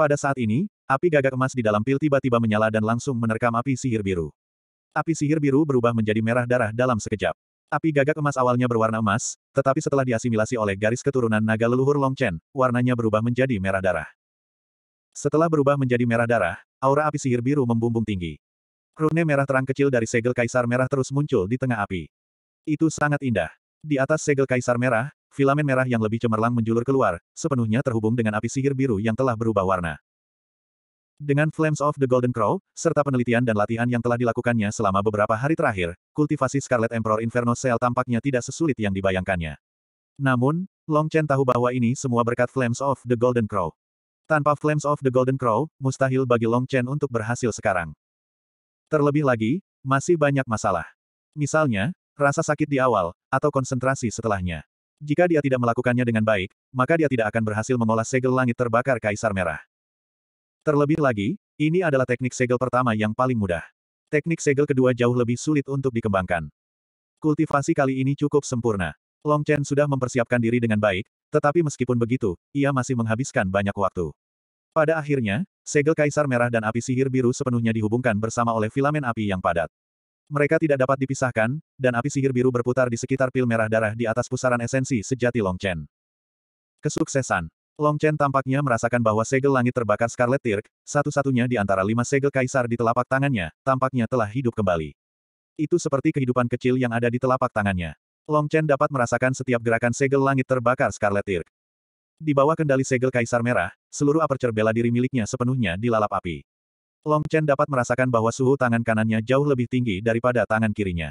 Pada saat ini, api gagak emas di dalam pil tiba-tiba menyala dan langsung menerkam api sihir biru. Api sihir biru berubah menjadi merah darah dalam sekejap. Api gagak emas awalnya berwarna emas, tetapi setelah diasimilasi oleh garis keturunan naga leluhur Long Chen, warnanya berubah menjadi merah darah. Setelah berubah menjadi merah darah, aura api sihir biru membumbung tinggi. Rune merah terang kecil dari segel kaisar merah terus muncul di tengah api. Itu sangat indah. Di atas segel kaisar merah, filamen merah yang lebih cemerlang menjulur keluar, sepenuhnya terhubung dengan api sihir biru yang telah berubah warna. Dengan Flames of the Golden Crow, serta penelitian dan latihan yang telah dilakukannya selama beberapa hari terakhir, kultivasi Scarlet Emperor Inferno Cell tampaknya tidak sesulit yang dibayangkannya. Namun, Long Chen tahu bahwa ini semua berkat Flames of the Golden Crow. Tanpa Flames of the Golden Crow, mustahil bagi Long Chen untuk berhasil sekarang. Terlebih lagi, masih banyak masalah. Misalnya, rasa sakit di awal, atau konsentrasi setelahnya. Jika dia tidak melakukannya dengan baik, maka dia tidak akan berhasil mengolah segel langit terbakar Kaisar Merah. Terlebih lagi, ini adalah teknik segel pertama yang paling mudah. Teknik segel kedua jauh lebih sulit untuk dikembangkan. Kultivasi kali ini cukup sempurna. Long Chen sudah mempersiapkan diri dengan baik, tetapi meskipun begitu, ia masih menghabiskan banyak waktu. Pada akhirnya, segel Kaisar Merah dan api sihir biru sepenuhnya dihubungkan bersama oleh filamen api yang padat. Mereka tidak dapat dipisahkan, dan api sihir biru berputar di sekitar pil merah darah di atas pusaran esensi sejati Long Chen. Kesuksesan. Long Chen tampaknya merasakan bahwa segel langit terbakar Scarlet Tirk, satu-satunya di antara lima segel kaisar di telapak tangannya, tampaknya telah hidup kembali. Itu seperti kehidupan kecil yang ada di telapak tangannya. Long Chen dapat merasakan setiap gerakan segel langit terbakar Scarlet Tirk. Di bawah kendali segel kaisar merah, seluruh aperture bela diri miliknya sepenuhnya dilalap api. Long Chen dapat merasakan bahwa suhu tangan kanannya jauh lebih tinggi daripada tangan kirinya.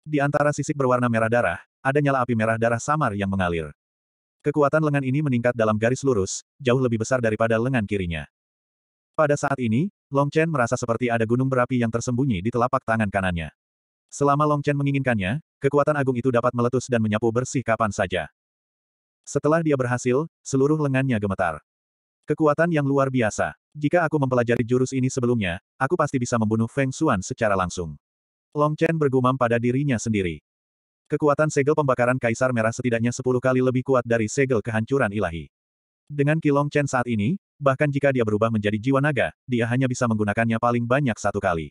Di antara sisik berwarna merah darah, ada nyala api merah darah samar yang mengalir. Kekuatan lengan ini meningkat dalam garis lurus, jauh lebih besar daripada lengan kirinya. Pada saat ini, Long Chen merasa seperti ada gunung berapi yang tersembunyi di telapak tangan kanannya. Selama Long Chen menginginkannya, kekuatan agung itu dapat meletus dan menyapu bersih kapan saja. Setelah dia berhasil, seluruh lengannya gemetar. Kekuatan yang luar biasa. Jika aku mempelajari jurus ini sebelumnya, aku pasti bisa membunuh Feng Xuan secara langsung. Long Chen bergumam pada dirinya sendiri. Kekuatan segel pembakaran Kaisar Merah setidaknya sepuluh kali lebih kuat dari segel kehancuran ilahi. Dengan Qi Long Chen saat ini, bahkan jika dia berubah menjadi jiwa naga, dia hanya bisa menggunakannya paling banyak satu kali.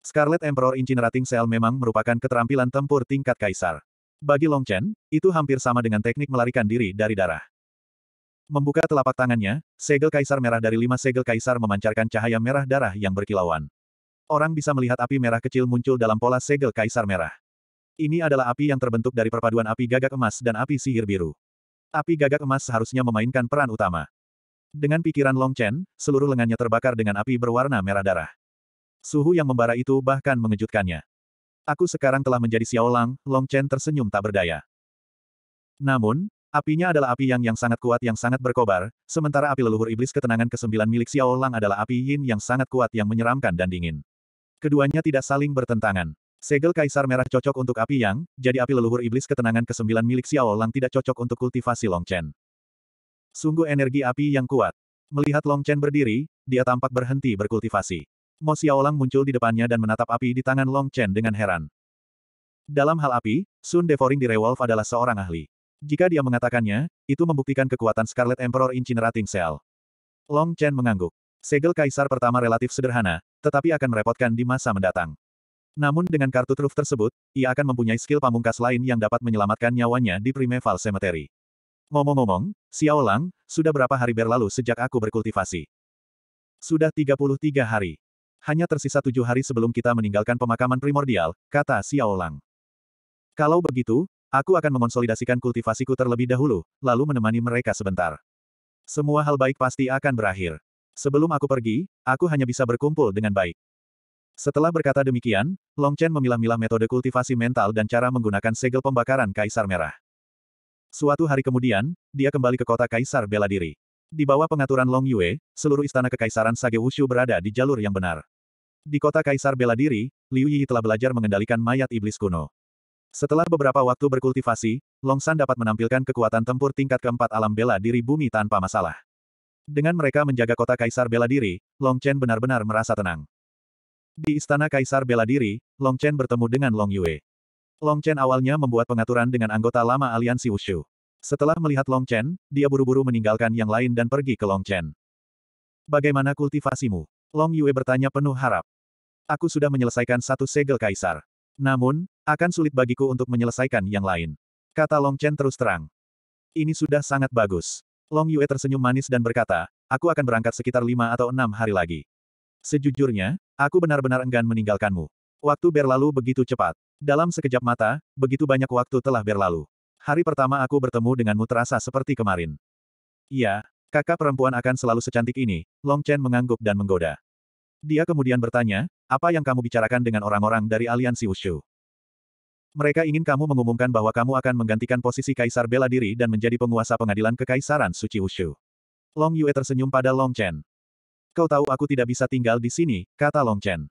Scarlet Emperor Incinerating Cell memang merupakan keterampilan tempur tingkat kaisar. Bagi Long Chen, itu hampir sama dengan teknik melarikan diri dari darah. Membuka telapak tangannya, segel kaisar merah dari lima segel kaisar memancarkan cahaya merah darah yang berkilauan. Orang bisa melihat api merah kecil muncul dalam pola segel kaisar merah. Ini adalah api yang terbentuk dari perpaduan api gagak emas dan api sihir biru. Api gagak emas seharusnya memainkan peran utama. Dengan pikiran Long Chen, seluruh lengannya terbakar dengan api berwarna merah darah. Suhu yang membara itu bahkan mengejutkannya. Aku sekarang telah menjadi Xiao Lang, Long Chen tersenyum tak berdaya. Namun, Apinya adalah api yang yang sangat kuat yang sangat berkobar, sementara api leluhur iblis ketenangan ke-9 milik Xiao Lang adalah api yin yang sangat kuat yang menyeramkan dan dingin. Keduanya tidak saling bertentangan. Segel kaisar merah cocok untuk api yang, jadi api leluhur iblis ketenangan ke-9 milik Xiao Lang tidak cocok untuk kultivasi Long Chen. Sungguh energi api yang kuat. Melihat Long Chen berdiri, dia tampak berhenti berkultivasi. Mo Lang muncul di depannya dan menatap api di tangan Long Chen dengan heran. Dalam hal api, Sun Devoring di Rewolf adalah seorang ahli. Jika dia mengatakannya, itu membuktikan kekuatan Scarlet Emperor Incinerating Cell. Long Chen mengangguk. Segel kaisar pertama relatif sederhana, tetapi akan merepotkan di masa mendatang. Namun dengan kartu truf tersebut, ia akan mempunyai skill pamungkas lain yang dapat menyelamatkan nyawanya di Primeval Cemetery. Ngomong-ngomong, Xiao Lang, sudah berapa hari berlalu sejak aku berkultivasi? Sudah 33 hari. Hanya tersisa tujuh hari sebelum kita meninggalkan pemakaman primordial, kata Xiao Lang. Kalau begitu, Aku akan mengonsolidasikan kultivasiku terlebih dahulu, lalu menemani mereka sebentar. Semua hal baik pasti akan berakhir. Sebelum aku pergi, aku hanya bisa berkumpul dengan baik. Setelah berkata demikian, Long Chen memilah-milah metode kultivasi mental dan cara menggunakan segel pembakaran Kaisar Merah. Suatu hari kemudian, dia kembali ke kota Kaisar bela diri. Di bawah pengaturan Long Yue, seluruh istana kekaisaran Sage Wushu berada di jalur yang benar. Di kota Kaisar bela diri, Liu Yi telah belajar mengendalikan mayat iblis kuno. Setelah beberapa waktu berkultivasi, Longsan dapat menampilkan kekuatan tempur tingkat keempat alam bela diri bumi tanpa masalah. Dengan mereka menjaga kota Kaisar Bela Diri, Long Chen benar-benar merasa tenang. Di Istana Kaisar Bela Diri, Long Chen bertemu dengan Long Yue. Long Chen awalnya membuat pengaturan dengan anggota lama aliansi Wushu. Setelah melihat Long Chen, dia buru-buru meninggalkan yang lain dan pergi ke Long Chen. Bagaimana kultivasimu? Long Yue bertanya penuh harap. Aku sudah menyelesaikan satu segel kaisar. Namun, akan sulit bagiku untuk menyelesaikan yang lain. Kata Long Chen terus terang. Ini sudah sangat bagus. Long Yue tersenyum manis dan berkata, aku akan berangkat sekitar lima atau enam hari lagi. Sejujurnya, aku benar-benar enggan meninggalkanmu. Waktu berlalu begitu cepat. Dalam sekejap mata, begitu banyak waktu telah berlalu. Hari pertama aku bertemu denganmu terasa seperti kemarin. Iya, kakak perempuan akan selalu secantik ini, Long Chen mengangguk dan menggoda. Dia kemudian bertanya, apa yang kamu bicarakan dengan orang-orang dari aliansi Wushu? Mereka ingin kamu mengumumkan bahwa kamu akan menggantikan posisi kaisar bela diri dan menjadi penguasa pengadilan kekaisaran suci Wushu. Long Yue tersenyum pada Long Chen. Kau tahu aku tidak bisa tinggal di sini, kata Long Chen.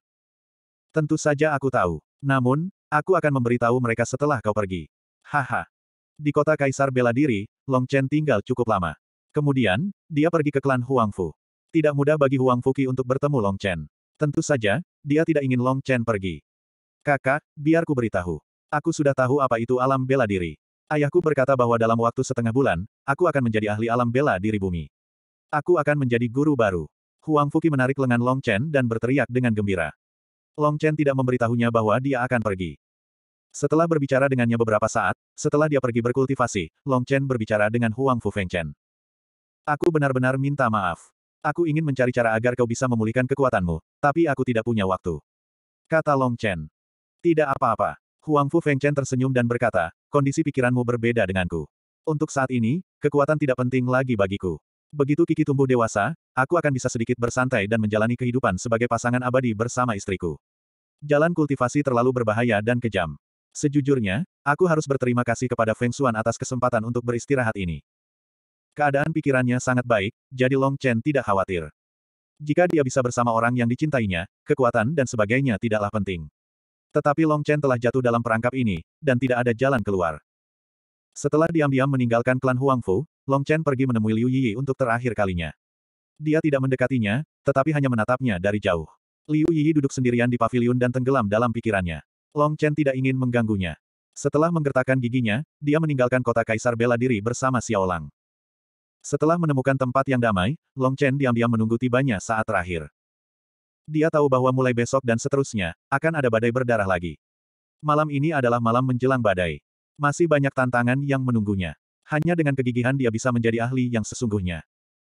Tentu saja aku tahu. Namun, aku akan memberitahu mereka setelah kau pergi. Haha. Di kota kaisar bela diri, Long Chen tinggal cukup lama. Kemudian, dia pergi ke klan Huangfu. Tidak mudah bagi Huang Fuki untuk bertemu Long Chen. Tentu saja, dia tidak ingin Long Chen pergi. Kakak, biar ku beritahu. Aku sudah tahu apa itu alam bela diri. Ayahku berkata bahwa dalam waktu setengah bulan, aku akan menjadi ahli alam bela diri bumi. Aku akan menjadi guru baru. Huang Fuki menarik lengan Long Chen dan berteriak dengan gembira. Long Chen tidak memberitahunya bahwa dia akan pergi. Setelah berbicara dengannya beberapa saat, setelah dia pergi berkultivasi, Long Chen berbicara dengan Huang Fu Feng Chen. Aku benar-benar minta maaf. Aku ingin mencari cara agar kau bisa memulihkan kekuatanmu, tapi aku tidak punya waktu. Kata Long Chen. Tidak apa-apa. Huang Fu Feng Chen tersenyum dan berkata, kondisi pikiranmu berbeda denganku. Untuk saat ini, kekuatan tidak penting lagi bagiku. Begitu Kiki tumbuh dewasa, aku akan bisa sedikit bersantai dan menjalani kehidupan sebagai pasangan abadi bersama istriku. Jalan kultivasi terlalu berbahaya dan kejam. Sejujurnya, aku harus berterima kasih kepada Feng Xuan atas kesempatan untuk beristirahat ini. Keadaan pikirannya sangat baik, jadi Long Chen tidak khawatir. Jika dia bisa bersama orang yang dicintainya, kekuatan dan sebagainya tidaklah penting. Tetapi Long Chen telah jatuh dalam perangkap ini, dan tidak ada jalan keluar. Setelah diam-diam meninggalkan klan Huangfu, Long Chen pergi menemui Liu Yi untuk terakhir kalinya. Dia tidak mendekatinya, tetapi hanya menatapnya dari jauh. Liu Yi duduk sendirian di pavilion dan tenggelam dalam pikirannya. Long Chen tidak ingin mengganggunya. Setelah menggertakkan giginya, dia meninggalkan kota Kaisar bela diri bersama Xiaolang. Setelah menemukan tempat yang damai, Long Chen diam-diam menunggu tibanya saat terakhir. Dia tahu bahwa mulai besok dan seterusnya, akan ada badai berdarah lagi. Malam ini adalah malam menjelang badai. Masih banyak tantangan yang menunggunya. Hanya dengan kegigihan dia bisa menjadi ahli yang sesungguhnya.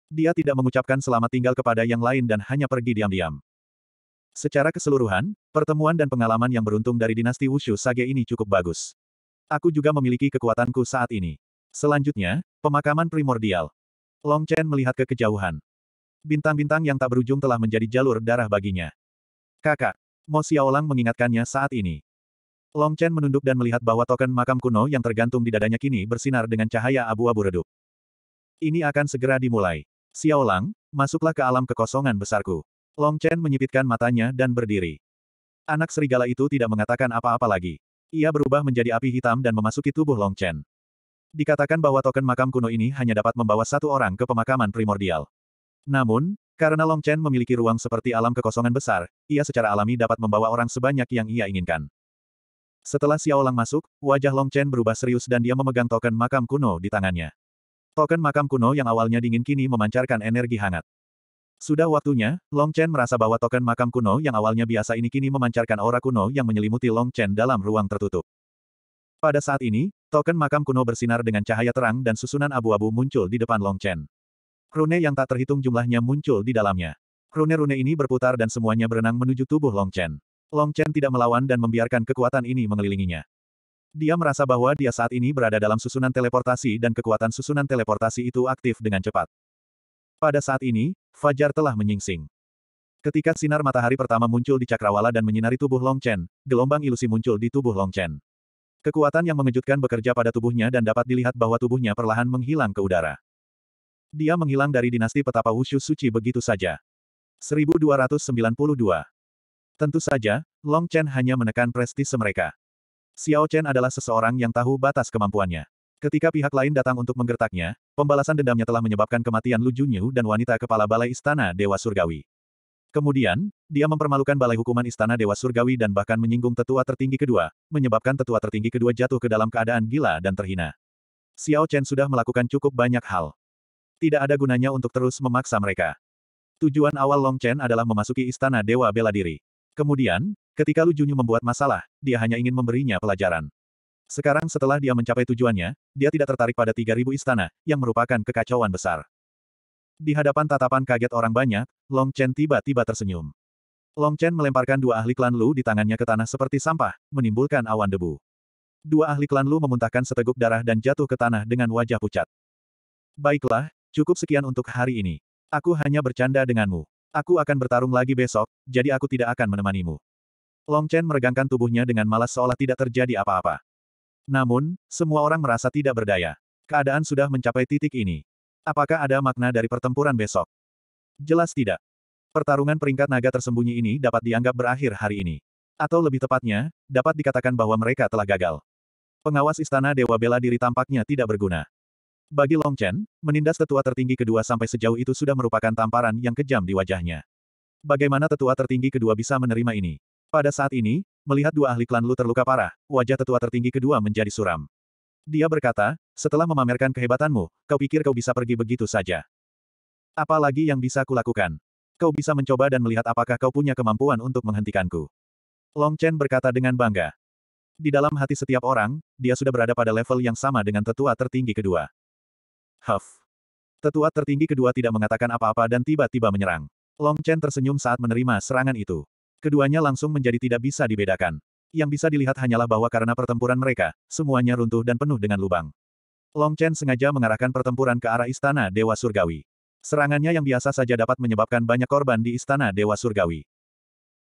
Dia tidak mengucapkan selamat tinggal kepada yang lain dan hanya pergi diam-diam. Secara keseluruhan, pertemuan dan pengalaman yang beruntung dari dinasti Wushu Sage ini cukup bagus. Aku juga memiliki kekuatanku saat ini. Selanjutnya, pemakaman primordial. Long Chen melihat ke kejauhan. Bintang-bintang yang tak berujung telah menjadi jalur darah baginya. Kakak, Mo Xiaolang mengingatkannya saat ini. Long Chen menunduk dan melihat bahwa token makam kuno yang tergantung di dadanya kini bersinar dengan cahaya abu-abu redup. Ini akan segera dimulai. Xiaolang, masuklah ke alam kekosongan besarku. Long Chen menyipitkan matanya dan berdiri. Anak serigala itu tidak mengatakan apa-apa lagi. Ia berubah menjadi api hitam dan memasuki tubuh Long Chen. Dikatakan bahwa token makam kuno ini hanya dapat membawa satu orang ke pemakaman primordial. Namun, karena Long Chen memiliki ruang seperti alam kekosongan besar, ia secara alami dapat membawa orang sebanyak yang ia inginkan. Setelah Xiao Lang masuk, wajah Long Chen berubah serius dan dia memegang token makam kuno di tangannya. Token makam kuno yang awalnya dingin kini memancarkan energi hangat. Sudah waktunya, Long Chen merasa bahwa token makam kuno yang awalnya biasa ini kini memancarkan aura kuno yang menyelimuti Long Chen dalam ruang tertutup. Pada saat ini, Token makam kuno bersinar dengan cahaya terang dan susunan abu-abu muncul di depan Long Chen. Rune yang tak terhitung jumlahnya muncul di dalamnya. Rune-rune ini berputar dan semuanya berenang menuju tubuh Long Chen. Long Chen tidak melawan dan membiarkan kekuatan ini mengelilinginya. Dia merasa bahwa dia saat ini berada dalam susunan teleportasi dan kekuatan susunan teleportasi itu aktif dengan cepat. Pada saat ini, Fajar telah menyingsing. Ketika sinar matahari pertama muncul di cakrawala dan menyinari tubuh Long Chen, gelombang ilusi muncul di tubuh Long Chen. Kekuatan yang mengejutkan bekerja pada tubuhnya dan dapat dilihat bahwa tubuhnya perlahan menghilang ke udara. Dia menghilang dari dinasti petapa Wushu Suci begitu saja. 1292. Tentu saja, Long Chen hanya menekan prestise mereka. Xiao Chen adalah seseorang yang tahu batas kemampuannya. Ketika pihak lain datang untuk menggertaknya, pembalasan dendamnya telah menyebabkan kematian Lu Junyu dan wanita kepala balai istana Dewa Surgawi. Kemudian, dia mempermalukan balai hukuman istana Dewa Surgawi dan bahkan menyinggung tetua tertinggi kedua, menyebabkan tetua tertinggi kedua jatuh ke dalam keadaan gila dan terhina. Xiao Chen sudah melakukan cukup banyak hal. Tidak ada gunanya untuk terus memaksa mereka. Tujuan awal Long Chen adalah memasuki istana Dewa Bela Diri. Kemudian, ketika Lu Junyu membuat masalah, dia hanya ingin memberinya pelajaran. Sekarang setelah dia mencapai tujuannya, dia tidak tertarik pada 3000 istana, yang merupakan kekacauan besar. Di hadapan tatapan kaget orang banyak, Long Chen tiba-tiba tersenyum. Long Chen melemparkan dua ahli klan Lu di tangannya ke tanah seperti sampah, menimbulkan awan debu. Dua ahli klan Lu memuntahkan seteguk darah dan jatuh ke tanah dengan wajah pucat. Baiklah, cukup sekian untuk hari ini. Aku hanya bercanda denganmu. Aku akan bertarung lagi besok, jadi aku tidak akan menemanimu. Long Chen meregangkan tubuhnya dengan malas seolah tidak terjadi apa-apa. Namun, semua orang merasa tidak berdaya. Keadaan sudah mencapai titik ini. Apakah ada makna dari pertempuran besok? Jelas tidak. Pertarungan peringkat naga tersembunyi ini dapat dianggap berakhir hari ini. Atau lebih tepatnya, dapat dikatakan bahwa mereka telah gagal. Pengawas Istana Dewa Bela Diri tampaknya tidak berguna. Bagi Long Chen, menindas tetua tertinggi kedua sampai sejauh itu sudah merupakan tamparan yang kejam di wajahnya. Bagaimana tetua tertinggi kedua bisa menerima ini? Pada saat ini, melihat dua ahli klan Lu terluka parah, wajah tetua tertinggi kedua menjadi suram. Dia berkata, setelah memamerkan kehebatanmu, kau pikir kau bisa pergi begitu saja. Apalagi yang bisa kulakukan? Kau bisa mencoba dan melihat apakah kau punya kemampuan untuk menghentikanku. Long Chen berkata dengan bangga. Di dalam hati setiap orang, dia sudah berada pada level yang sama dengan tetua tertinggi kedua. Huff. Tetua tertinggi kedua tidak mengatakan apa-apa dan tiba-tiba menyerang. Long Chen tersenyum saat menerima serangan itu. Keduanya langsung menjadi tidak bisa dibedakan yang bisa dilihat hanyalah bahwa karena pertempuran mereka, semuanya runtuh dan penuh dengan lubang. Long Chen sengaja mengarahkan pertempuran ke arah Istana Dewa Surgawi. Serangannya yang biasa saja dapat menyebabkan banyak korban di Istana Dewa Surgawi.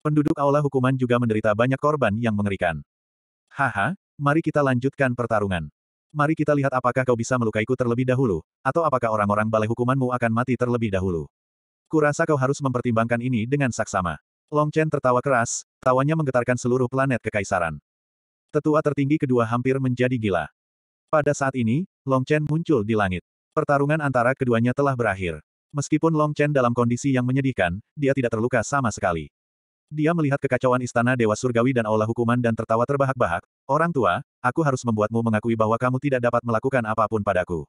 Penduduk Aula Hukuman juga menderita banyak korban yang mengerikan. Haha, mari kita lanjutkan pertarungan. Mari kita lihat apakah kau bisa melukaiku terlebih dahulu, atau apakah orang-orang balai hukumanmu akan mati terlebih dahulu. Kurasa kau harus mempertimbangkan ini dengan saksama. Long Chen tertawa keras, tawanya menggetarkan seluruh planet kekaisaran. Tetua tertinggi kedua hampir menjadi gila. Pada saat ini, Long Chen muncul di langit. Pertarungan antara keduanya telah berakhir. Meskipun Long Chen dalam kondisi yang menyedihkan, dia tidak terluka sama sekali. Dia melihat kekacauan istana Dewa Surgawi dan Aula Hukuman dan tertawa terbahak-bahak, Orang tua, aku harus membuatmu mengakui bahwa kamu tidak dapat melakukan apapun padaku.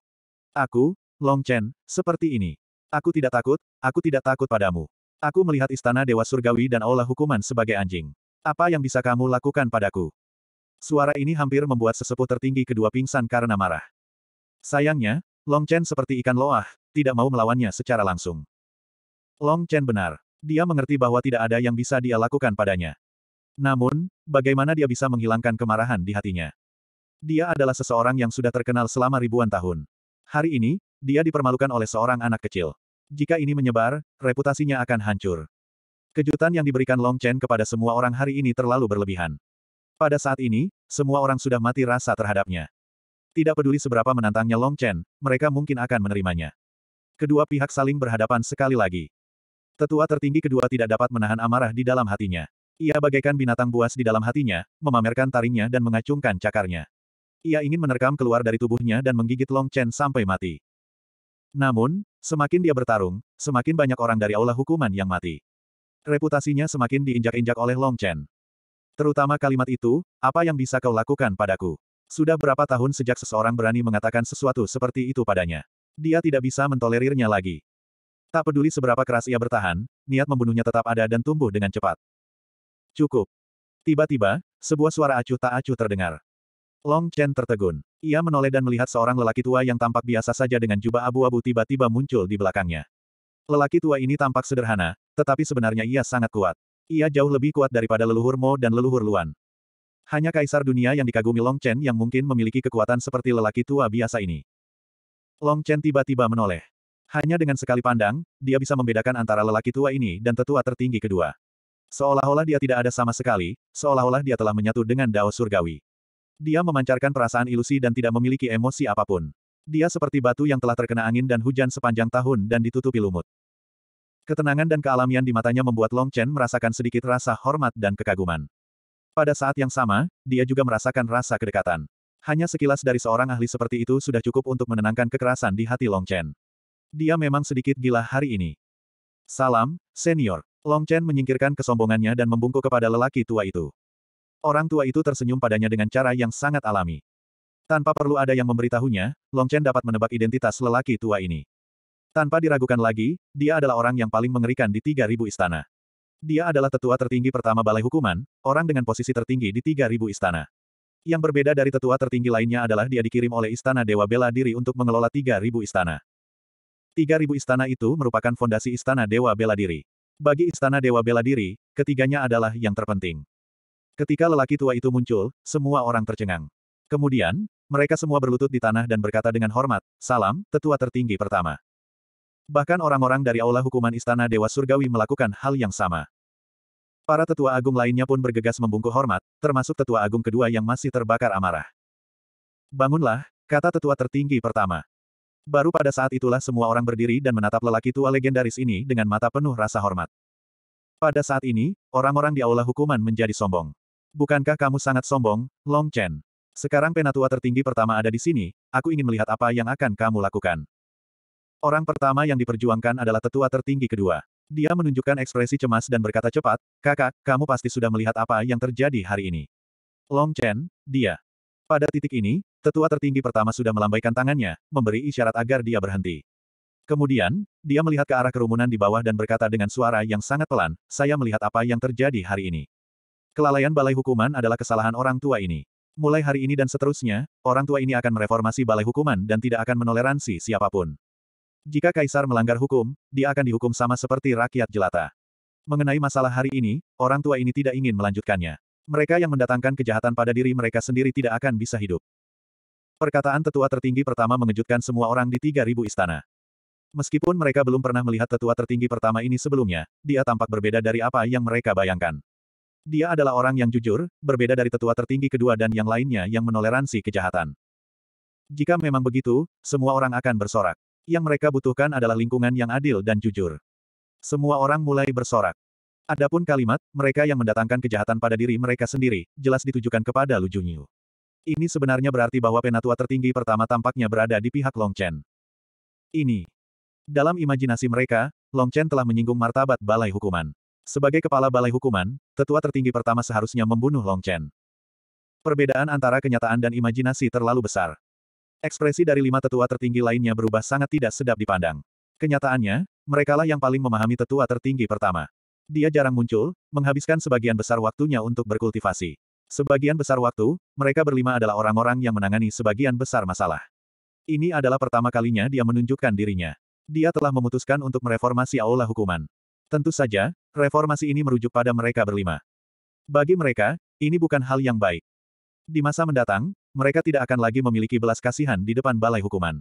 Aku, Long Chen, seperti ini. Aku tidak takut, aku tidak takut padamu. Aku melihat istana Dewa Surgawi dan aula hukuman sebagai anjing. Apa yang bisa kamu lakukan padaku? Suara ini hampir membuat sesepuh tertinggi kedua pingsan karena marah. Sayangnya, Long Chen seperti ikan loah, tidak mau melawannya secara langsung. Long Chen benar. Dia mengerti bahwa tidak ada yang bisa dia lakukan padanya. Namun, bagaimana dia bisa menghilangkan kemarahan di hatinya? Dia adalah seseorang yang sudah terkenal selama ribuan tahun. Hari ini, dia dipermalukan oleh seorang anak kecil. Jika ini menyebar, reputasinya akan hancur. Kejutan yang diberikan Long Chen kepada semua orang hari ini terlalu berlebihan. Pada saat ini, semua orang sudah mati rasa terhadapnya. Tidak peduli seberapa menantangnya Long Chen, mereka mungkin akan menerimanya. Kedua pihak saling berhadapan sekali lagi. Tetua tertinggi kedua tidak dapat menahan amarah di dalam hatinya. Ia bagaikan binatang buas di dalam hatinya, memamerkan taringnya dan mengacungkan cakarnya. Ia ingin menerkam keluar dari tubuhnya dan menggigit Long Chen sampai mati. Namun, semakin dia bertarung, semakin banyak orang dari aula hukuman yang mati. Reputasinya semakin diinjak-injak oleh Long Chen. Terutama kalimat itu, apa yang bisa kau lakukan padaku? Sudah berapa tahun sejak seseorang berani mengatakan sesuatu seperti itu padanya. Dia tidak bisa mentolerirnya lagi. Tak peduli seberapa keras ia bertahan, niat membunuhnya tetap ada dan tumbuh dengan cepat. Cukup. Tiba-tiba, sebuah suara acuh tak acuh terdengar. Long Chen tertegun. Ia menoleh dan melihat seorang lelaki tua yang tampak biasa saja dengan jubah abu-abu tiba-tiba muncul di belakangnya. Lelaki tua ini tampak sederhana, tetapi sebenarnya ia sangat kuat. Ia jauh lebih kuat daripada leluhur Mo dan leluhur Luan. Hanya kaisar dunia yang dikagumi Long Chen yang mungkin memiliki kekuatan seperti lelaki tua biasa ini. Long Chen tiba-tiba menoleh. Hanya dengan sekali pandang, dia bisa membedakan antara lelaki tua ini dan tetua tertinggi kedua. Seolah-olah dia tidak ada sama sekali, seolah-olah dia telah menyatu dengan Dao Surgawi. Dia memancarkan perasaan ilusi dan tidak memiliki emosi apapun. Dia seperti batu yang telah terkena angin dan hujan sepanjang tahun dan ditutupi lumut. Ketenangan dan kealamian di matanya membuat Long Chen merasakan sedikit rasa hormat dan kekaguman. Pada saat yang sama, dia juga merasakan rasa kedekatan. Hanya sekilas dari seorang ahli seperti itu sudah cukup untuk menenangkan kekerasan di hati Long Chen. Dia memang sedikit gila hari ini. Salam, senior. Long Chen menyingkirkan kesombongannya dan membungkuk kepada lelaki tua itu. Orang tua itu tersenyum padanya dengan cara yang sangat alami. Tanpa perlu ada yang memberitahunya, Long Chen dapat menebak identitas lelaki tua ini. Tanpa diragukan lagi, dia adalah orang yang paling mengerikan di 3.000 istana. Dia adalah tetua tertinggi pertama Balai Hukuman, orang dengan posisi tertinggi di 3.000 istana. Yang berbeda dari tetua tertinggi lainnya adalah dia dikirim oleh Istana Dewa Bela Diri untuk mengelola 3.000 istana. 3.000 istana itu merupakan fondasi Istana Dewa Bela Diri. Bagi Istana Dewa Bela Diri, ketiganya adalah yang terpenting. Ketika lelaki tua itu muncul, semua orang tercengang. Kemudian, mereka semua berlutut di tanah dan berkata dengan hormat, Salam, tetua tertinggi pertama. Bahkan orang-orang dari aula hukuman istana Dewa Surgawi melakukan hal yang sama. Para tetua agung lainnya pun bergegas membungkuk hormat, termasuk tetua agung kedua yang masih terbakar amarah. Bangunlah, kata tetua tertinggi pertama. Baru pada saat itulah semua orang berdiri dan menatap lelaki tua legendaris ini dengan mata penuh rasa hormat. Pada saat ini, orang-orang di aula hukuman menjadi sombong. Bukankah kamu sangat sombong, Long Chen? Sekarang penatua tertinggi pertama ada di sini, aku ingin melihat apa yang akan kamu lakukan. Orang pertama yang diperjuangkan adalah tetua tertinggi kedua. Dia menunjukkan ekspresi cemas dan berkata cepat, kakak, kamu pasti sudah melihat apa yang terjadi hari ini. Long Chen, dia. Pada titik ini, tetua tertinggi pertama sudah melambaikan tangannya, memberi isyarat agar dia berhenti. Kemudian, dia melihat ke arah kerumunan di bawah dan berkata dengan suara yang sangat pelan, saya melihat apa yang terjadi hari ini. Kelalaian balai hukuman adalah kesalahan orang tua ini. Mulai hari ini dan seterusnya, orang tua ini akan mereformasi balai hukuman dan tidak akan menoleransi siapapun. Jika kaisar melanggar hukum, dia akan dihukum sama seperti rakyat jelata. Mengenai masalah hari ini, orang tua ini tidak ingin melanjutkannya. Mereka yang mendatangkan kejahatan pada diri mereka sendiri tidak akan bisa hidup. Perkataan tetua tertinggi pertama mengejutkan semua orang di 3000 istana. Meskipun mereka belum pernah melihat tetua tertinggi pertama ini sebelumnya, dia tampak berbeda dari apa yang mereka bayangkan. Dia adalah orang yang jujur, berbeda dari tetua tertinggi kedua dan yang lainnya yang menoleransi kejahatan. Jika memang begitu, semua orang akan bersorak. Yang mereka butuhkan adalah lingkungan yang adil dan jujur. Semua orang mulai bersorak. Adapun kalimat, mereka yang mendatangkan kejahatan pada diri mereka sendiri, jelas ditujukan kepada Lu Junyu. Ini sebenarnya berarti bahwa penatua tertinggi pertama tampaknya berada di pihak Long Chen. Ini. Dalam imajinasi mereka, Long Chen telah menyinggung martabat balai hukuman. Sebagai kepala balai hukuman, tetua tertinggi pertama seharusnya membunuh Long Chen. Perbedaan antara kenyataan dan imajinasi terlalu besar. Ekspresi dari lima tetua tertinggi lainnya berubah sangat tidak sedap dipandang. Kenyataannya, merekalah yang paling memahami tetua tertinggi pertama. Dia jarang muncul, menghabiskan sebagian besar waktunya untuk berkultivasi. Sebagian besar waktu, mereka berlima adalah orang-orang yang menangani sebagian besar masalah. Ini adalah pertama kalinya dia menunjukkan dirinya. Dia telah memutuskan untuk mereformasi aula hukuman. Tentu saja, Reformasi ini merujuk pada mereka berlima. Bagi mereka, ini bukan hal yang baik. Di masa mendatang, mereka tidak akan lagi memiliki belas kasihan di depan balai hukuman.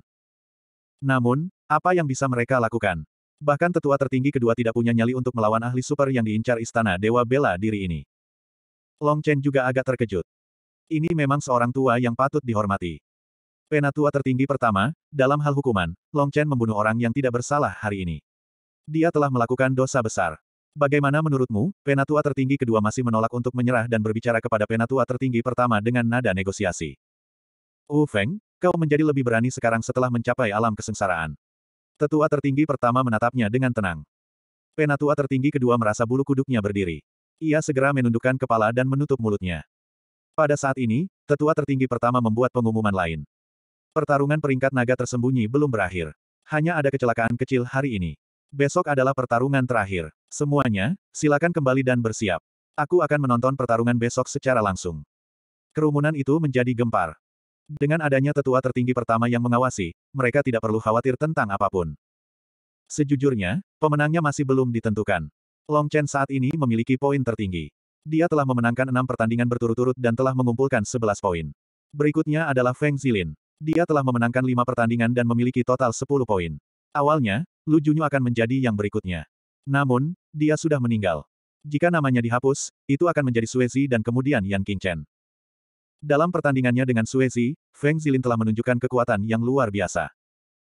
Namun, apa yang bisa mereka lakukan? Bahkan tetua tertinggi kedua tidak punya nyali untuk melawan ahli super yang diincar istana Dewa Bela diri ini. Long Chen juga agak terkejut. Ini memang seorang tua yang patut dihormati. Penatua tertinggi pertama, dalam hal hukuman, Long Chen membunuh orang yang tidak bersalah hari ini. Dia telah melakukan dosa besar. Bagaimana menurutmu, penatua tertinggi kedua masih menolak untuk menyerah dan berbicara kepada penatua tertinggi pertama dengan nada negosiasi. Wu Feng, kau menjadi lebih berani sekarang setelah mencapai alam kesengsaraan. Tetua tertinggi pertama menatapnya dengan tenang. Penatua tertinggi kedua merasa bulu kuduknya berdiri. Ia segera menundukkan kepala dan menutup mulutnya. Pada saat ini, tetua tertinggi pertama membuat pengumuman lain. Pertarungan peringkat naga tersembunyi belum berakhir. Hanya ada kecelakaan kecil hari ini. Besok adalah pertarungan terakhir. Semuanya, silakan kembali dan bersiap. Aku akan menonton pertarungan besok secara langsung. Kerumunan itu menjadi gempar. Dengan adanya tetua tertinggi pertama yang mengawasi, mereka tidak perlu khawatir tentang apapun. Sejujurnya, pemenangnya masih belum ditentukan. Long Chen saat ini memiliki poin tertinggi. Dia telah memenangkan enam pertandingan berturut-turut dan telah mengumpulkan 11 poin. Berikutnya adalah Feng Zilin. Dia telah memenangkan lima pertandingan dan memiliki total 10 poin. Awalnya, Lu Junyu akan menjadi yang berikutnya. Namun, dia sudah meninggal. Jika namanya dihapus, itu akan menjadi Suezi dan kemudian Yan Qingchen. Dalam pertandingannya dengan Suezi, Feng Zilin telah menunjukkan kekuatan yang luar biasa.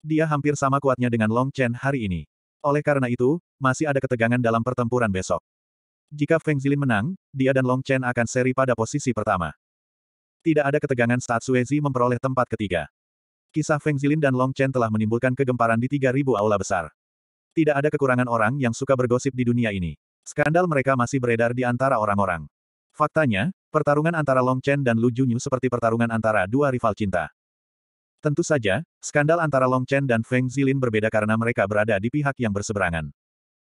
Dia hampir sama kuatnya dengan Long Chen hari ini. Oleh karena itu, masih ada ketegangan dalam pertempuran besok. Jika Feng Zilin menang, dia dan Long Chen akan seri pada posisi pertama. Tidak ada ketegangan saat Suezi memperoleh tempat ketiga. Kisah Feng Zilin dan Long Chen telah menimbulkan kegemparan di 3.000 aula besar. Tidak ada kekurangan orang yang suka bergosip di dunia ini. Skandal mereka masih beredar di antara orang-orang. Faktanya, pertarungan antara Long Chen dan Lu Junyu seperti pertarungan antara dua rival cinta. Tentu saja, skandal antara Long Chen dan Feng Zilin berbeda karena mereka berada di pihak yang berseberangan.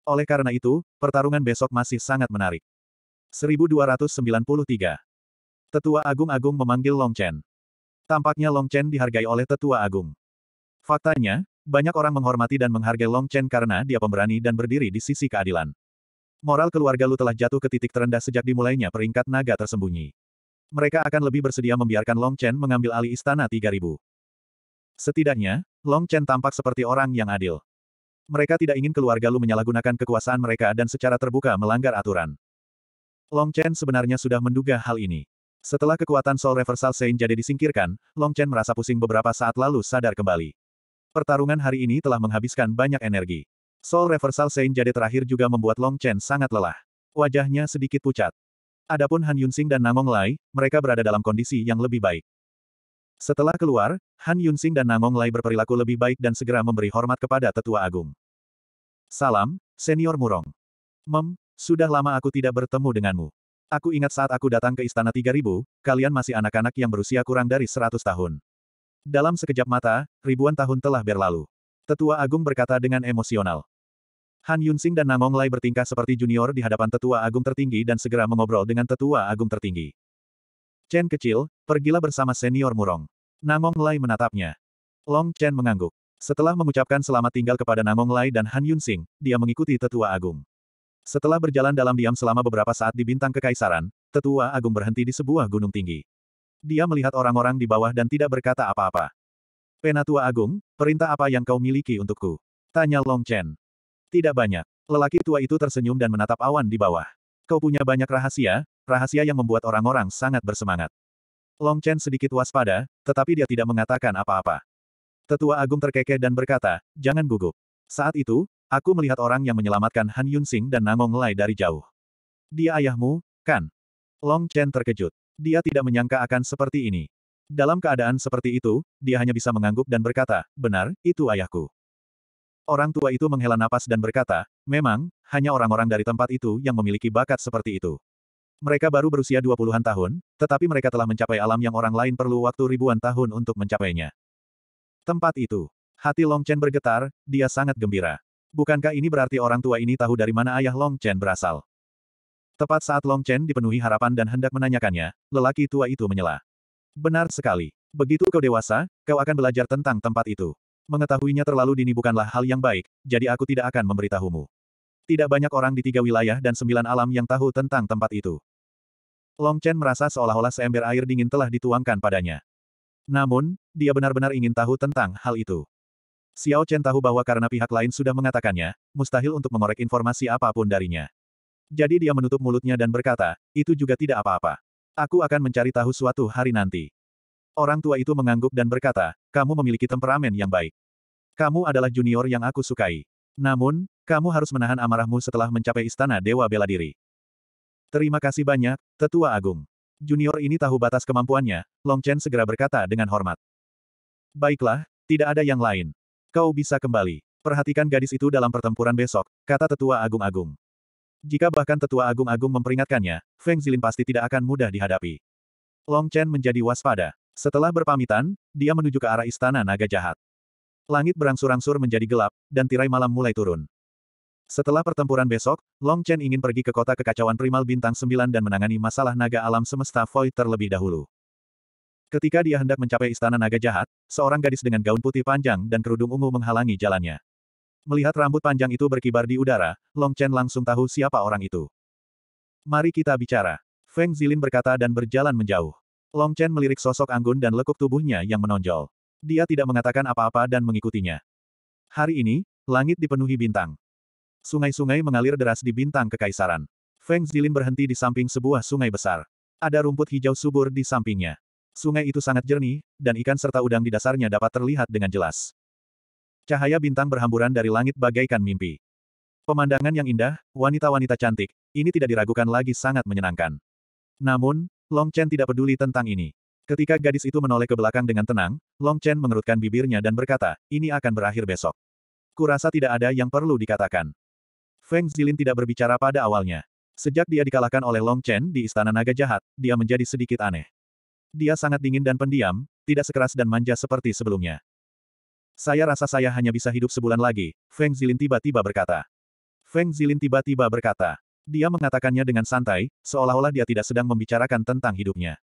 Oleh karena itu, pertarungan besok masih sangat menarik. 1293 Tetua Agung-Agung memanggil Long Chen. Tampaknya Long Chen dihargai oleh tetua agung. Faktanya, banyak orang menghormati dan menghargai Long Chen karena dia pemberani dan berdiri di sisi keadilan. Moral keluarga Lu telah jatuh ke titik terendah sejak dimulainya peringkat naga tersembunyi. Mereka akan lebih bersedia membiarkan Long Chen mengambil alih istana 3000. Setidaknya, Long Chen tampak seperti orang yang adil. Mereka tidak ingin keluarga Lu menyalahgunakan kekuasaan mereka dan secara terbuka melanggar aturan. Long Chen sebenarnya sudah menduga hal ini. Setelah kekuatan Soul Reversal Saint jadi disingkirkan, Long Chen merasa pusing beberapa saat lalu sadar kembali. Pertarungan hari ini telah menghabiskan banyak energi. Soul Reversal Saint jadi terakhir juga membuat Long Chen sangat lelah. Wajahnya sedikit pucat. Adapun Han Yunsing dan Nangong Lai, mereka berada dalam kondisi yang lebih baik. Setelah keluar, Han Yunsing dan Nangong Lai berperilaku lebih baik dan segera memberi hormat kepada Tetua Agung. Salam, Senior Murong. Mem, sudah lama aku tidak bertemu denganmu. Aku ingat saat aku datang ke Istana 3000, kalian masih anak-anak yang berusia kurang dari 100 tahun. Dalam sekejap mata, ribuan tahun telah berlalu. Tetua Agung berkata dengan emosional. Han Yunxing dan Namong Lai bertingkah seperti junior di hadapan Tetua Agung tertinggi dan segera mengobrol dengan Tetua Agung tertinggi. Chen kecil, pergilah bersama senior Murong. Namong Lai menatapnya. Long Chen mengangguk. Setelah mengucapkan selamat tinggal kepada Namong Lai dan Han Yunxing, dia mengikuti Tetua Agung. Setelah berjalan dalam diam selama beberapa saat di bintang kekaisaran, tetua agung berhenti di sebuah gunung tinggi. Dia melihat orang-orang di bawah dan tidak berkata apa-apa. Penatua agung, perintah apa yang kau miliki untukku? Tanya Long Chen. Tidak banyak. Lelaki tua itu tersenyum dan menatap awan di bawah. Kau punya banyak rahasia, rahasia yang membuat orang-orang sangat bersemangat. Long Chen sedikit waspada, tetapi dia tidak mengatakan apa-apa. Tetua agung terkekeh dan berkata, jangan gugup. Saat itu, Aku melihat orang yang menyelamatkan Han Yun Sing dan Nangong Lai dari jauh. Dia ayahmu, kan? Long Chen terkejut. Dia tidak menyangka akan seperti ini. Dalam keadaan seperti itu, dia hanya bisa mengangguk dan berkata, benar, itu ayahku. Orang tua itu menghela napas dan berkata, memang, hanya orang-orang dari tempat itu yang memiliki bakat seperti itu. Mereka baru berusia dua puluhan tahun, tetapi mereka telah mencapai alam yang orang lain perlu waktu ribuan tahun untuk mencapainya. Tempat itu. Hati Long Chen bergetar, dia sangat gembira. Bukankah ini berarti orang tua ini tahu dari mana ayah Long Chen berasal? Tepat saat Long Chen dipenuhi harapan dan hendak menanyakannya, lelaki tua itu menyela. Benar sekali. Begitu kau dewasa, kau akan belajar tentang tempat itu. Mengetahuinya terlalu dini bukanlah hal yang baik, jadi aku tidak akan memberitahumu. Tidak banyak orang di tiga wilayah dan sembilan alam yang tahu tentang tempat itu. Long Chen merasa seolah-olah seember air dingin telah dituangkan padanya. Namun, dia benar-benar ingin tahu tentang hal itu. Xiao Chen tahu bahwa karena pihak lain sudah mengatakannya, mustahil untuk mengorek informasi apapun darinya. Jadi dia menutup mulutnya dan berkata, itu juga tidak apa-apa. Aku akan mencari tahu suatu hari nanti. Orang tua itu mengangguk dan berkata, kamu memiliki temperamen yang baik. Kamu adalah junior yang aku sukai. Namun, kamu harus menahan amarahmu setelah mencapai istana Dewa Bela Diri. Terima kasih banyak, Tetua Agung. Junior ini tahu batas kemampuannya, Long Chen segera berkata dengan hormat. Baiklah, tidak ada yang lain. Kau bisa kembali. Perhatikan gadis itu dalam pertempuran besok, kata tetua agung-agung. Jika bahkan tetua agung-agung memperingatkannya, Feng Zilin pasti tidak akan mudah dihadapi. Long Chen menjadi waspada. Setelah berpamitan, dia menuju ke arah istana naga jahat. Langit berangsur-angsur menjadi gelap, dan tirai malam mulai turun. Setelah pertempuran besok, Long Chen ingin pergi ke kota kekacauan primal bintang 9 dan menangani masalah naga alam semesta Void terlebih dahulu. Ketika dia hendak mencapai istana naga jahat, seorang gadis dengan gaun putih panjang dan kerudung ungu menghalangi jalannya. Melihat rambut panjang itu berkibar di udara, Long Chen langsung tahu siapa orang itu. Mari kita bicara. Feng Zilin berkata dan berjalan menjauh. Long Chen melirik sosok anggun dan lekuk tubuhnya yang menonjol. Dia tidak mengatakan apa-apa dan mengikutinya. Hari ini, langit dipenuhi bintang. Sungai-sungai mengalir deras di bintang kekaisaran. Feng Zilin berhenti di samping sebuah sungai besar. Ada rumput hijau subur di sampingnya. Sungai itu sangat jernih, dan ikan serta udang di dasarnya dapat terlihat dengan jelas. Cahaya bintang berhamburan dari langit bagaikan mimpi. Pemandangan yang indah, wanita-wanita cantik, ini tidak diragukan lagi sangat menyenangkan. Namun, Long Chen tidak peduli tentang ini. Ketika gadis itu menoleh ke belakang dengan tenang, Long Chen mengerutkan bibirnya dan berkata, ini akan berakhir besok. Kurasa tidak ada yang perlu dikatakan. Feng Zilin tidak berbicara pada awalnya. Sejak dia dikalahkan oleh Long Chen di Istana Naga Jahat, dia menjadi sedikit aneh. Dia sangat dingin dan pendiam, tidak sekeras dan manja seperti sebelumnya. Saya rasa saya hanya bisa hidup sebulan lagi, Feng Zilin tiba-tiba berkata. Feng Zilin tiba-tiba berkata. Dia mengatakannya dengan santai, seolah-olah dia tidak sedang membicarakan tentang hidupnya.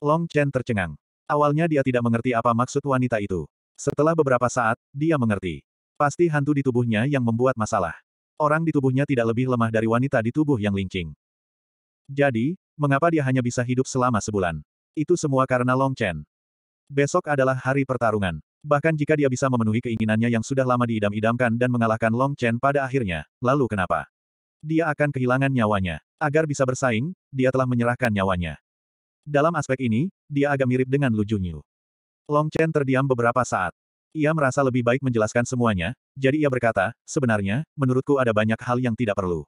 Long Chen tercengang. Awalnya dia tidak mengerti apa maksud wanita itu. Setelah beberapa saat, dia mengerti. Pasti hantu di tubuhnya yang membuat masalah. Orang di tubuhnya tidak lebih lemah dari wanita di tubuh yang lincing. Jadi, mengapa dia hanya bisa hidup selama sebulan? Itu semua karena Long Chen. Besok adalah hari pertarungan. Bahkan jika dia bisa memenuhi keinginannya yang sudah lama diidam-idamkan dan mengalahkan Long Chen pada akhirnya, lalu kenapa? Dia akan kehilangan nyawanya. Agar bisa bersaing, dia telah menyerahkan nyawanya. Dalam aspek ini, dia agak mirip dengan Lu Junyu. Long Chen terdiam beberapa saat. Ia merasa lebih baik menjelaskan semuanya, jadi ia berkata, sebenarnya, menurutku ada banyak hal yang tidak perlu.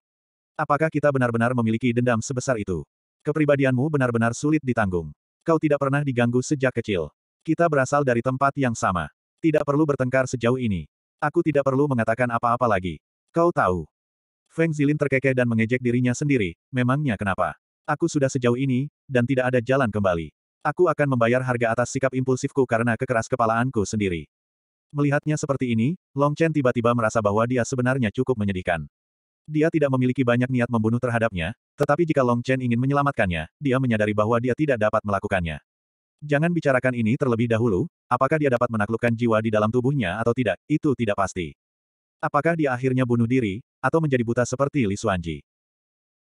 Apakah kita benar-benar memiliki dendam sebesar itu? Kepribadianmu benar-benar sulit ditanggung. Kau tidak pernah diganggu sejak kecil. Kita berasal dari tempat yang sama. Tidak perlu bertengkar sejauh ini. Aku tidak perlu mengatakan apa-apa lagi. Kau tahu. Feng Zilin terkekeh dan mengejek dirinya sendiri, memangnya kenapa? Aku sudah sejauh ini, dan tidak ada jalan kembali. Aku akan membayar harga atas sikap impulsifku karena kekeras kepalaanku sendiri. Melihatnya seperti ini, Long Chen tiba-tiba merasa bahwa dia sebenarnya cukup menyedihkan. Dia tidak memiliki banyak niat membunuh terhadapnya, tetapi jika Long Chen ingin menyelamatkannya, dia menyadari bahwa dia tidak dapat melakukannya. Jangan bicarakan ini terlebih dahulu, apakah dia dapat menaklukkan jiwa di dalam tubuhnya atau tidak, itu tidak pasti. Apakah dia akhirnya bunuh diri, atau menjadi buta seperti Li Xuanji.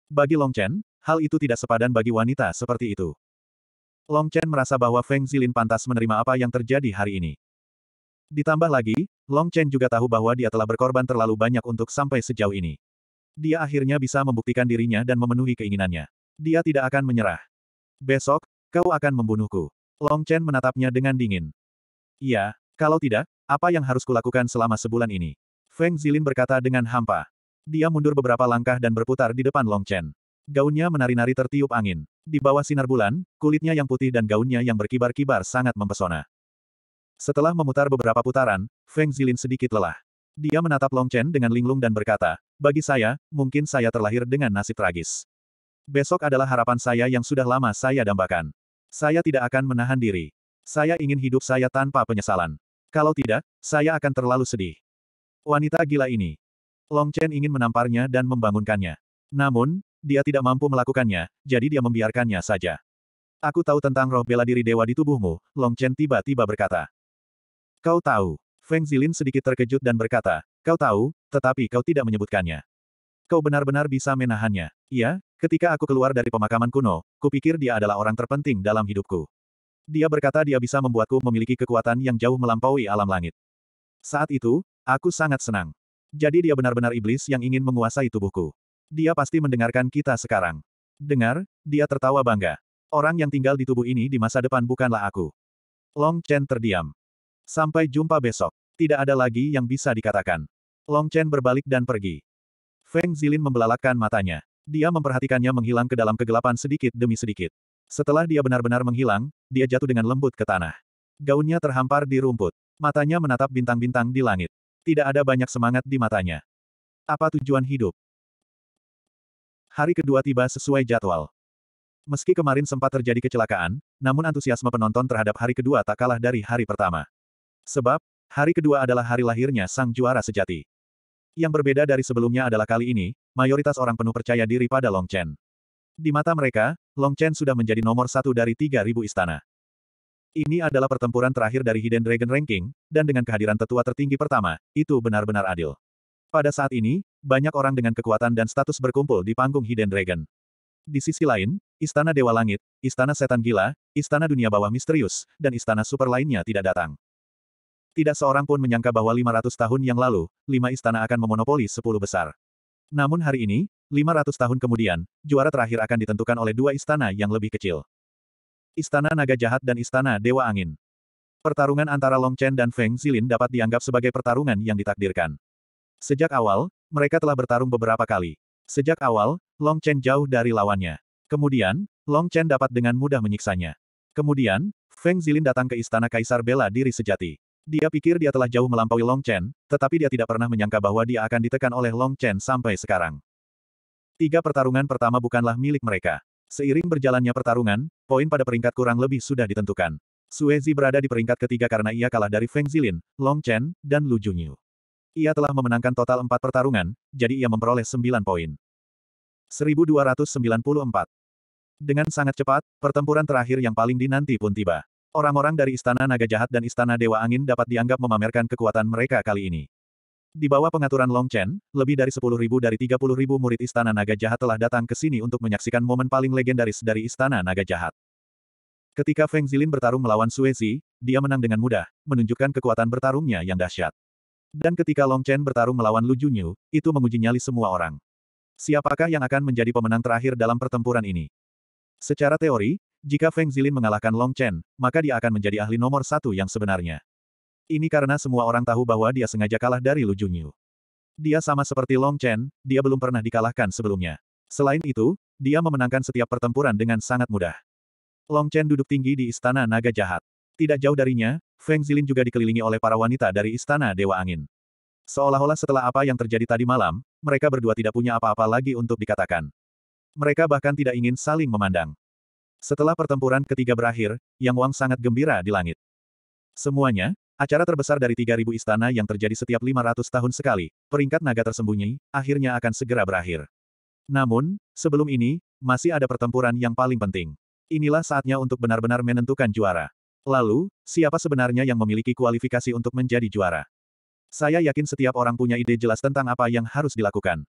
Bagi Long Chen, hal itu tidak sepadan bagi wanita seperti itu. Long Chen merasa bahwa Feng Zilin pantas menerima apa yang terjadi hari ini. Ditambah lagi, Long Chen juga tahu bahwa dia telah berkorban terlalu banyak untuk sampai sejauh ini. Dia akhirnya bisa membuktikan dirinya dan memenuhi keinginannya. Dia tidak akan menyerah. Besok, kau akan membunuhku. Long Chen menatapnya dengan dingin. Iya, kalau tidak, apa yang harus kulakukan selama sebulan ini? Feng Zilin berkata dengan hampa. Dia mundur beberapa langkah dan berputar di depan Long Chen. Gaunnya menari-nari tertiup angin. Di bawah sinar bulan, kulitnya yang putih dan gaunnya yang berkibar-kibar sangat mempesona. Setelah memutar beberapa putaran, Feng Zilin sedikit lelah. Dia menatap Long Chen dengan linglung dan berkata, bagi saya, mungkin saya terlahir dengan nasib tragis. Besok adalah harapan saya yang sudah lama saya dambakan. Saya tidak akan menahan diri. Saya ingin hidup saya tanpa penyesalan. Kalau tidak, saya akan terlalu sedih. Wanita gila ini. Long Chen ingin menamparnya dan membangunkannya. Namun, dia tidak mampu melakukannya, jadi dia membiarkannya saja. Aku tahu tentang roh bela diri dewa di tubuhmu, Long Chen tiba-tiba berkata. Kau tahu, Feng Zilin sedikit terkejut dan berkata, kau tahu, tetapi kau tidak menyebutkannya. Kau benar-benar bisa menahannya. Iya, ketika aku keluar dari pemakaman kuno, kupikir dia adalah orang terpenting dalam hidupku. Dia berkata dia bisa membuatku memiliki kekuatan yang jauh melampaui alam langit. Saat itu, aku sangat senang. Jadi dia benar-benar iblis yang ingin menguasai tubuhku. Dia pasti mendengarkan kita sekarang. Dengar, dia tertawa bangga. Orang yang tinggal di tubuh ini di masa depan bukanlah aku. Long Chen terdiam. Sampai jumpa besok. Tidak ada lagi yang bisa dikatakan. Long Chen berbalik dan pergi. Feng Zilin membelalakkan matanya. Dia memperhatikannya menghilang ke dalam kegelapan sedikit demi sedikit. Setelah dia benar-benar menghilang, dia jatuh dengan lembut ke tanah. Gaunnya terhampar di rumput. Matanya menatap bintang-bintang di langit. Tidak ada banyak semangat di matanya. Apa tujuan hidup? Hari kedua tiba sesuai jadwal. Meski kemarin sempat terjadi kecelakaan, namun antusiasme penonton terhadap hari kedua tak kalah dari hari pertama. Sebab, hari kedua adalah hari lahirnya sang juara sejati. Yang berbeda dari sebelumnya adalah kali ini, mayoritas orang penuh percaya diri pada Long Chen. Di mata mereka, Long Chen sudah menjadi nomor satu dari 3.000 istana. Ini adalah pertempuran terakhir dari Hidden Dragon Ranking, dan dengan kehadiran tetua tertinggi pertama, itu benar-benar adil. Pada saat ini, banyak orang dengan kekuatan dan status berkumpul di panggung Hidden Dragon. Di sisi lain, Istana Dewa Langit, Istana Setan Gila, Istana Dunia Bawah Misterius, dan Istana Super lainnya tidak datang. Tidak seorang pun menyangka bahwa 500 tahun yang lalu, lima istana akan memonopoli sepuluh besar. Namun hari ini, 500 tahun kemudian, juara terakhir akan ditentukan oleh dua istana yang lebih kecil. Istana Naga Jahat dan Istana Dewa Angin. Pertarungan antara Long Chen dan Feng Zilin dapat dianggap sebagai pertarungan yang ditakdirkan. Sejak awal, mereka telah bertarung beberapa kali. Sejak awal, Long Chen jauh dari lawannya. Kemudian, Long Chen dapat dengan mudah menyiksanya. Kemudian, Feng Zilin datang ke istana Kaisar Bela Diri Sejati. Dia pikir dia telah jauh melampaui Long Chen, tetapi dia tidak pernah menyangka bahwa dia akan ditekan oleh Long Chen sampai sekarang. Tiga pertarungan pertama bukanlah milik mereka. Seiring berjalannya pertarungan, poin pada peringkat kurang lebih sudah ditentukan. Suezi berada di peringkat ketiga karena ia kalah dari Feng Zilin, Long Chen, dan Lu Junyu. Ia telah memenangkan total empat pertarungan, jadi ia memperoleh sembilan poin. 1294. Dengan sangat cepat, pertempuran terakhir yang paling dinanti pun tiba. Orang-orang dari Istana Naga Jahat dan Istana Dewa Angin dapat dianggap memamerkan kekuatan mereka kali ini. Di bawah pengaturan Long Chen, lebih dari 10.000 dari 30.000 murid Istana Naga Jahat telah datang ke sini untuk menyaksikan momen paling legendaris dari Istana Naga Jahat. Ketika Feng Zilin bertarung melawan Suezi, dia menang dengan mudah, menunjukkan kekuatan bertarungnya yang dahsyat. Dan ketika Long Chen bertarung melawan Lu Junyu, itu menguji nyali semua orang. Siapakah yang akan menjadi pemenang terakhir dalam pertempuran ini? Secara teori, jika Feng Zilin mengalahkan Long Chen, maka dia akan menjadi ahli nomor satu yang sebenarnya. Ini karena semua orang tahu bahwa dia sengaja kalah dari Lu Junyu. Dia sama seperti Long Chen, dia belum pernah dikalahkan sebelumnya. Selain itu, dia memenangkan setiap pertempuran dengan sangat mudah. Long Chen duduk tinggi di Istana Naga Jahat. Tidak jauh darinya, Feng Zilin juga dikelilingi oleh para wanita dari Istana Dewa Angin. Seolah-olah setelah apa yang terjadi tadi malam, mereka berdua tidak punya apa-apa lagi untuk dikatakan. Mereka bahkan tidak ingin saling memandang. Setelah pertempuran ketiga berakhir, Yang Wang sangat gembira di langit. Semuanya, acara terbesar dari 3.000 istana yang terjadi setiap 500 tahun sekali, peringkat naga tersembunyi, akhirnya akan segera berakhir. Namun, sebelum ini, masih ada pertempuran yang paling penting. Inilah saatnya untuk benar-benar menentukan juara. Lalu, siapa sebenarnya yang memiliki kualifikasi untuk menjadi juara? Saya yakin setiap orang punya ide jelas tentang apa yang harus dilakukan.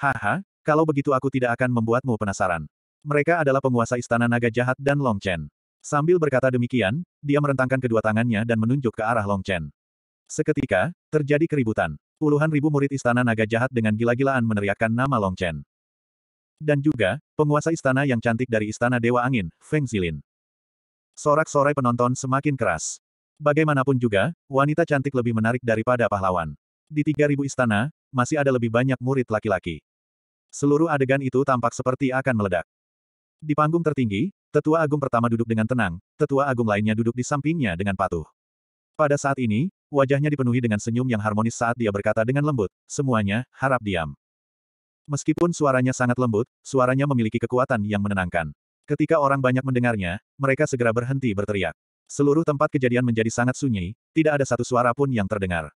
Haha, kalau begitu aku tidak akan membuatmu penasaran. Mereka adalah penguasa istana naga jahat dan Long Chen. Sambil berkata demikian, dia merentangkan kedua tangannya dan menunjuk ke arah Long Chen. Seketika, terjadi keributan. Puluhan ribu murid istana naga jahat dengan gila-gilaan meneriakkan nama Long Chen. Dan juga, penguasa istana yang cantik dari istana Dewa Angin, Feng Zilin. Sorak-sorai penonton semakin keras. Bagaimanapun juga, wanita cantik lebih menarik daripada pahlawan. Di tiga ribu istana, masih ada lebih banyak murid laki-laki. Seluruh adegan itu tampak seperti akan meledak. Di panggung tertinggi, tetua agung pertama duduk dengan tenang, tetua agung lainnya duduk di sampingnya dengan patuh. Pada saat ini, wajahnya dipenuhi dengan senyum yang harmonis saat dia berkata dengan lembut, semuanya, harap diam. Meskipun suaranya sangat lembut, suaranya memiliki kekuatan yang menenangkan. Ketika orang banyak mendengarnya, mereka segera berhenti berteriak. Seluruh tempat kejadian menjadi sangat sunyi, tidak ada satu suara pun yang terdengar.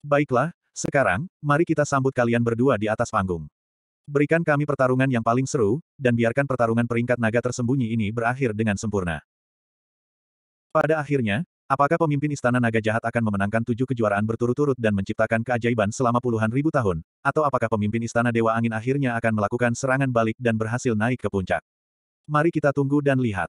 Baiklah, sekarang, mari kita sambut kalian berdua di atas panggung. Berikan kami pertarungan yang paling seru, dan biarkan pertarungan peringkat naga tersembunyi ini berakhir dengan sempurna. Pada akhirnya, apakah pemimpin Istana Naga Jahat akan memenangkan tujuh kejuaraan berturut-turut dan menciptakan keajaiban selama puluhan ribu tahun, atau apakah pemimpin Istana Dewa Angin akhirnya akan melakukan serangan balik dan berhasil naik ke puncak? Mari kita tunggu dan lihat.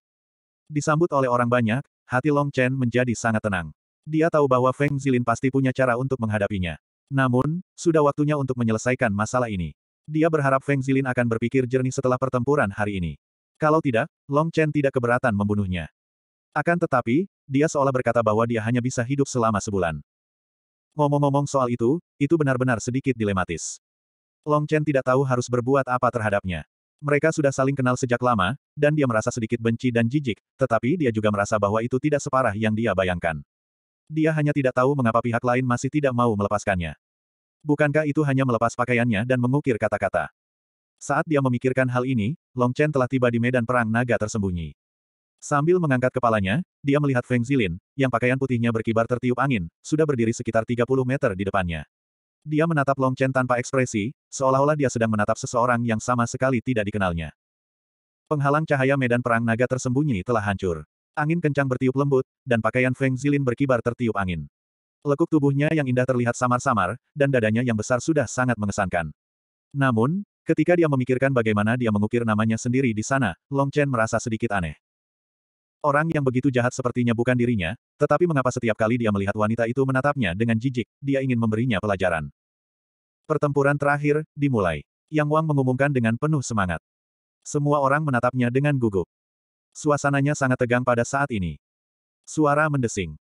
Disambut oleh orang banyak, hati Long Chen menjadi sangat tenang. Dia tahu bahwa Feng Zilin pasti punya cara untuk menghadapinya. Namun, sudah waktunya untuk menyelesaikan masalah ini. Dia berharap Feng Zilin akan berpikir jernih setelah pertempuran hari ini. Kalau tidak, Long Chen tidak keberatan membunuhnya. Akan tetapi, dia seolah berkata bahwa dia hanya bisa hidup selama sebulan. Ngomong-ngomong soal itu, itu benar-benar sedikit dilematis. Long Chen tidak tahu harus berbuat apa terhadapnya. Mereka sudah saling kenal sejak lama, dan dia merasa sedikit benci dan jijik, tetapi dia juga merasa bahwa itu tidak separah yang dia bayangkan. Dia hanya tidak tahu mengapa pihak lain masih tidak mau melepaskannya. Bukankah itu hanya melepas pakaiannya dan mengukir kata-kata? Saat dia memikirkan hal ini, Long Chen telah tiba di medan perang naga tersembunyi. Sambil mengangkat kepalanya, dia melihat Feng Zilin, yang pakaian putihnya berkibar tertiup angin, sudah berdiri sekitar 30 meter di depannya. Dia menatap Long Chen tanpa ekspresi, seolah-olah dia sedang menatap seseorang yang sama sekali tidak dikenalnya. Penghalang cahaya medan perang naga tersembunyi telah hancur. Angin kencang bertiup lembut, dan pakaian Feng Zilin berkibar tertiup angin. Lekuk tubuhnya yang indah terlihat samar-samar, dan dadanya yang besar sudah sangat mengesankan. Namun, ketika dia memikirkan bagaimana dia mengukir namanya sendiri di sana, Long Chen merasa sedikit aneh. Orang yang begitu jahat sepertinya bukan dirinya, tetapi mengapa setiap kali dia melihat wanita itu menatapnya dengan jijik, dia ingin memberinya pelajaran. Pertempuran terakhir, dimulai. Yang Wang mengumumkan dengan penuh semangat. Semua orang menatapnya dengan gugup. Suasananya sangat tegang pada saat ini. Suara mendesing.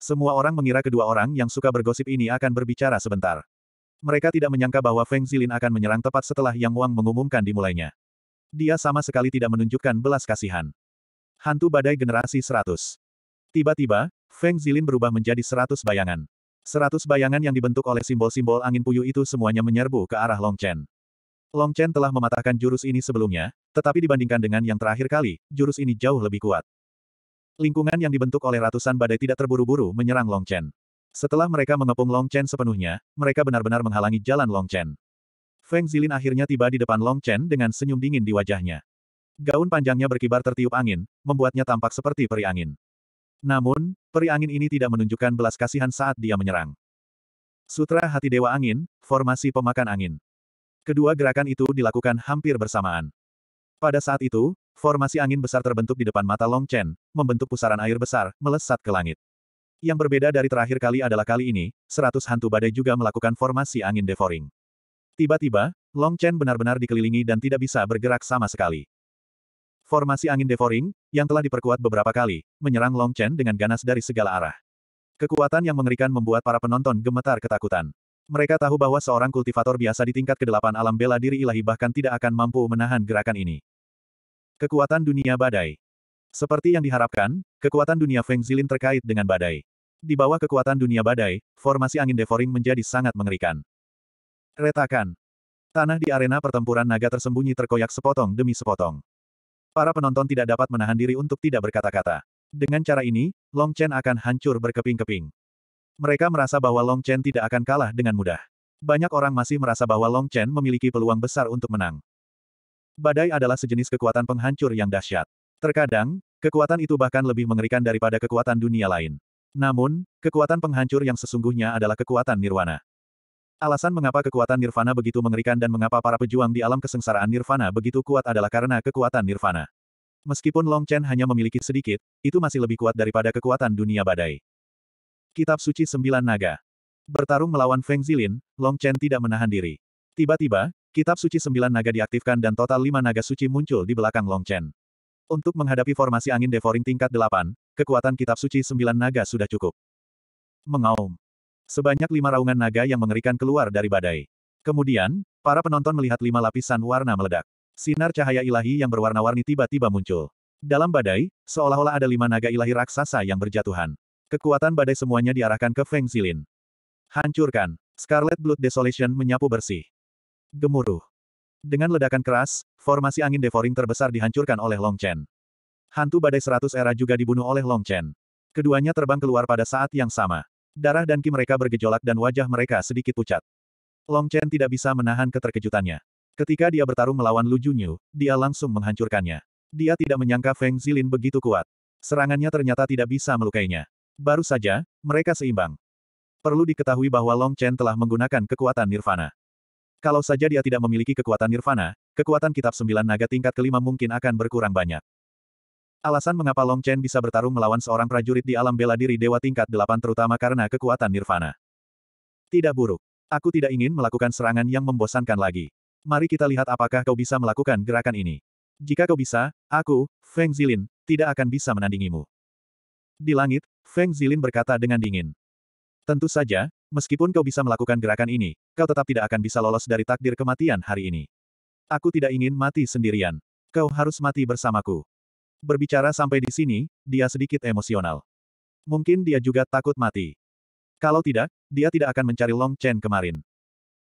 Semua orang mengira kedua orang yang suka bergosip ini akan berbicara sebentar. Mereka tidak menyangka bahwa Feng Zilin akan menyerang tepat setelah Yang Wang mengumumkan dimulainya. Dia sama sekali tidak menunjukkan belas kasihan. Hantu badai generasi 100. Tiba-tiba, Feng Zilin berubah menjadi 100 bayangan. 100 bayangan yang dibentuk oleh simbol-simbol angin puyuh itu semuanya menyerbu ke arah Long Chen. Long Chen telah mematahkan jurus ini sebelumnya, tetapi dibandingkan dengan yang terakhir kali, jurus ini jauh lebih kuat. Lingkungan yang dibentuk oleh ratusan badai tidak terburu-buru menyerang Long Chen. Setelah mereka mengepung Long Chen sepenuhnya, mereka benar-benar menghalangi jalan Long Chen. Feng Zilin akhirnya tiba di depan Long Chen dengan senyum dingin di wajahnya. Gaun panjangnya berkibar tertiup angin, membuatnya tampak seperti peri angin. Namun, peri angin ini tidak menunjukkan belas kasihan saat dia menyerang. Sutra Hati Dewa Angin, Formasi Pemakan Angin. Kedua gerakan itu dilakukan hampir bersamaan. Pada saat itu, Formasi angin besar terbentuk di depan mata Long Chen, membentuk pusaran air besar, melesat ke langit. Yang berbeda dari terakhir kali adalah kali ini, seratus hantu badai juga melakukan formasi angin devouring. Tiba-tiba, Long Chen benar-benar dikelilingi dan tidak bisa bergerak sama sekali. Formasi angin devouring, yang telah diperkuat beberapa kali, menyerang Long Chen dengan ganas dari segala arah. Kekuatan yang mengerikan membuat para penonton gemetar ketakutan. Mereka tahu bahwa seorang kultivator biasa di tingkat ke-8 alam bela diri ilahi bahkan tidak akan mampu menahan gerakan ini. Kekuatan dunia badai. Seperti yang diharapkan, kekuatan dunia Feng Zilin terkait dengan badai. Di bawah kekuatan dunia badai, formasi angin devouring menjadi sangat mengerikan. Retakan. Tanah di arena pertempuran naga tersembunyi terkoyak sepotong demi sepotong. Para penonton tidak dapat menahan diri untuk tidak berkata-kata. Dengan cara ini, Long Chen akan hancur berkeping-keping. Mereka merasa bahwa Long Chen tidak akan kalah dengan mudah. Banyak orang masih merasa bahwa Long Chen memiliki peluang besar untuk menang. Badai adalah sejenis kekuatan penghancur yang dahsyat. Terkadang, kekuatan itu bahkan lebih mengerikan daripada kekuatan dunia lain. Namun, kekuatan penghancur yang sesungguhnya adalah kekuatan nirwana. Alasan mengapa kekuatan nirvana begitu mengerikan dan mengapa para pejuang di alam kesengsaraan nirvana begitu kuat adalah karena kekuatan nirvana. Meskipun Long Chen hanya memiliki sedikit, itu masih lebih kuat daripada kekuatan dunia badai. Kitab Suci Sembilan Naga Bertarung melawan Feng Zilin, Long Chen tidak menahan diri. Tiba-tiba, Kitab suci sembilan naga diaktifkan dan total lima naga suci muncul di belakang Long Chen. Untuk menghadapi formasi angin devouring tingkat delapan, kekuatan kitab suci sembilan naga sudah cukup. Mengaum. Sebanyak lima raungan naga yang mengerikan keluar dari badai. Kemudian, para penonton melihat lima lapisan warna meledak. Sinar cahaya ilahi yang berwarna-warni tiba-tiba muncul. Dalam badai, seolah-olah ada lima naga ilahi raksasa yang berjatuhan. Kekuatan badai semuanya diarahkan ke Feng Zilin. Hancurkan. Scarlet Blood Desolation menyapu bersih. Gemuruh. Dengan ledakan keras, formasi angin devouring terbesar dihancurkan oleh Long Chen. Hantu badai Seratus era juga dibunuh oleh Long Chen. Keduanya terbang keluar pada saat yang sama. Darah dan ki mereka bergejolak dan wajah mereka sedikit pucat. Long Chen tidak bisa menahan keterkejutannya. Ketika dia bertarung melawan Lu Junyu, dia langsung menghancurkannya. Dia tidak menyangka Feng Zilin begitu kuat. Serangannya ternyata tidak bisa melukainya. Baru saja, mereka seimbang. Perlu diketahui bahwa Long Chen telah menggunakan kekuatan Nirvana. Kalau saja dia tidak memiliki kekuatan nirvana, kekuatan kitab sembilan naga tingkat kelima mungkin akan berkurang banyak. Alasan mengapa Long Chen bisa bertarung melawan seorang prajurit di alam bela diri dewa tingkat delapan terutama karena kekuatan nirvana. Tidak buruk. Aku tidak ingin melakukan serangan yang membosankan lagi. Mari kita lihat apakah kau bisa melakukan gerakan ini. Jika kau bisa, aku, Feng Zilin, tidak akan bisa menandingimu. Di langit, Feng Zilin berkata dengan dingin. Tentu saja, meskipun kau bisa melakukan gerakan ini, kau tetap tidak akan bisa lolos dari takdir kematian hari ini. Aku tidak ingin mati sendirian. Kau harus mati bersamaku. Berbicara sampai di sini, dia sedikit emosional. Mungkin dia juga takut mati. Kalau tidak, dia tidak akan mencari Long Chen kemarin.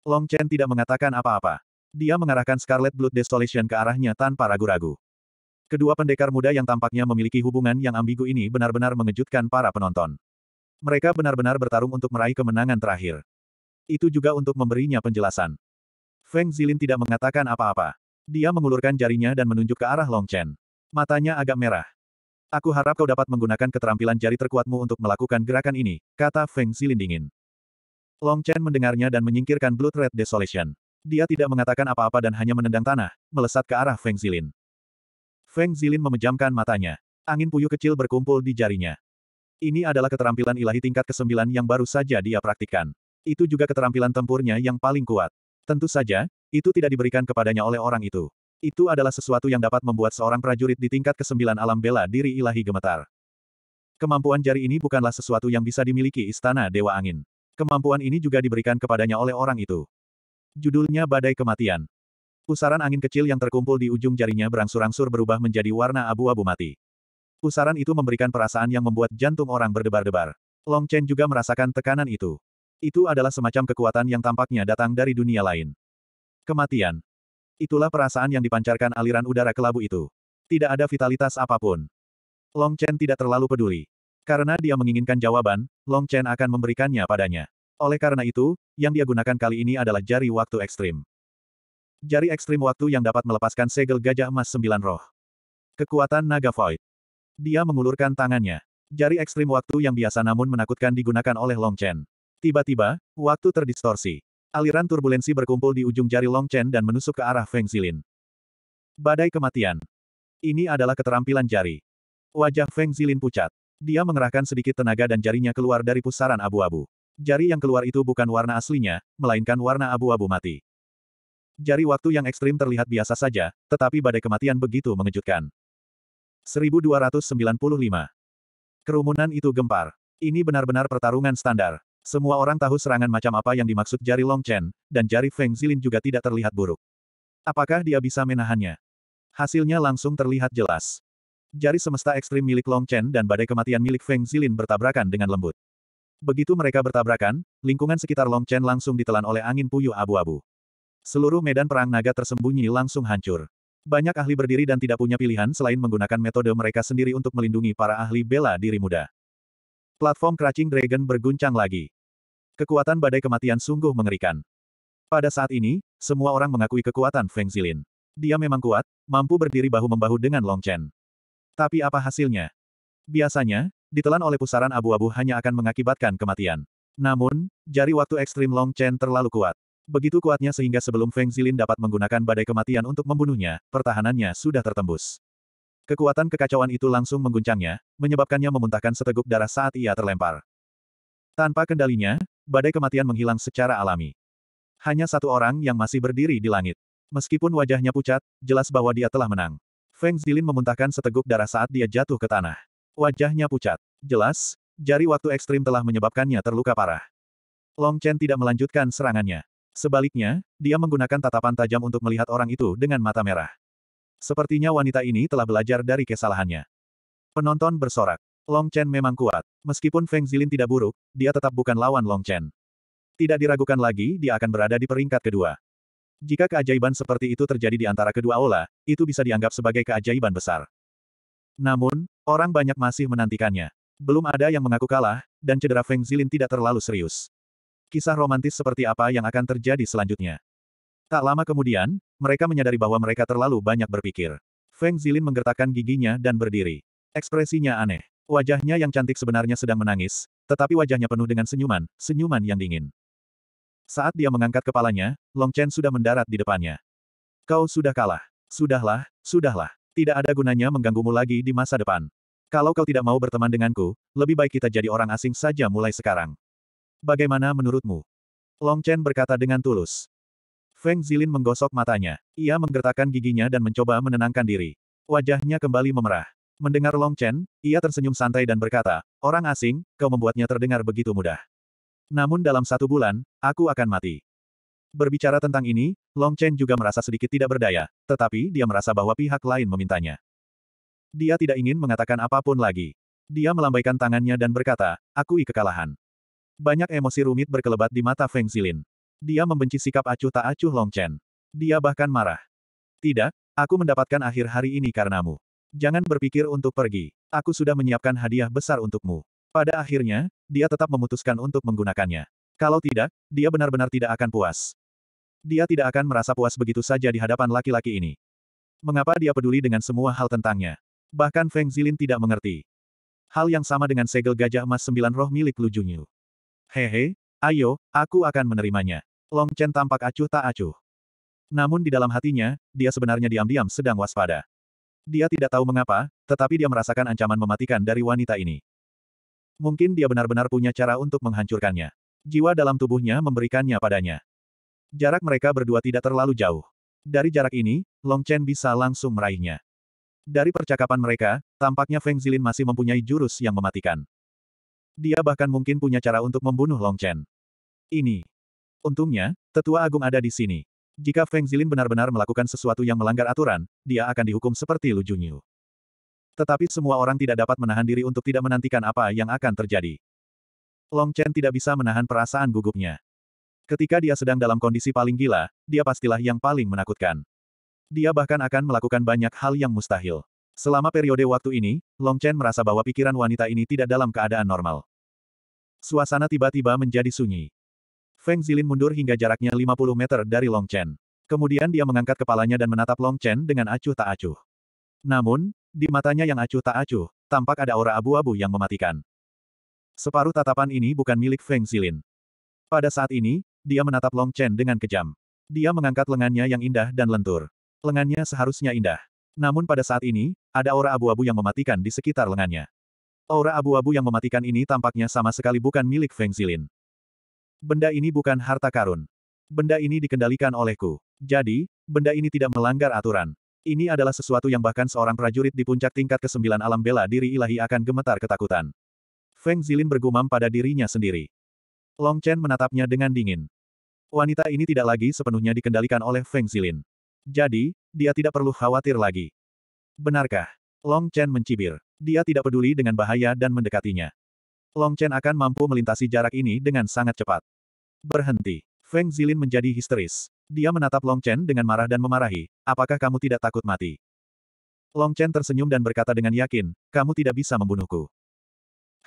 Long Chen tidak mengatakan apa-apa. Dia mengarahkan Scarlet Blood Desolation ke arahnya tanpa ragu-ragu. Kedua pendekar muda yang tampaknya memiliki hubungan yang ambigu ini benar-benar mengejutkan para penonton. Mereka benar-benar bertarung untuk meraih kemenangan terakhir. Itu juga untuk memberinya penjelasan. Feng Zilin tidak mengatakan apa-apa. Dia mengulurkan jarinya dan menunjuk ke arah Long Chen. Matanya agak merah. Aku harap kau dapat menggunakan keterampilan jari terkuatmu untuk melakukan gerakan ini, kata Feng Zilin dingin. Long Chen mendengarnya dan menyingkirkan Blood Red Desolation. Dia tidak mengatakan apa-apa dan hanya menendang tanah, melesat ke arah Feng Zilin. Feng Zilin memejamkan matanya. Angin puyuh kecil berkumpul di jarinya. Ini adalah keterampilan ilahi tingkat ke-9 yang baru saja dia praktikkan. Itu juga keterampilan tempurnya yang paling kuat. Tentu saja, itu tidak diberikan kepadanya oleh orang itu. Itu adalah sesuatu yang dapat membuat seorang prajurit di tingkat ke-9 alam bela diri ilahi gemetar. Kemampuan jari ini bukanlah sesuatu yang bisa dimiliki istana Dewa Angin. Kemampuan ini juga diberikan kepadanya oleh orang itu. Judulnya Badai Kematian. Pusaran angin kecil yang terkumpul di ujung jarinya berangsur-angsur berubah menjadi warna abu-abu mati. Pusaran itu memberikan perasaan yang membuat jantung orang berdebar-debar. Long Chen juga merasakan tekanan itu. Itu adalah semacam kekuatan yang tampaknya datang dari dunia lain. Kematian. Itulah perasaan yang dipancarkan aliran udara kelabu itu. Tidak ada vitalitas apapun. Long Chen tidak terlalu peduli. Karena dia menginginkan jawaban, Long Chen akan memberikannya padanya. Oleh karena itu, yang dia gunakan kali ini adalah jari waktu ekstrim. Jari ekstrim waktu yang dapat melepaskan segel gajah emas sembilan roh. Kekuatan naga void. Dia mengulurkan tangannya. Jari ekstrim waktu yang biasa namun menakutkan digunakan oleh Long Chen. Tiba-tiba, waktu terdistorsi. Aliran turbulensi berkumpul di ujung jari Long Chen dan menusuk ke arah Feng Zilin. Badai kematian. Ini adalah keterampilan jari. Wajah Feng Zilin pucat. Dia mengerahkan sedikit tenaga dan jarinya keluar dari pusaran abu-abu. Jari yang keluar itu bukan warna aslinya, melainkan warna abu-abu mati. Jari waktu yang ekstrim terlihat biasa saja, tetapi badai kematian begitu mengejutkan. 1295. Kerumunan itu gempar. Ini benar-benar pertarungan standar. Semua orang tahu serangan macam apa yang dimaksud jari Long Chen, dan jari Feng Zilin juga tidak terlihat buruk. Apakah dia bisa menahannya? Hasilnya langsung terlihat jelas. Jari semesta ekstrim milik Long Chen dan badai kematian milik Feng Zilin bertabrakan dengan lembut. Begitu mereka bertabrakan, lingkungan sekitar Long Chen langsung ditelan oleh angin puyuh abu-abu. Seluruh medan perang naga tersembunyi langsung hancur. Banyak ahli berdiri dan tidak punya pilihan selain menggunakan metode mereka sendiri untuk melindungi para ahli bela diri muda. Platform Crashing Dragon berguncang lagi. Kekuatan badai kematian sungguh mengerikan. Pada saat ini, semua orang mengakui kekuatan Feng Zilin. Dia memang kuat, mampu berdiri bahu-membahu dengan Long Chen. Tapi apa hasilnya? Biasanya, ditelan oleh pusaran abu-abu hanya akan mengakibatkan kematian. Namun, jari waktu ekstrim Long Chen terlalu kuat. Begitu kuatnya sehingga sebelum Feng Zilin dapat menggunakan badai kematian untuk membunuhnya, pertahanannya sudah tertembus. Kekuatan kekacauan itu langsung mengguncangnya, menyebabkannya memuntahkan seteguk darah saat ia terlempar. Tanpa kendalinya, badai kematian menghilang secara alami. Hanya satu orang yang masih berdiri di langit. Meskipun wajahnya pucat, jelas bahwa dia telah menang. Feng Zilin memuntahkan seteguk darah saat dia jatuh ke tanah. Wajahnya pucat. Jelas, jari waktu ekstrim telah menyebabkannya terluka parah. Long Chen tidak melanjutkan serangannya. Sebaliknya, dia menggunakan tatapan tajam untuk melihat orang itu dengan mata merah. Sepertinya wanita ini telah belajar dari kesalahannya. Penonton bersorak. Long Chen memang kuat. Meskipun Feng Zilin tidak buruk, dia tetap bukan lawan Long Chen. Tidak diragukan lagi dia akan berada di peringkat kedua. Jika keajaiban seperti itu terjadi di antara kedua aula, itu bisa dianggap sebagai keajaiban besar. Namun, orang banyak masih menantikannya. Belum ada yang mengaku kalah, dan cedera Feng Zilin tidak terlalu serius kisah romantis seperti apa yang akan terjadi selanjutnya. Tak lama kemudian, mereka menyadari bahwa mereka terlalu banyak berpikir. Feng Zilin menggertakkan giginya dan berdiri. Ekspresinya aneh. Wajahnya yang cantik sebenarnya sedang menangis, tetapi wajahnya penuh dengan senyuman, senyuman yang dingin. Saat dia mengangkat kepalanya, Long Chen sudah mendarat di depannya. Kau sudah kalah. Sudahlah, sudahlah. Tidak ada gunanya mengganggumu lagi di masa depan. Kalau kau tidak mau berteman denganku, lebih baik kita jadi orang asing saja mulai sekarang. Bagaimana menurutmu? Long Chen berkata dengan tulus. Feng Zilin menggosok matanya. Ia menggertakkan giginya dan mencoba menenangkan diri. Wajahnya kembali memerah. Mendengar Long Chen, ia tersenyum santai dan berkata, Orang asing, kau membuatnya terdengar begitu mudah. Namun dalam satu bulan, aku akan mati. Berbicara tentang ini, Long Chen juga merasa sedikit tidak berdaya, tetapi dia merasa bahwa pihak lain memintanya. Dia tidak ingin mengatakan apapun lagi. Dia melambaikan tangannya dan berkata, akui kekalahan. Banyak emosi rumit berkelebat di mata Feng Zilin. Dia membenci sikap acuh tak acuh Long Chen. Dia bahkan marah. Tidak, aku mendapatkan akhir hari ini karenamu. Jangan berpikir untuk pergi. Aku sudah menyiapkan hadiah besar untukmu. Pada akhirnya, dia tetap memutuskan untuk menggunakannya. Kalau tidak, dia benar-benar tidak akan puas. Dia tidak akan merasa puas begitu saja di hadapan laki-laki ini. Mengapa dia peduli dengan semua hal tentangnya? Bahkan Feng Zilin tidak mengerti. Hal yang sama dengan segel gajah emas sembilan roh milik Lu Junyu. Hehe, ayo, aku akan menerimanya. Long Chen tampak acuh tak acuh. Namun di dalam hatinya, dia sebenarnya diam-diam sedang waspada. Dia tidak tahu mengapa, tetapi dia merasakan ancaman mematikan dari wanita ini. Mungkin dia benar-benar punya cara untuk menghancurkannya. Jiwa dalam tubuhnya memberikannya padanya. Jarak mereka berdua tidak terlalu jauh. Dari jarak ini, Long Chen bisa langsung meraihnya. Dari percakapan mereka, tampaknya Feng Zilin masih mempunyai jurus yang mematikan. Dia bahkan mungkin punya cara untuk membunuh Long Chen. Ini. Untungnya, tetua agung ada di sini. Jika Feng Zilin benar-benar melakukan sesuatu yang melanggar aturan, dia akan dihukum seperti Lu Junyu. Tetapi semua orang tidak dapat menahan diri untuk tidak menantikan apa yang akan terjadi. Long Chen tidak bisa menahan perasaan gugupnya. Ketika dia sedang dalam kondisi paling gila, dia pastilah yang paling menakutkan. Dia bahkan akan melakukan banyak hal yang mustahil. Selama periode waktu ini, Long Chen merasa bahwa pikiran wanita ini tidak dalam keadaan normal. Suasana tiba-tiba menjadi sunyi. Feng Zilin mundur hingga jaraknya 50 meter dari Long Chen. Kemudian dia mengangkat kepalanya dan menatap Long Chen dengan acuh tak acuh. Namun, di matanya yang acuh tak acuh, tampak ada aura abu-abu yang mematikan. Separuh tatapan ini bukan milik Feng Zilin. Pada saat ini, dia menatap Long Chen dengan kejam. Dia mengangkat lengannya yang indah dan lentur. Lengannya seharusnya indah. Namun pada saat ini, ada aura abu-abu yang mematikan di sekitar lengannya. Aura abu-abu yang mematikan ini tampaknya sama sekali bukan milik Feng Zilin. Benda ini bukan harta karun. Benda ini dikendalikan olehku. Jadi, benda ini tidak melanggar aturan. Ini adalah sesuatu yang bahkan seorang prajurit di puncak tingkat ke-9 alam bela diri ilahi akan gemetar ketakutan. Feng Zilin bergumam pada dirinya sendiri. Long Chen menatapnya dengan dingin. Wanita ini tidak lagi sepenuhnya dikendalikan oleh Feng Zilin. Jadi, dia tidak perlu khawatir lagi. Benarkah? Long Chen mencibir. Dia tidak peduli dengan bahaya dan mendekatinya. Long Chen akan mampu melintasi jarak ini dengan sangat cepat. Berhenti. Feng Zilin menjadi histeris. Dia menatap Long Chen dengan marah dan memarahi, apakah kamu tidak takut mati? Long Chen tersenyum dan berkata dengan yakin, kamu tidak bisa membunuhku.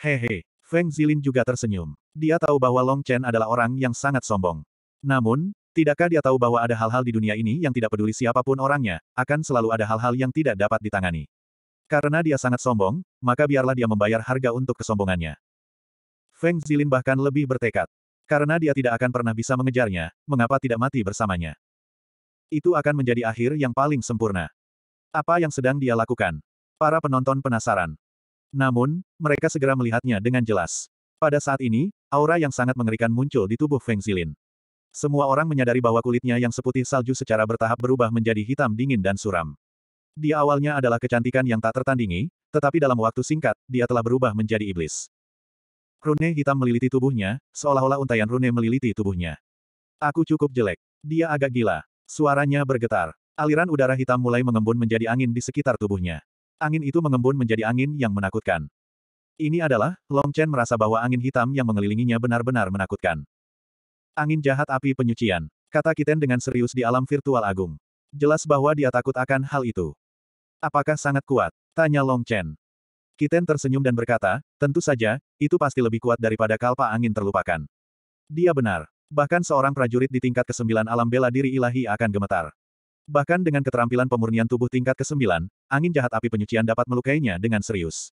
Hehe, Feng Zilin juga tersenyum. Dia tahu bahwa Long Chen adalah orang yang sangat sombong. Namun, Tidakkah dia tahu bahwa ada hal-hal di dunia ini yang tidak peduli siapapun orangnya, akan selalu ada hal-hal yang tidak dapat ditangani. Karena dia sangat sombong, maka biarlah dia membayar harga untuk kesombongannya. Feng Zilin bahkan lebih bertekad. Karena dia tidak akan pernah bisa mengejarnya, mengapa tidak mati bersamanya? Itu akan menjadi akhir yang paling sempurna. Apa yang sedang dia lakukan? Para penonton penasaran. Namun, mereka segera melihatnya dengan jelas. Pada saat ini, aura yang sangat mengerikan muncul di tubuh Feng Zilin. Semua orang menyadari bahwa kulitnya yang seputih salju secara bertahap berubah menjadi hitam dingin dan suram. Dia awalnya adalah kecantikan yang tak tertandingi, tetapi dalam waktu singkat, dia telah berubah menjadi iblis. Rune hitam meliliti tubuhnya, seolah-olah untaian rune meliliti tubuhnya. Aku cukup jelek. Dia agak gila. Suaranya bergetar. Aliran udara hitam mulai mengembun menjadi angin di sekitar tubuhnya. Angin itu mengembun menjadi angin yang menakutkan. Ini adalah, Long Chen merasa bahwa angin hitam yang mengelilinginya benar-benar menakutkan. Angin jahat api penyucian. Kata Kiten dengan serius di alam virtual agung. Jelas bahwa dia takut akan hal itu. Apakah sangat kuat? Tanya Long Chen. Kiten tersenyum dan berkata, tentu saja, itu pasti lebih kuat daripada kalpa angin terlupakan. Dia benar. Bahkan seorang prajurit di tingkat ke-9 alam bela diri ilahi akan gemetar. Bahkan dengan keterampilan pemurnian tubuh tingkat ke-9, angin jahat api penyucian dapat melukainya dengan serius.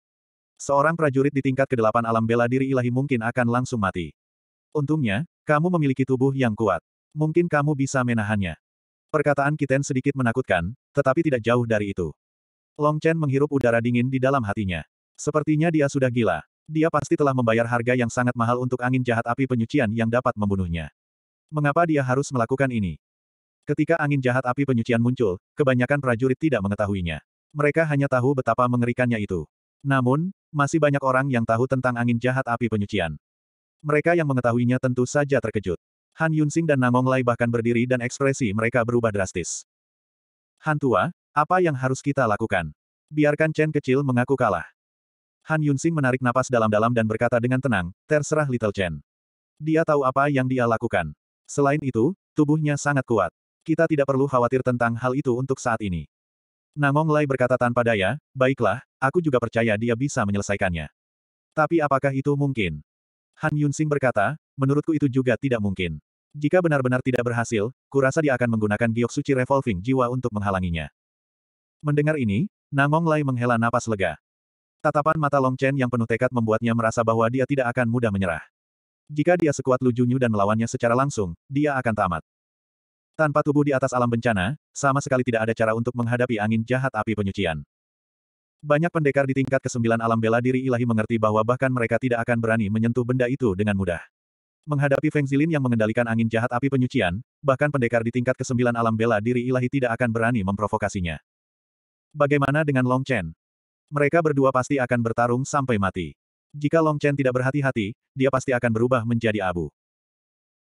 Seorang prajurit di tingkat ke-8 alam bela diri ilahi mungkin akan langsung mati. Untungnya, kamu memiliki tubuh yang kuat. Mungkin kamu bisa menahannya. Perkataan Kiten sedikit menakutkan, tetapi tidak jauh dari itu. Long Chen menghirup udara dingin di dalam hatinya. Sepertinya dia sudah gila. Dia pasti telah membayar harga yang sangat mahal untuk angin jahat api penyucian yang dapat membunuhnya. Mengapa dia harus melakukan ini? Ketika angin jahat api penyucian muncul, kebanyakan prajurit tidak mengetahuinya. Mereka hanya tahu betapa mengerikannya itu. Namun, masih banyak orang yang tahu tentang angin jahat api penyucian. Mereka yang mengetahuinya tentu saja terkejut. Han Yunxing dan Namong Lai bahkan berdiri dan ekspresi mereka berubah drastis. Han tua, apa yang harus kita lakukan? Biarkan Chen kecil mengaku kalah. Han Yunxing menarik napas dalam-dalam dan berkata dengan tenang, terserah Little Chen. Dia tahu apa yang dia lakukan. Selain itu, tubuhnya sangat kuat. Kita tidak perlu khawatir tentang hal itu untuk saat ini. Namong Lai berkata tanpa daya, baiklah, aku juga percaya dia bisa menyelesaikannya. Tapi apakah itu mungkin? Han Yunxing berkata, menurutku itu juga tidak mungkin. Jika benar-benar tidak berhasil, kurasa dia akan menggunakan giok suci revolving jiwa untuk menghalanginya. Mendengar ini, Nangong Lai menghela napas lega. Tatapan mata Long Chen yang penuh tekad membuatnya merasa bahwa dia tidak akan mudah menyerah. Jika dia sekuat Lu Junyu dan melawannya secara langsung, dia akan tamat. Tanpa tubuh di atas alam bencana, sama sekali tidak ada cara untuk menghadapi angin jahat api penyucian. Banyak pendekar di tingkat kesembilan alam bela diri ilahi mengerti bahwa bahkan mereka tidak akan berani menyentuh benda itu dengan mudah. Menghadapi Feng Zilin yang mengendalikan angin jahat api penyucian, bahkan pendekar di tingkat kesembilan alam bela diri ilahi tidak akan berani memprovokasinya. Bagaimana dengan Long Chen? Mereka berdua pasti akan bertarung sampai mati. Jika Long Chen tidak berhati-hati, dia pasti akan berubah menjadi abu.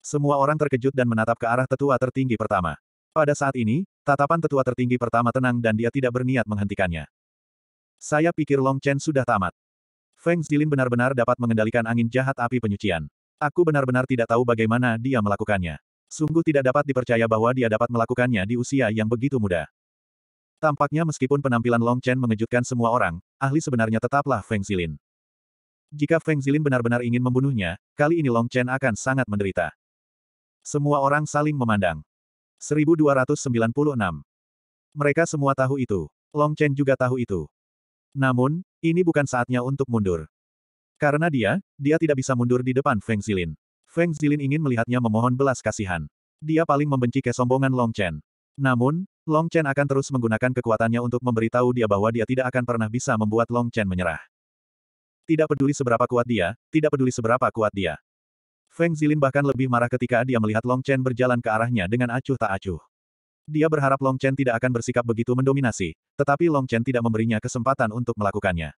Semua orang terkejut dan menatap ke arah tetua tertinggi pertama. Pada saat ini, tatapan tetua tertinggi pertama tenang dan dia tidak berniat menghentikannya. Saya pikir Long Chen sudah tamat. Feng Zilin benar-benar dapat mengendalikan angin jahat api penyucian. Aku benar-benar tidak tahu bagaimana dia melakukannya. Sungguh tidak dapat dipercaya bahwa dia dapat melakukannya di usia yang begitu muda. Tampaknya meskipun penampilan Long Chen mengejutkan semua orang, ahli sebenarnya tetaplah Feng Zilin. Jika Feng Zilin benar-benar ingin membunuhnya, kali ini Long Chen akan sangat menderita. Semua orang saling memandang. 1296. Mereka semua tahu itu. Long Chen juga tahu itu. Namun, ini bukan saatnya untuk mundur. Karena dia, dia tidak bisa mundur di depan Feng Zilin. Feng Zilin ingin melihatnya memohon belas kasihan. Dia paling membenci kesombongan Long Chen. Namun, Long Chen akan terus menggunakan kekuatannya untuk memberitahu dia bahwa dia tidak akan pernah bisa membuat Long Chen menyerah. Tidak peduli seberapa kuat dia, tidak peduli seberapa kuat dia. Feng Zilin bahkan lebih marah ketika dia melihat Long Chen berjalan ke arahnya dengan acuh tak acuh. Dia berharap Long Chen tidak akan bersikap begitu mendominasi, tetapi Long Chen tidak memberinya kesempatan untuk melakukannya.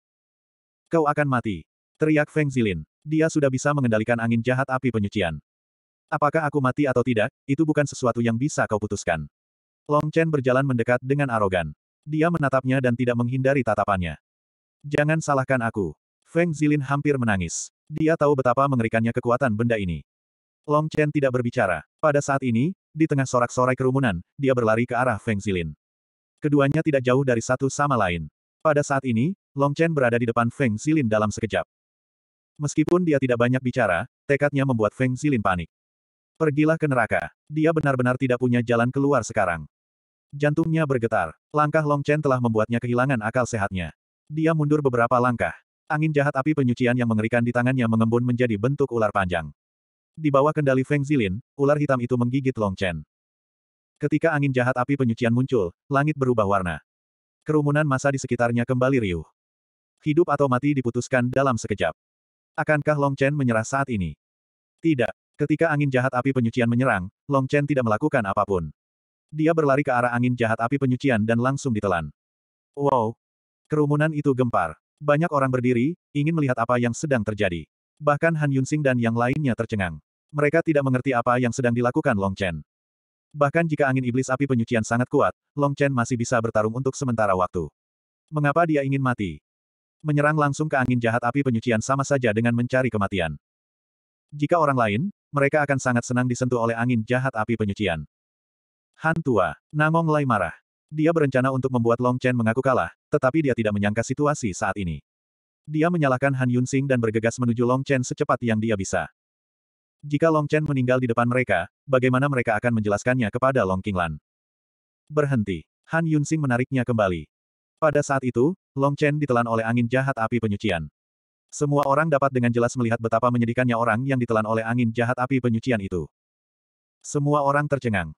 Kau akan mati. Teriak Feng Zilin. Dia sudah bisa mengendalikan angin jahat api penyucian. Apakah aku mati atau tidak, itu bukan sesuatu yang bisa kau putuskan. Long Chen berjalan mendekat dengan arogan. Dia menatapnya dan tidak menghindari tatapannya. Jangan salahkan aku. Feng Zilin hampir menangis. Dia tahu betapa mengerikannya kekuatan benda ini. Long Chen tidak berbicara. Pada saat ini, di tengah sorak-sorai kerumunan, dia berlari ke arah Feng Zilin. Keduanya tidak jauh dari satu sama lain. Pada saat ini, Long Chen berada di depan Feng Zilin dalam sekejap. Meskipun dia tidak banyak bicara, tekadnya membuat Feng Zilin panik. Pergilah ke neraka. Dia benar-benar tidak punya jalan keluar sekarang. Jantungnya bergetar. Langkah Long Chen telah membuatnya kehilangan akal sehatnya. Dia mundur beberapa langkah. Angin jahat api penyucian yang mengerikan di tangannya mengembun menjadi bentuk ular panjang. Di bawah kendali Feng Zilin, ular hitam itu menggigit Long Chen. Ketika angin jahat api penyucian muncul, langit berubah warna. Kerumunan masa di sekitarnya kembali riuh. Hidup atau mati diputuskan dalam sekejap. Akankah Long Chen menyerah saat ini? Tidak. Ketika angin jahat api penyucian menyerang, Long Chen tidak melakukan apapun. Dia berlari ke arah angin jahat api penyucian dan langsung ditelan. Wow! Kerumunan itu gempar. Banyak orang berdiri, ingin melihat apa yang sedang terjadi. Bahkan Han Yunsing dan yang lainnya tercengang. Mereka tidak mengerti apa yang sedang dilakukan Long Chen. Bahkan jika angin iblis api penyucian sangat kuat, Long Chen masih bisa bertarung untuk sementara waktu. Mengapa dia ingin mati? Menyerang langsung ke angin jahat api penyucian sama saja dengan mencari kematian. Jika orang lain, mereka akan sangat senang disentuh oleh angin jahat api penyucian. Han tua, Nangong Lai marah. Dia berencana untuk membuat Long Chen mengaku kalah, tetapi dia tidak menyangka situasi saat ini. Dia menyalahkan Han Yun dan bergegas menuju Long Chen secepat yang dia bisa. Jika Long Chen meninggal di depan mereka, bagaimana mereka akan menjelaskannya kepada Long Qinglan? Berhenti. Han Yun menariknya kembali. Pada saat itu, Long Chen ditelan oleh angin jahat api penyucian. Semua orang dapat dengan jelas melihat betapa menyedihkannya orang yang ditelan oleh angin jahat api penyucian itu. Semua orang tercengang.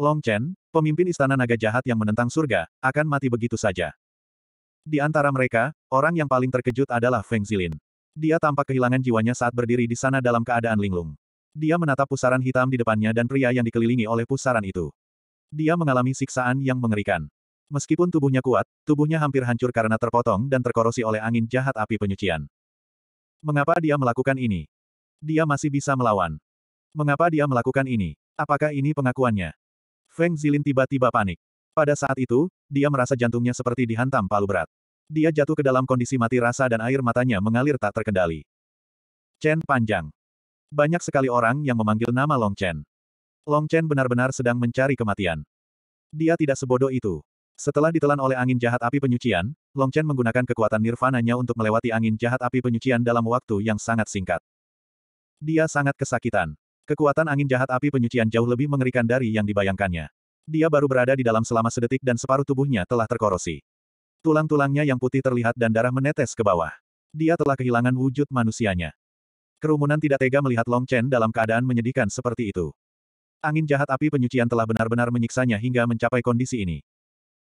Long Chen, pemimpin istana naga jahat yang menentang surga, akan mati begitu saja. Di antara mereka, orang yang paling terkejut adalah Feng Zilin. Dia tampak kehilangan jiwanya saat berdiri di sana dalam keadaan linglung. Dia menatap pusaran hitam di depannya dan pria yang dikelilingi oleh pusaran itu. Dia mengalami siksaan yang mengerikan. Meskipun tubuhnya kuat, tubuhnya hampir hancur karena terpotong dan terkorosi oleh angin jahat api penyucian. Mengapa dia melakukan ini? Dia masih bisa melawan. Mengapa dia melakukan ini? Apakah ini pengakuannya? Feng Zilin tiba-tiba panik. Pada saat itu, dia merasa jantungnya seperti dihantam palu berat. Dia jatuh ke dalam kondisi mati rasa dan air matanya mengalir tak terkendali. Chen panjang. Banyak sekali orang yang memanggil nama Long Chen. Long Chen benar-benar sedang mencari kematian. Dia tidak sebodoh itu. Setelah ditelan oleh angin jahat api penyucian, Long Chen menggunakan kekuatan nirvananya untuk melewati angin jahat api penyucian dalam waktu yang sangat singkat. Dia sangat kesakitan. Kekuatan angin jahat api penyucian jauh lebih mengerikan dari yang dibayangkannya. Dia baru berada di dalam selama sedetik dan separuh tubuhnya telah terkorosi. Tulang-tulangnya yang putih terlihat dan darah menetes ke bawah. Dia telah kehilangan wujud manusianya. Kerumunan tidak tega melihat Long Chen dalam keadaan menyedihkan seperti itu. Angin jahat api penyucian telah benar-benar menyiksanya hingga mencapai kondisi ini.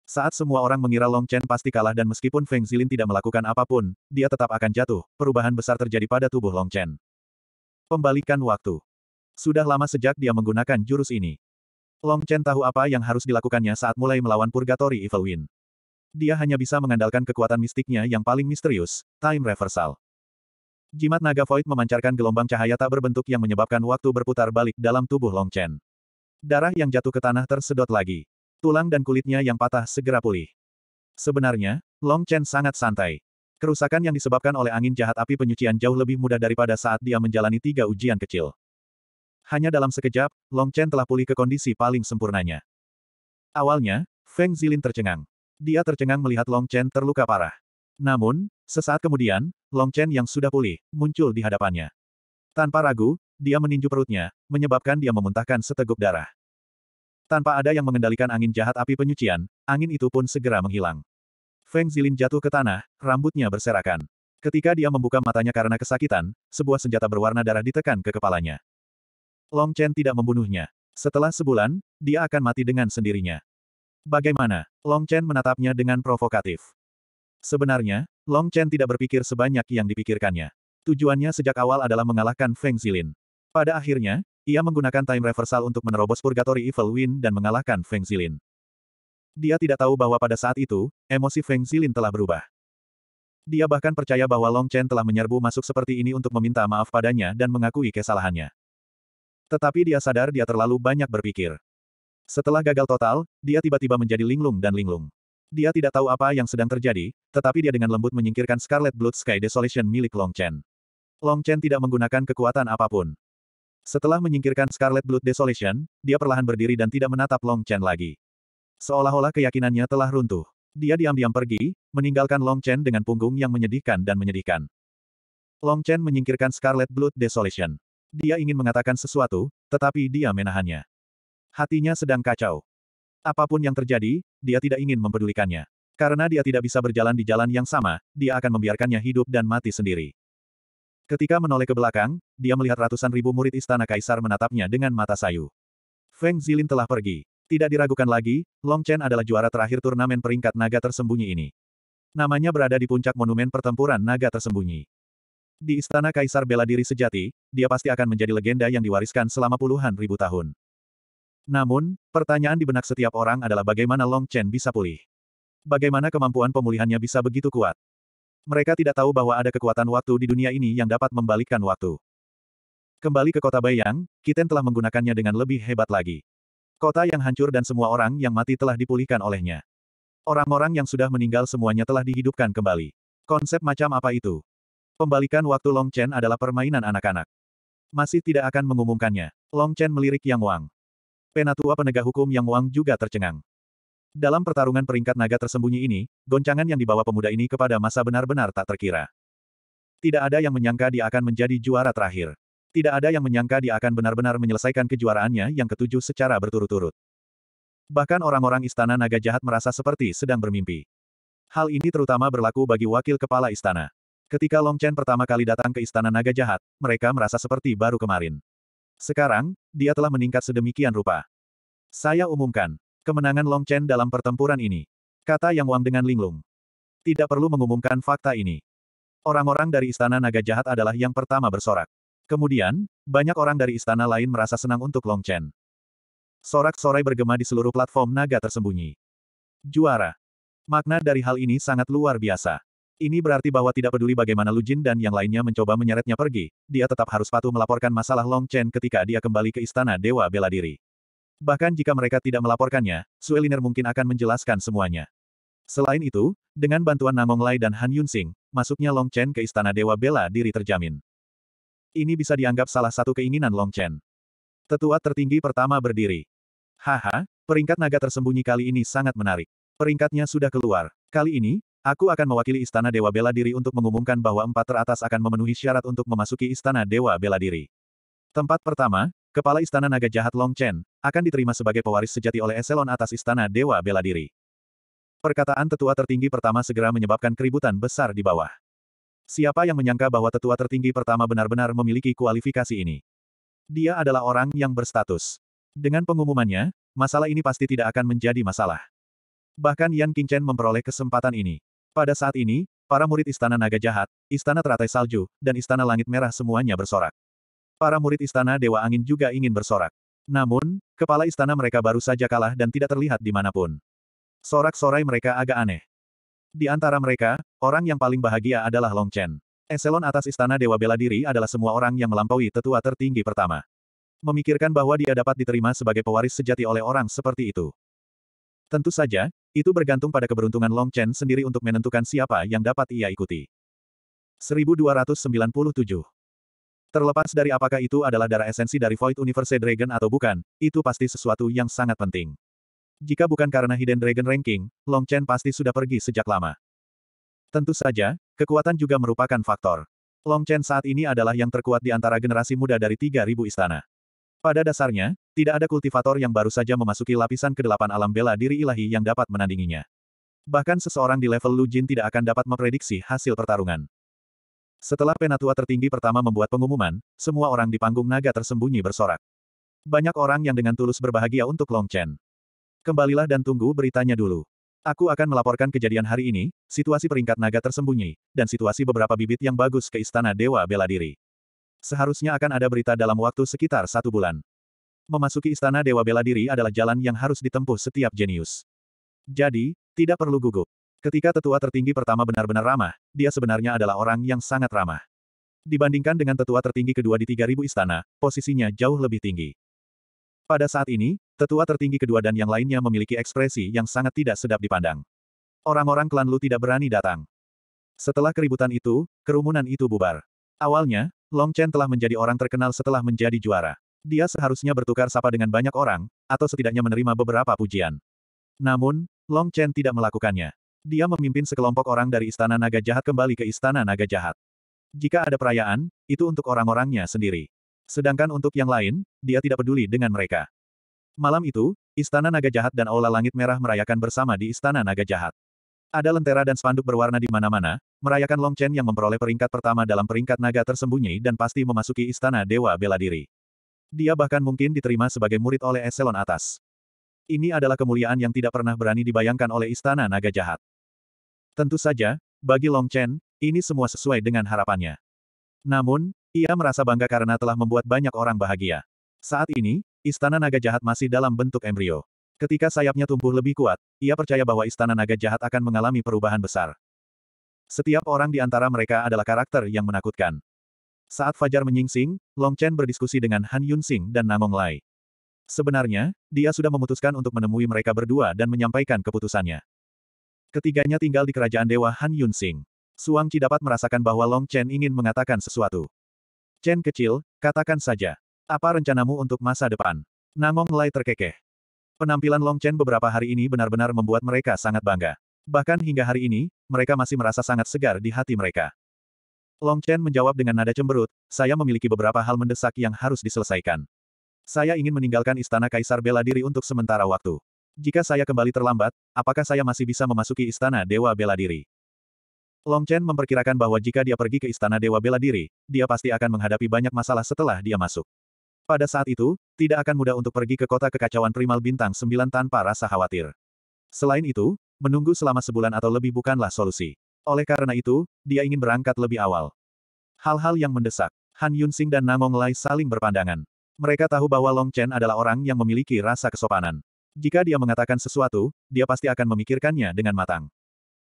Saat semua orang mengira Long Chen pasti kalah dan meskipun Feng Zilin tidak melakukan apapun, dia tetap akan jatuh, perubahan besar terjadi pada tubuh Long Chen. Pembalikan waktu. Sudah lama sejak dia menggunakan jurus ini. Long Chen tahu apa yang harus dilakukannya saat mulai melawan Purgatory Evil Wind. Dia hanya bisa mengandalkan kekuatan mistiknya yang paling misterius, Time Reversal. Jimat naga void memancarkan gelombang cahaya tak berbentuk yang menyebabkan waktu berputar balik dalam tubuh Long Chen. Darah yang jatuh ke tanah tersedot lagi. Tulang dan kulitnya yang patah segera pulih. Sebenarnya, Long Chen sangat santai. Kerusakan yang disebabkan oleh angin jahat api penyucian jauh lebih mudah daripada saat dia menjalani tiga ujian kecil. Hanya dalam sekejap, Long Chen telah pulih ke kondisi paling sempurnanya. Awalnya, Feng Zilin tercengang. Dia tercengang melihat Long Chen terluka parah. Namun, sesaat kemudian, Long Chen yang sudah pulih, muncul di hadapannya. Tanpa ragu, dia meninju perutnya, menyebabkan dia memuntahkan seteguk darah. Tanpa ada yang mengendalikan angin jahat api penyucian, angin itu pun segera menghilang. Feng Zilin jatuh ke tanah, rambutnya berserakan. Ketika dia membuka matanya karena kesakitan, sebuah senjata berwarna darah ditekan ke kepalanya. Long Chen tidak membunuhnya. Setelah sebulan, dia akan mati dengan sendirinya. Bagaimana? Long Chen menatapnya dengan provokatif. Sebenarnya, Long Chen tidak berpikir sebanyak yang dipikirkannya. Tujuannya sejak awal adalah mengalahkan Feng Zilin. Pada akhirnya, ia menggunakan time reversal untuk menerobos Purgatory Evil Wind dan mengalahkan Feng Zilin. Dia tidak tahu bahwa pada saat itu, emosi Feng Zilin telah berubah. Dia bahkan percaya bahwa Long Chen telah menyerbu masuk seperti ini untuk meminta maaf padanya dan mengakui kesalahannya. Tetapi dia sadar dia terlalu banyak berpikir. Setelah gagal total, dia tiba-tiba menjadi linglung dan linglung. Dia tidak tahu apa yang sedang terjadi, tetapi dia dengan lembut menyingkirkan Scarlet Blood Sky Desolation milik Long Chen. Long Chen tidak menggunakan kekuatan apapun. Setelah menyingkirkan Scarlet Blood Desolation, dia perlahan berdiri dan tidak menatap Long Chen lagi. Seolah-olah keyakinannya telah runtuh. Dia diam-diam pergi, meninggalkan Long Chen dengan punggung yang menyedihkan dan menyedihkan. Long Chen menyingkirkan Scarlet Blood Desolation. Dia ingin mengatakan sesuatu, tetapi dia menahannya. Hatinya sedang kacau. Apapun yang terjadi, dia tidak ingin mempedulikannya. Karena dia tidak bisa berjalan di jalan yang sama, dia akan membiarkannya hidup dan mati sendiri. Ketika menoleh ke belakang, dia melihat ratusan ribu murid istana kaisar menatapnya dengan mata sayu. Feng Zilin telah pergi. Tidak diragukan lagi, Long Chen adalah juara terakhir turnamen peringkat naga tersembunyi ini. Namanya berada di puncak monumen pertempuran naga tersembunyi. Di istana kaisar bela diri sejati, dia pasti akan menjadi legenda yang diwariskan selama puluhan ribu tahun. Namun, pertanyaan di benak setiap orang adalah bagaimana Long Chen bisa pulih. Bagaimana kemampuan pemulihannya bisa begitu kuat? Mereka tidak tahu bahwa ada kekuatan waktu di dunia ini yang dapat membalikkan waktu. Kembali ke kota bayang, Kiten telah menggunakannya dengan lebih hebat lagi. Kota yang hancur dan semua orang yang mati telah dipulihkan olehnya. Orang-orang yang sudah meninggal semuanya telah dihidupkan kembali. Konsep macam apa itu? Pembalikan waktu Long Chen adalah permainan anak-anak. Masih tidak akan mengumumkannya. Long Chen melirik Yang Wang. Penatua penegak hukum Yang Wang juga tercengang. Dalam pertarungan peringkat naga tersembunyi ini, goncangan yang dibawa pemuda ini kepada masa benar-benar tak terkira. Tidak ada yang menyangka dia akan menjadi juara terakhir. Tidak ada yang menyangka dia akan benar-benar menyelesaikan kejuaraannya yang ketujuh secara berturut-turut. Bahkan orang-orang istana naga jahat merasa seperti sedang bermimpi. Hal ini terutama berlaku bagi wakil kepala istana. Ketika Long Chen pertama kali datang ke istana naga jahat, mereka merasa seperti baru kemarin. Sekarang, dia telah meningkat sedemikian rupa. Saya umumkan, kemenangan Long Chen dalam pertempuran ini. Kata Yang Wang dengan linglung. Tidak perlu mengumumkan fakta ini. Orang-orang dari Istana Naga Jahat adalah yang pertama bersorak. Kemudian, banyak orang dari istana lain merasa senang untuk Long Chen. Sorak-sorai bergema di seluruh platform naga tersembunyi. Juara. Makna dari hal ini sangat luar biasa. Ini berarti bahwa tidak peduli bagaimana Lu Jin dan yang lainnya mencoba menyeretnya pergi, dia tetap harus patuh melaporkan masalah Long Chen ketika dia kembali ke Istana Dewa Bela Diri. Bahkan jika mereka tidak melaporkannya, Sueliner mungkin akan menjelaskan semuanya. Selain itu, dengan bantuan Namong Lai dan Han Yunsing, masuknya Long Chen ke Istana Dewa Bela Diri terjamin. Ini bisa dianggap salah satu keinginan Long Chen. Tetua tertinggi pertama berdiri. Haha, peringkat naga tersembunyi kali ini sangat menarik. Peringkatnya sudah keluar. Kali ini, Aku akan mewakili Istana Dewa Bela Diri untuk mengumumkan bahwa empat teratas akan memenuhi syarat untuk memasuki Istana Dewa Bela Diri. Tempat pertama, Kepala Istana Naga Jahat Long Chen, akan diterima sebagai pewaris sejati oleh eselon atas Istana Dewa Bela Diri. Perkataan tetua tertinggi pertama segera menyebabkan keributan besar di bawah. Siapa yang menyangka bahwa tetua tertinggi pertama benar-benar memiliki kualifikasi ini? Dia adalah orang yang berstatus. Dengan pengumumannya, masalah ini pasti tidak akan menjadi masalah. Bahkan Yan Qingchen memperoleh kesempatan ini. Pada saat ini, para murid Istana Naga Jahat, Istana Teratai Salju, dan Istana Langit Merah semuanya bersorak. Para murid Istana Dewa Angin juga ingin bersorak. Namun, kepala istana mereka baru saja kalah dan tidak terlihat di dimanapun. Sorak-sorai mereka agak aneh. Di antara mereka, orang yang paling bahagia adalah Long Chen. Eselon atas Istana Dewa Bela Diri adalah semua orang yang melampaui tetua tertinggi pertama. Memikirkan bahwa dia dapat diterima sebagai pewaris sejati oleh orang seperti itu. Tentu saja, itu bergantung pada keberuntungan Long Chen sendiri untuk menentukan siapa yang dapat ia ikuti. 1297 Terlepas dari apakah itu adalah darah esensi dari Void Universe Dragon atau bukan, itu pasti sesuatu yang sangat penting. Jika bukan karena Hidden Dragon Ranking, Long Chen pasti sudah pergi sejak lama. Tentu saja, kekuatan juga merupakan faktor. Long Chen saat ini adalah yang terkuat di antara generasi muda dari 3000 istana. Pada dasarnya, tidak ada kultivator yang baru saja memasuki lapisan kedelapan alam bela diri ilahi yang dapat menandinginya. Bahkan seseorang di level Lu Jin tidak akan dapat memprediksi hasil pertarungan. Setelah penatua tertinggi pertama membuat pengumuman, semua orang di panggung naga tersembunyi bersorak. Banyak orang yang dengan tulus berbahagia untuk Long Chen. Kembalilah dan tunggu beritanya dulu. Aku akan melaporkan kejadian hari ini, situasi peringkat naga tersembunyi, dan situasi beberapa bibit yang bagus ke Istana Dewa Bela Diri. Seharusnya akan ada berita dalam waktu sekitar satu bulan. Memasuki istana Dewa Bela Diri adalah jalan yang harus ditempuh setiap jenius. Jadi, tidak perlu gugup. Ketika tetua tertinggi pertama benar-benar ramah, dia sebenarnya adalah orang yang sangat ramah. Dibandingkan dengan tetua tertinggi kedua di 3000 istana, posisinya jauh lebih tinggi. Pada saat ini, tetua tertinggi kedua dan yang lainnya memiliki ekspresi yang sangat tidak sedap dipandang. Orang-orang klan Lu tidak berani datang. Setelah keributan itu, kerumunan itu bubar. Awalnya, Long Chen telah menjadi orang terkenal setelah menjadi juara. Dia seharusnya bertukar sapa dengan banyak orang, atau setidaknya menerima beberapa pujian. Namun, Long Chen tidak melakukannya. Dia memimpin sekelompok orang dari Istana Naga Jahat kembali ke Istana Naga Jahat. Jika ada perayaan, itu untuk orang-orangnya sendiri. Sedangkan untuk yang lain, dia tidak peduli dengan mereka. Malam itu, Istana Naga Jahat dan Aula Langit Merah merayakan bersama di Istana Naga Jahat. Ada lentera dan spanduk berwarna di mana-mana, merayakan Long Chen yang memperoleh peringkat pertama dalam peringkat naga tersembunyi dan pasti memasuki istana Dewa Bela Diri. Dia bahkan mungkin diterima sebagai murid oleh eselon atas. Ini adalah kemuliaan yang tidak pernah berani dibayangkan oleh istana naga jahat. Tentu saja, bagi Long Chen, ini semua sesuai dengan harapannya. Namun, ia merasa bangga karena telah membuat banyak orang bahagia. Saat ini, istana naga jahat masih dalam bentuk embrio. Ketika sayapnya tumbuh lebih kuat, ia percaya bahwa istana naga jahat akan mengalami perubahan besar. Setiap orang di antara mereka adalah karakter yang menakutkan. Saat Fajar menyingsing, Long Chen berdiskusi dengan Han Yunsing dan Namong Lai. Sebenarnya, dia sudah memutuskan untuk menemui mereka berdua dan menyampaikan keputusannya. Ketiganya tinggal di kerajaan dewa Han Yunsing. Suang Qi dapat merasakan bahwa Long Chen ingin mengatakan sesuatu. Chen kecil, katakan saja. Apa rencanamu untuk masa depan? Namong Lai terkekeh. Penampilan Long Chen beberapa hari ini benar-benar membuat mereka sangat bangga. Bahkan hingga hari ini, mereka masih merasa sangat segar di hati mereka. Long Chen menjawab dengan nada cemberut, saya memiliki beberapa hal mendesak yang harus diselesaikan. Saya ingin meninggalkan istana Kaisar Bela Diri untuk sementara waktu. Jika saya kembali terlambat, apakah saya masih bisa memasuki istana Dewa Bela Diri? Long Chen memperkirakan bahwa jika dia pergi ke istana Dewa Bela Diri, dia pasti akan menghadapi banyak masalah setelah dia masuk. Pada saat itu, tidak akan mudah untuk pergi ke kota kekacauan primal bintang 9 tanpa rasa khawatir. Selain itu, menunggu selama sebulan atau lebih bukanlah solusi. Oleh karena itu, dia ingin berangkat lebih awal. Hal-hal yang mendesak, Han Yunsing dan Namong Lai saling berpandangan. Mereka tahu bahwa Long Chen adalah orang yang memiliki rasa kesopanan. Jika dia mengatakan sesuatu, dia pasti akan memikirkannya dengan matang.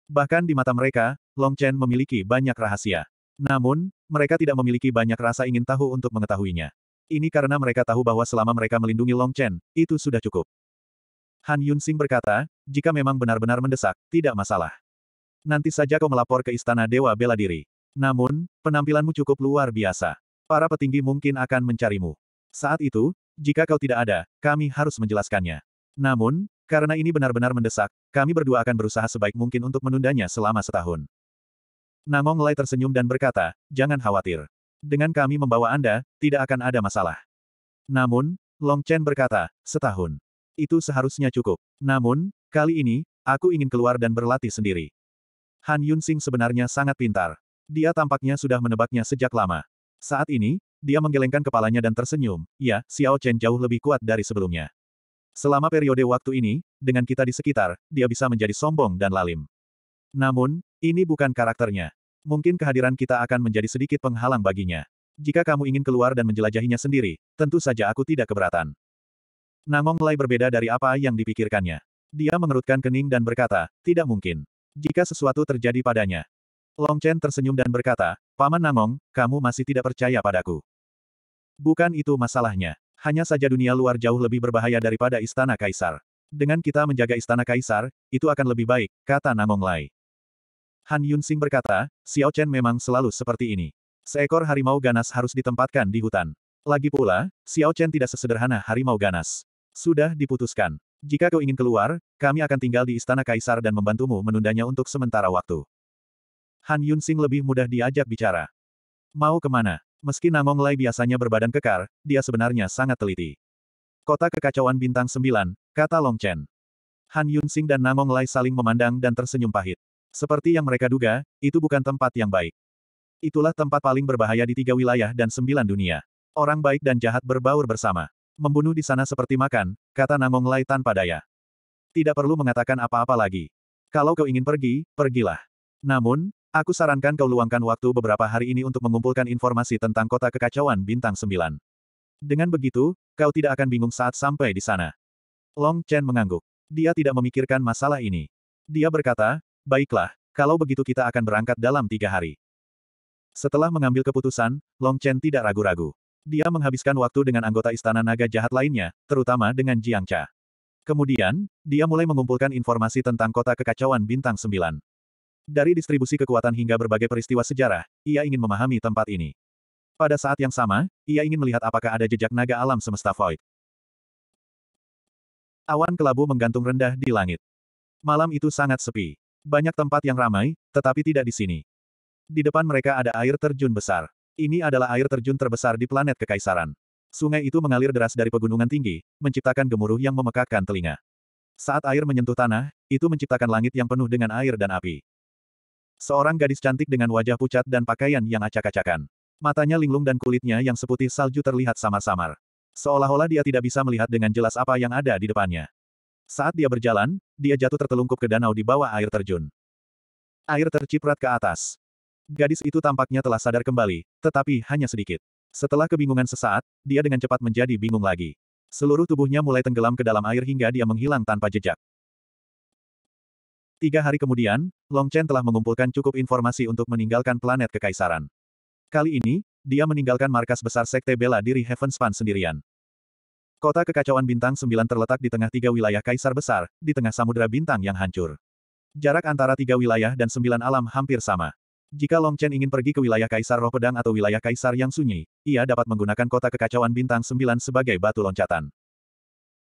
Bahkan di mata mereka, Long Chen memiliki banyak rahasia. Namun, mereka tidak memiliki banyak rasa ingin tahu untuk mengetahuinya. Ini karena mereka tahu bahwa selama mereka melindungi Long Chen, itu sudah cukup. Han Yun Sing berkata, jika memang benar-benar mendesak, tidak masalah. Nanti saja kau melapor ke Istana Dewa Bela Diri. Namun, penampilanmu cukup luar biasa. Para petinggi mungkin akan mencarimu. Saat itu, jika kau tidak ada, kami harus menjelaskannya. Namun, karena ini benar-benar mendesak, kami berdua akan berusaha sebaik mungkin untuk menundanya selama setahun. Namong Lai tersenyum dan berkata, jangan khawatir. Dengan kami membawa Anda, tidak akan ada masalah. Namun, Long Chen berkata, setahun itu seharusnya cukup. Namun, kali ini, aku ingin keluar dan berlatih sendiri. Han Yunsing sebenarnya sangat pintar. Dia tampaknya sudah menebaknya sejak lama. Saat ini, dia menggelengkan kepalanya dan tersenyum, ya, Xiao Chen jauh lebih kuat dari sebelumnya. Selama periode waktu ini, dengan kita di sekitar, dia bisa menjadi sombong dan lalim. Namun, ini bukan karakternya. Mungkin kehadiran kita akan menjadi sedikit penghalang baginya. Jika kamu ingin keluar dan menjelajahinya sendiri, tentu saja aku tidak keberatan. Namong Lai berbeda dari apa yang dipikirkannya. Dia mengerutkan kening dan berkata, tidak mungkin. Jika sesuatu terjadi padanya. Long Chen tersenyum dan berkata, Paman Namong, kamu masih tidak percaya padaku. Bukan itu masalahnya. Hanya saja dunia luar jauh lebih berbahaya daripada Istana Kaisar. Dengan kita menjaga Istana Kaisar, itu akan lebih baik, kata Namong Lai. Han Yunxing berkata, Xiao Chen memang selalu seperti ini. Seekor harimau ganas harus ditempatkan di hutan. Lagi pula, Xiao Chen tidak sesederhana harimau ganas. Sudah diputuskan. Jika kau ingin keluar, kami akan tinggal di Istana Kaisar dan membantumu menundanya untuk sementara waktu. Han Yunsing lebih mudah diajak bicara. Mau kemana? Meski Namong Lai biasanya berbadan kekar, dia sebenarnya sangat teliti. Kota kekacauan bintang sembilan, kata Long Chen. Han Yunsing dan Namong Lai saling memandang dan tersenyum pahit. Seperti yang mereka duga, itu bukan tempat yang baik. Itulah tempat paling berbahaya di tiga wilayah dan sembilan dunia. Orang baik dan jahat berbaur bersama. Membunuh di sana seperti makan, kata Nangong Lai tanpa daya. Tidak perlu mengatakan apa-apa lagi. Kalau kau ingin pergi, pergilah. Namun, aku sarankan kau luangkan waktu beberapa hari ini untuk mengumpulkan informasi tentang kota kekacauan bintang 9. Dengan begitu, kau tidak akan bingung saat sampai di sana. Long Chen mengangguk. Dia tidak memikirkan masalah ini. Dia berkata, baiklah, kalau begitu kita akan berangkat dalam tiga hari. Setelah mengambil keputusan, Long Chen tidak ragu-ragu. Dia menghabiskan waktu dengan anggota istana naga jahat lainnya, terutama dengan Jiang Cha. Kemudian, dia mulai mengumpulkan informasi tentang kota kekacauan bintang sembilan. Dari distribusi kekuatan hingga berbagai peristiwa sejarah, ia ingin memahami tempat ini. Pada saat yang sama, ia ingin melihat apakah ada jejak naga alam semesta void. Awan kelabu menggantung rendah di langit. Malam itu sangat sepi. Banyak tempat yang ramai, tetapi tidak di sini. Di depan mereka ada air terjun besar. Ini adalah air terjun terbesar di planet Kekaisaran. Sungai itu mengalir deras dari pegunungan tinggi, menciptakan gemuruh yang memekakkan telinga. Saat air menyentuh tanah, itu menciptakan langit yang penuh dengan air dan api. Seorang gadis cantik dengan wajah pucat dan pakaian yang acak-acakan. Matanya linglung dan kulitnya yang seputih salju terlihat samar-samar. Seolah-olah dia tidak bisa melihat dengan jelas apa yang ada di depannya. Saat dia berjalan, dia jatuh tertelungkup ke danau di bawah air terjun. Air terciprat ke atas. Gadis itu tampaknya telah sadar kembali, tetapi hanya sedikit. Setelah kebingungan sesaat, dia dengan cepat menjadi bingung lagi. Seluruh tubuhnya mulai tenggelam ke dalam air hingga dia menghilang tanpa jejak. Tiga hari kemudian, Long Chen telah mengumpulkan cukup informasi untuk meninggalkan planet kekaisaran. Kali ini, dia meninggalkan markas besar Sekte Bela Diri Heavenspan sendirian. Kota kekacauan bintang sembilan terletak di tengah tiga wilayah kaisar besar, di tengah samudera bintang yang hancur. Jarak antara tiga wilayah dan sembilan alam hampir sama. Jika Long Chen ingin pergi ke wilayah Kaisar Roh Pedang atau wilayah Kaisar yang sunyi, ia dapat menggunakan kota kekacauan bintang 9 sebagai batu loncatan.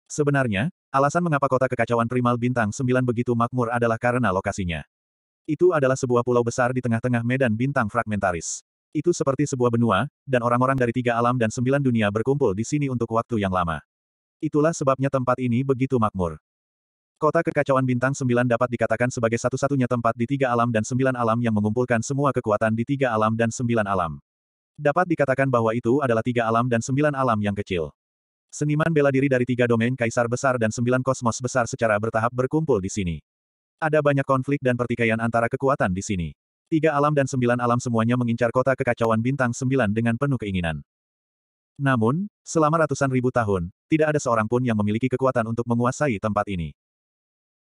Sebenarnya, alasan mengapa kota kekacauan primal bintang 9 begitu makmur adalah karena lokasinya. Itu adalah sebuah pulau besar di tengah-tengah medan bintang fragmentaris. Itu seperti sebuah benua, dan orang-orang dari tiga alam dan sembilan dunia berkumpul di sini untuk waktu yang lama. Itulah sebabnya tempat ini begitu makmur. Kota kekacauan bintang sembilan dapat dikatakan sebagai satu-satunya tempat di tiga alam dan sembilan alam yang mengumpulkan semua kekuatan di tiga alam dan sembilan alam. Dapat dikatakan bahwa itu adalah tiga alam dan sembilan alam yang kecil. Seniman bela diri dari tiga domain kaisar besar dan sembilan kosmos besar secara bertahap berkumpul di sini. Ada banyak konflik dan pertikaian antara kekuatan di sini. Tiga alam dan sembilan alam semuanya mengincar kota kekacauan bintang sembilan dengan penuh keinginan. Namun, selama ratusan ribu tahun, tidak ada seorang pun yang memiliki kekuatan untuk menguasai tempat ini.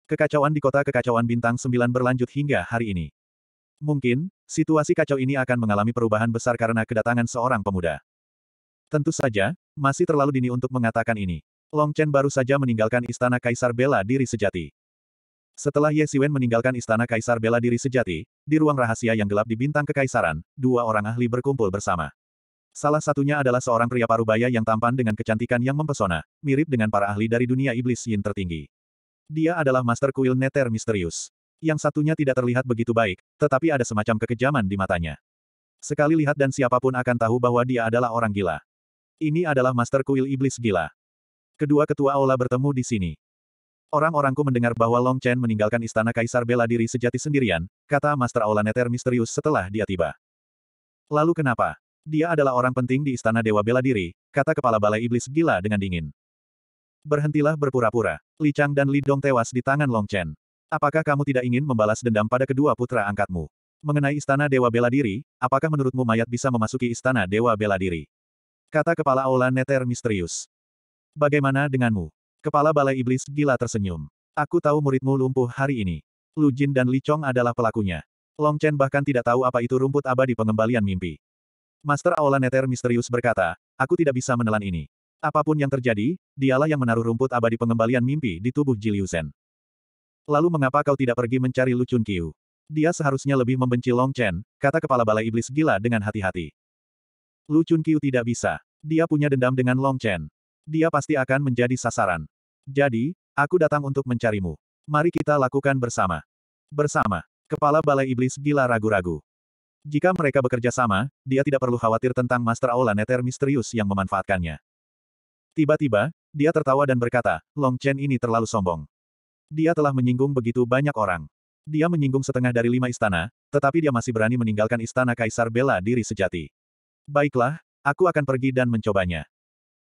Kekacauan di kota kekacauan bintang 9 berlanjut hingga hari ini. Mungkin, situasi kacau ini akan mengalami perubahan besar karena kedatangan seorang pemuda. Tentu saja, masih terlalu dini untuk mengatakan ini. Long Chen baru saja meninggalkan istana Kaisar Bela Diri Sejati. Setelah Ye Siwen meninggalkan istana Kaisar Bela Diri Sejati, di ruang rahasia yang gelap di bintang kekaisaran, dua orang ahli berkumpul bersama. Salah satunya adalah seorang pria parubaya yang tampan dengan kecantikan yang mempesona, mirip dengan para ahli dari dunia iblis yin tertinggi. Dia adalah Master Kuil Neter misterius. Yang satunya tidak terlihat begitu baik, tetapi ada semacam kekejaman di matanya. Sekali lihat dan siapapun akan tahu bahwa dia adalah orang gila. Ini adalah Master Kuil Iblis Gila. Kedua ketua aula bertemu di sini. Orang-orangku mendengar bahwa Long Chen meninggalkan istana Kaisar bela diri sejati sendirian, kata Master Aula Neter misterius setelah dia tiba. Lalu kenapa? Dia adalah orang penting di istana Dewa Bela Diri, kata kepala balai iblis gila dengan dingin. Berhentilah berpura-pura. Li Chang dan Li Dong tewas di tangan Long Chen. Apakah kamu tidak ingin membalas dendam pada kedua putra angkatmu? Mengenai istana Dewa Bela Diri, apakah menurutmu mayat bisa memasuki istana Dewa Bela Diri? Kata kepala Aula Neter misterius. Bagaimana denganmu? Kepala Balai Iblis gila tersenyum. Aku tahu muridmu lumpuh hari ini. Lu Jin dan Li Chong adalah pelakunya. Long Chen bahkan tidak tahu apa itu rumput abadi pengembalian mimpi. Master Aula Neter misterius berkata, aku tidak bisa menelan ini. Apapun yang terjadi, dialah yang menaruh rumput abadi pengembalian mimpi di tubuh Jiliusen. Lalu mengapa kau tidak pergi mencari Lucun Qiu? Dia seharusnya lebih membenci Long Chen, kata kepala balai iblis gila dengan hati-hati. Lucun Qiu tidak bisa. Dia punya dendam dengan Long Chen. Dia pasti akan menjadi sasaran. Jadi, aku datang untuk mencarimu. Mari kita lakukan bersama. Bersama. Kepala balai iblis gila ragu-ragu. Jika mereka bekerja sama, dia tidak perlu khawatir tentang Master Aula Neter misterius yang memanfaatkannya. Tiba-tiba, dia tertawa dan berkata, Long Chen ini terlalu sombong. Dia telah menyinggung begitu banyak orang. Dia menyinggung setengah dari lima istana, tetapi dia masih berani meninggalkan istana Kaisar bela diri sejati. Baiklah, aku akan pergi dan mencobanya.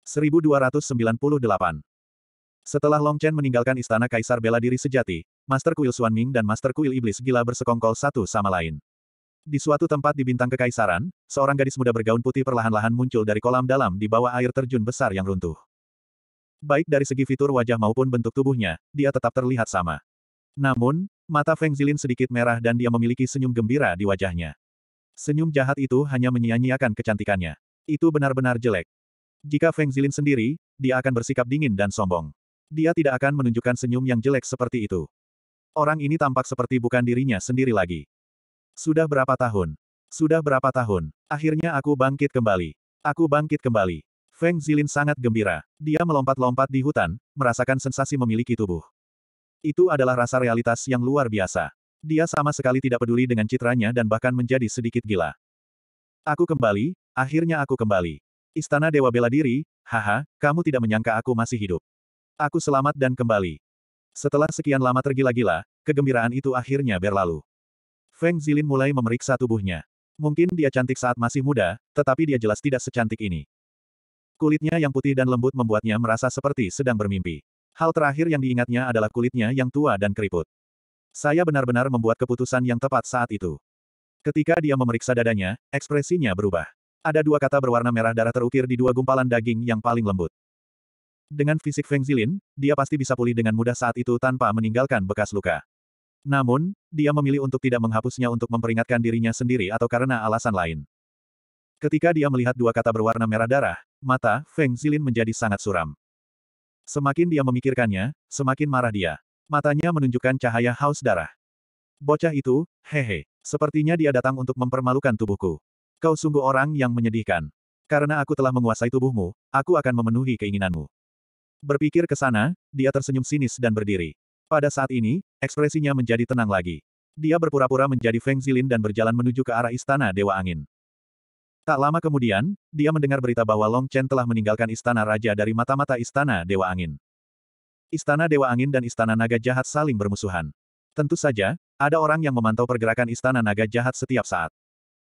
1298 Setelah Long Chen meninggalkan istana Kaisar bela diri sejati, Master Kuil Xuanming dan Master Kuil Iblis gila bersekongkol satu sama lain. Di suatu tempat di bintang kekaisaran, seorang gadis muda bergaun putih perlahan-lahan muncul dari kolam dalam di bawah air terjun besar yang runtuh. Baik dari segi fitur wajah maupun bentuk tubuhnya, dia tetap terlihat sama. Namun, mata Feng Zilin sedikit merah dan dia memiliki senyum gembira di wajahnya. Senyum jahat itu hanya menyia-nyiakan kecantikannya. Itu benar-benar jelek. Jika Feng Zilin sendiri, dia akan bersikap dingin dan sombong. Dia tidak akan menunjukkan senyum yang jelek seperti itu. Orang ini tampak seperti bukan dirinya sendiri lagi. Sudah berapa tahun? Sudah berapa tahun? Akhirnya aku bangkit kembali. Aku bangkit kembali. Feng Zilin sangat gembira. Dia melompat-lompat di hutan, merasakan sensasi memiliki tubuh. Itu adalah rasa realitas yang luar biasa. Dia sama sekali tidak peduli dengan citranya dan bahkan menjadi sedikit gila. Aku kembali, akhirnya aku kembali. Istana Dewa Bela Diri, haha, kamu tidak menyangka aku masih hidup. Aku selamat dan kembali. Setelah sekian lama tergila-gila, kegembiraan itu akhirnya berlalu. Feng Zilin mulai memeriksa tubuhnya. Mungkin dia cantik saat masih muda, tetapi dia jelas tidak secantik ini. Kulitnya yang putih dan lembut membuatnya merasa seperti sedang bermimpi. Hal terakhir yang diingatnya adalah kulitnya yang tua dan keriput. Saya benar-benar membuat keputusan yang tepat saat itu. Ketika dia memeriksa dadanya, ekspresinya berubah. Ada dua kata berwarna merah darah terukir di dua gumpalan daging yang paling lembut. Dengan fisik Feng Zilin, dia pasti bisa pulih dengan mudah saat itu tanpa meninggalkan bekas luka. Namun, dia memilih untuk tidak menghapusnya untuk memperingatkan dirinya sendiri atau karena alasan lain. Ketika dia melihat dua kata berwarna merah darah, mata Feng Zilin menjadi sangat suram. Semakin dia memikirkannya, semakin marah dia. Matanya menunjukkan cahaya haus darah. Bocah itu, hehe, sepertinya dia datang untuk mempermalukan tubuhku. Kau sungguh orang yang menyedihkan. Karena aku telah menguasai tubuhmu, aku akan memenuhi keinginanmu. Berpikir ke sana, dia tersenyum sinis dan berdiri. Pada saat ini, ekspresinya menjadi tenang lagi. Dia berpura-pura menjadi Feng Zilin dan berjalan menuju ke arah Istana Dewa Angin. Tak lama kemudian, dia mendengar berita bahwa Long Chen telah meninggalkan istana raja dari mata-mata istana Dewa Angin. Istana Dewa Angin dan istana naga jahat saling bermusuhan. Tentu saja, ada orang yang memantau pergerakan istana naga jahat setiap saat.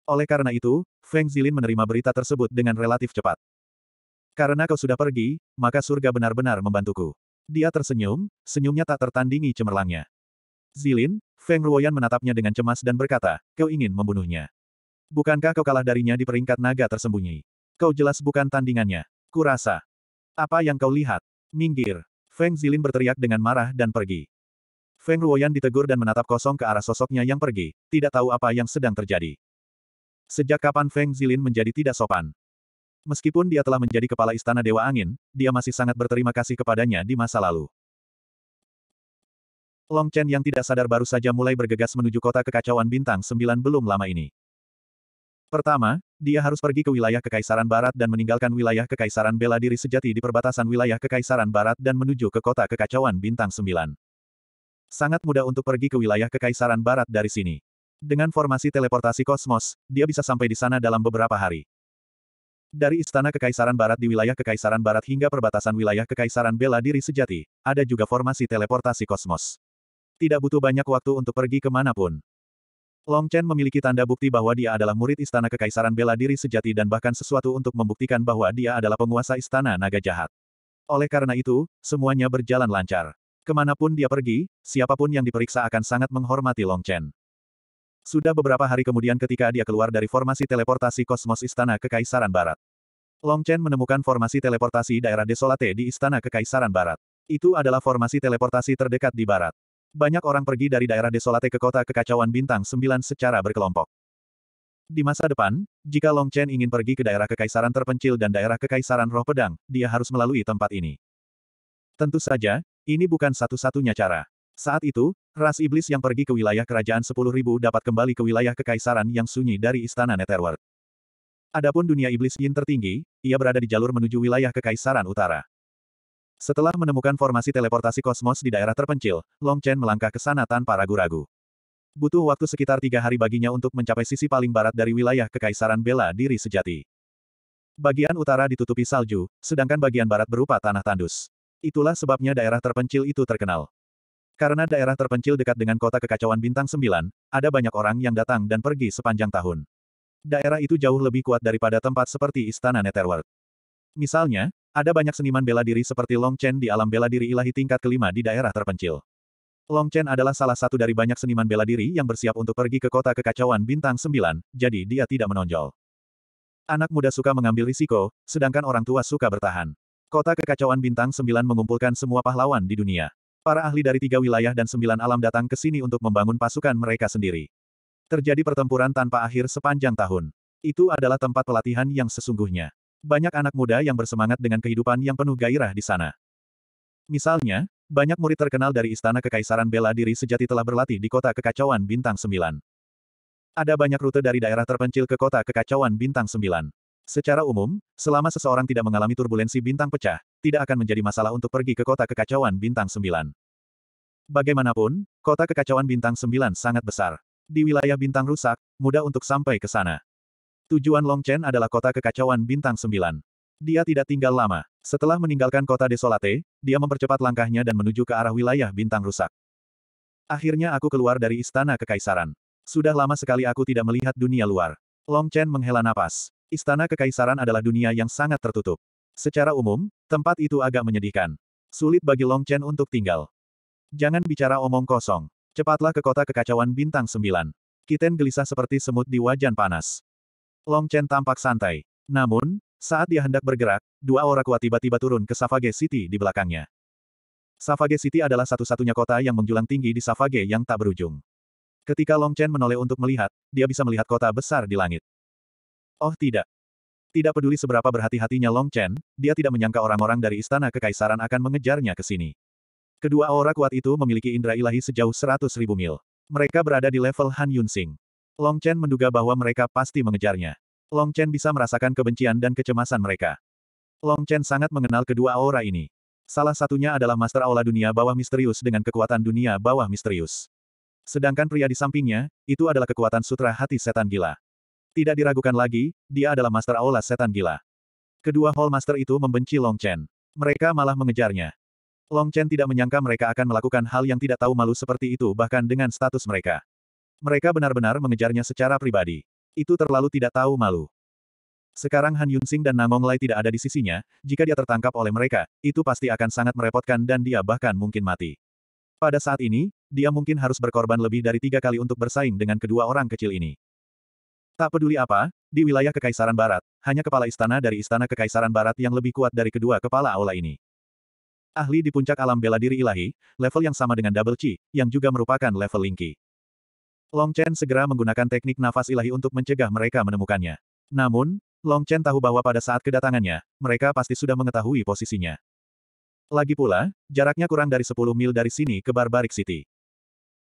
Oleh karena itu, Feng Zilin menerima berita tersebut dengan relatif cepat. Karena kau sudah pergi, maka surga benar-benar membantuku. Dia tersenyum, senyumnya tak tertandingi cemerlangnya. Zilin, Feng Ruoyan menatapnya dengan cemas dan berkata, kau ingin membunuhnya. Bukankah kau kalah darinya di peringkat naga tersembunyi? Kau jelas bukan tandingannya. Kurasa. Apa yang kau lihat? Minggir. Feng Zilin berteriak dengan marah dan pergi. Feng Ruoyan ditegur dan menatap kosong ke arah sosoknya yang pergi, tidak tahu apa yang sedang terjadi. Sejak kapan Feng Zilin menjadi tidak sopan? Meskipun dia telah menjadi kepala istana Dewa Angin, dia masih sangat berterima kasih kepadanya di masa lalu. Long Chen yang tidak sadar baru saja mulai bergegas menuju kota kekacauan bintang sembilan belum lama ini. Pertama, dia harus pergi ke wilayah Kekaisaran Barat dan meninggalkan wilayah Kekaisaran Bela Diri sejati di perbatasan wilayah Kekaisaran Barat dan menuju ke kota kekacauan bintang sembilan. Sangat mudah untuk pergi ke wilayah Kekaisaran Barat dari sini. Dengan formasi teleportasi kosmos, dia bisa sampai di sana dalam beberapa hari. Dari Istana Kekaisaran Barat di wilayah Kekaisaran Barat hingga perbatasan wilayah Kekaisaran Bela Diri Sejati, ada juga formasi teleportasi kosmos. Tidak butuh banyak waktu untuk pergi kemanapun. Long Chen memiliki tanda bukti bahwa dia adalah murid Istana Kekaisaran Bela Diri Sejati dan bahkan sesuatu untuk membuktikan bahwa dia adalah penguasa Istana Naga Jahat. Oleh karena itu, semuanya berjalan lancar. Kemanapun dia pergi, siapapun yang diperiksa akan sangat menghormati Long Chen. Sudah beberapa hari kemudian ketika dia keluar dari formasi teleportasi kosmos Istana Kekaisaran Barat. Long Chen menemukan formasi teleportasi daerah Desolate di Istana Kekaisaran Barat. Itu adalah formasi teleportasi terdekat di barat. Banyak orang pergi dari daerah Desolate ke kota kekacauan bintang 9 secara berkelompok. Di masa depan, jika Long Chen ingin pergi ke daerah kekaisaran terpencil dan daerah kekaisaran roh pedang, dia harus melalui tempat ini. Tentu saja, ini bukan satu-satunya cara. Saat itu, ras iblis yang pergi ke wilayah kerajaan sepuluh ribu dapat kembali ke wilayah kekaisaran yang sunyi dari istana Netherworld. Adapun dunia iblis yin tertinggi, ia berada di jalur menuju wilayah kekaisaran utara. Setelah menemukan formasi teleportasi kosmos di daerah terpencil, Long Chen melangkah ke sana tanpa ragu-ragu. Butuh waktu sekitar tiga hari baginya untuk mencapai sisi paling barat dari wilayah kekaisaran bela diri sejati. Bagian utara ditutupi salju, sedangkan bagian barat berupa tanah tandus. Itulah sebabnya daerah terpencil itu terkenal. Karena daerah terpencil dekat dengan kota kekacauan bintang 9, ada banyak orang yang datang dan pergi sepanjang tahun. Daerah itu jauh lebih kuat daripada tempat seperti Istana Netherworld. Misalnya, ada banyak seniman bela diri seperti Long Chen di alam bela diri ilahi tingkat kelima di daerah terpencil. Long Chen adalah salah satu dari banyak seniman bela diri yang bersiap untuk pergi ke kota kekacauan bintang 9, jadi dia tidak menonjol. Anak muda suka mengambil risiko, sedangkan orang tua suka bertahan. Kota kekacauan bintang 9 mengumpulkan semua pahlawan di dunia. Para ahli dari tiga wilayah dan sembilan alam datang ke sini untuk membangun pasukan mereka sendiri. Terjadi pertempuran tanpa akhir sepanjang tahun. Itu adalah tempat pelatihan yang sesungguhnya. Banyak anak muda yang bersemangat dengan kehidupan yang penuh gairah di sana. Misalnya, banyak murid terkenal dari Istana Kekaisaran Bela Diri sejati telah berlatih di kota kekacauan Bintang sembilan. Ada banyak rute dari daerah terpencil ke kota kekacauan Bintang sembilan. Secara umum, selama seseorang tidak mengalami turbulensi bintang pecah, tidak akan menjadi masalah untuk pergi ke kota kekacauan bintang sembilan. Bagaimanapun, kota kekacauan bintang sembilan sangat besar. Di wilayah bintang rusak, mudah untuk sampai ke sana. Tujuan Long Chen adalah kota kekacauan bintang sembilan. Dia tidak tinggal lama. Setelah meninggalkan kota Desolate, dia mempercepat langkahnya dan menuju ke arah wilayah bintang rusak. Akhirnya aku keluar dari istana kekaisaran. Sudah lama sekali aku tidak melihat dunia luar. Long Chen menghela napas. Istana kekaisaran adalah dunia yang sangat tertutup. Secara umum, tempat itu agak menyedihkan. Sulit bagi Long Chen untuk tinggal. Jangan bicara omong kosong. Cepatlah ke kota kekacauan bintang sembilan. Kiten gelisah seperti semut di wajan panas. Long Chen tampak santai. Namun, saat dia hendak bergerak, dua orang kuat tiba-tiba turun ke Savage City di belakangnya. Savage City adalah satu-satunya kota yang menjulang tinggi di Savage yang tak berujung. Ketika Long Chen menoleh untuk melihat, dia bisa melihat kota besar di langit. Oh tidak, tidak peduli seberapa berhati-hatinya Long Chen, dia tidak menyangka orang-orang dari istana kekaisaran akan mengejarnya ke sini. Kedua aura kuat itu memiliki indera ilahi sejauh seratus ribu mil. Mereka berada di level Han Yun Sing. Long Chen menduga bahwa mereka pasti mengejarnya. Long Chen bisa merasakan kebencian dan kecemasan mereka. Long Chen sangat mengenal kedua aura ini. Salah satunya adalah Master Aula Dunia Bawah Misterius dengan kekuatan dunia bawah misterius. Sedangkan pria di sampingnya, itu adalah kekuatan sutra hati setan gila. Tidak diragukan lagi, dia adalah Master Aula Setan Gila. Kedua Hall Master itu membenci Long Chen. Mereka malah mengejarnya. Long Chen tidak menyangka mereka akan melakukan hal yang tidak tahu malu seperti itu bahkan dengan status mereka. Mereka benar-benar mengejarnya secara pribadi. Itu terlalu tidak tahu malu. Sekarang Han Yunsing dan Nangong Lai tidak ada di sisinya, jika dia tertangkap oleh mereka, itu pasti akan sangat merepotkan dan dia bahkan mungkin mati. Pada saat ini, dia mungkin harus berkorban lebih dari tiga kali untuk bersaing dengan kedua orang kecil ini. Tak peduli apa, di wilayah Kekaisaran Barat, hanya kepala istana dari Istana Kekaisaran Barat yang lebih kuat dari kedua kepala aula ini. Ahli di puncak alam bela diri ilahi, level yang sama dengan Double Chi, yang juga merupakan level lingki. Long Chen segera menggunakan teknik nafas ilahi untuk mencegah mereka menemukannya. Namun, Long Chen tahu bahwa pada saat kedatangannya, mereka pasti sudah mengetahui posisinya. Lagi pula, jaraknya kurang dari 10 mil dari sini ke Barbaric City.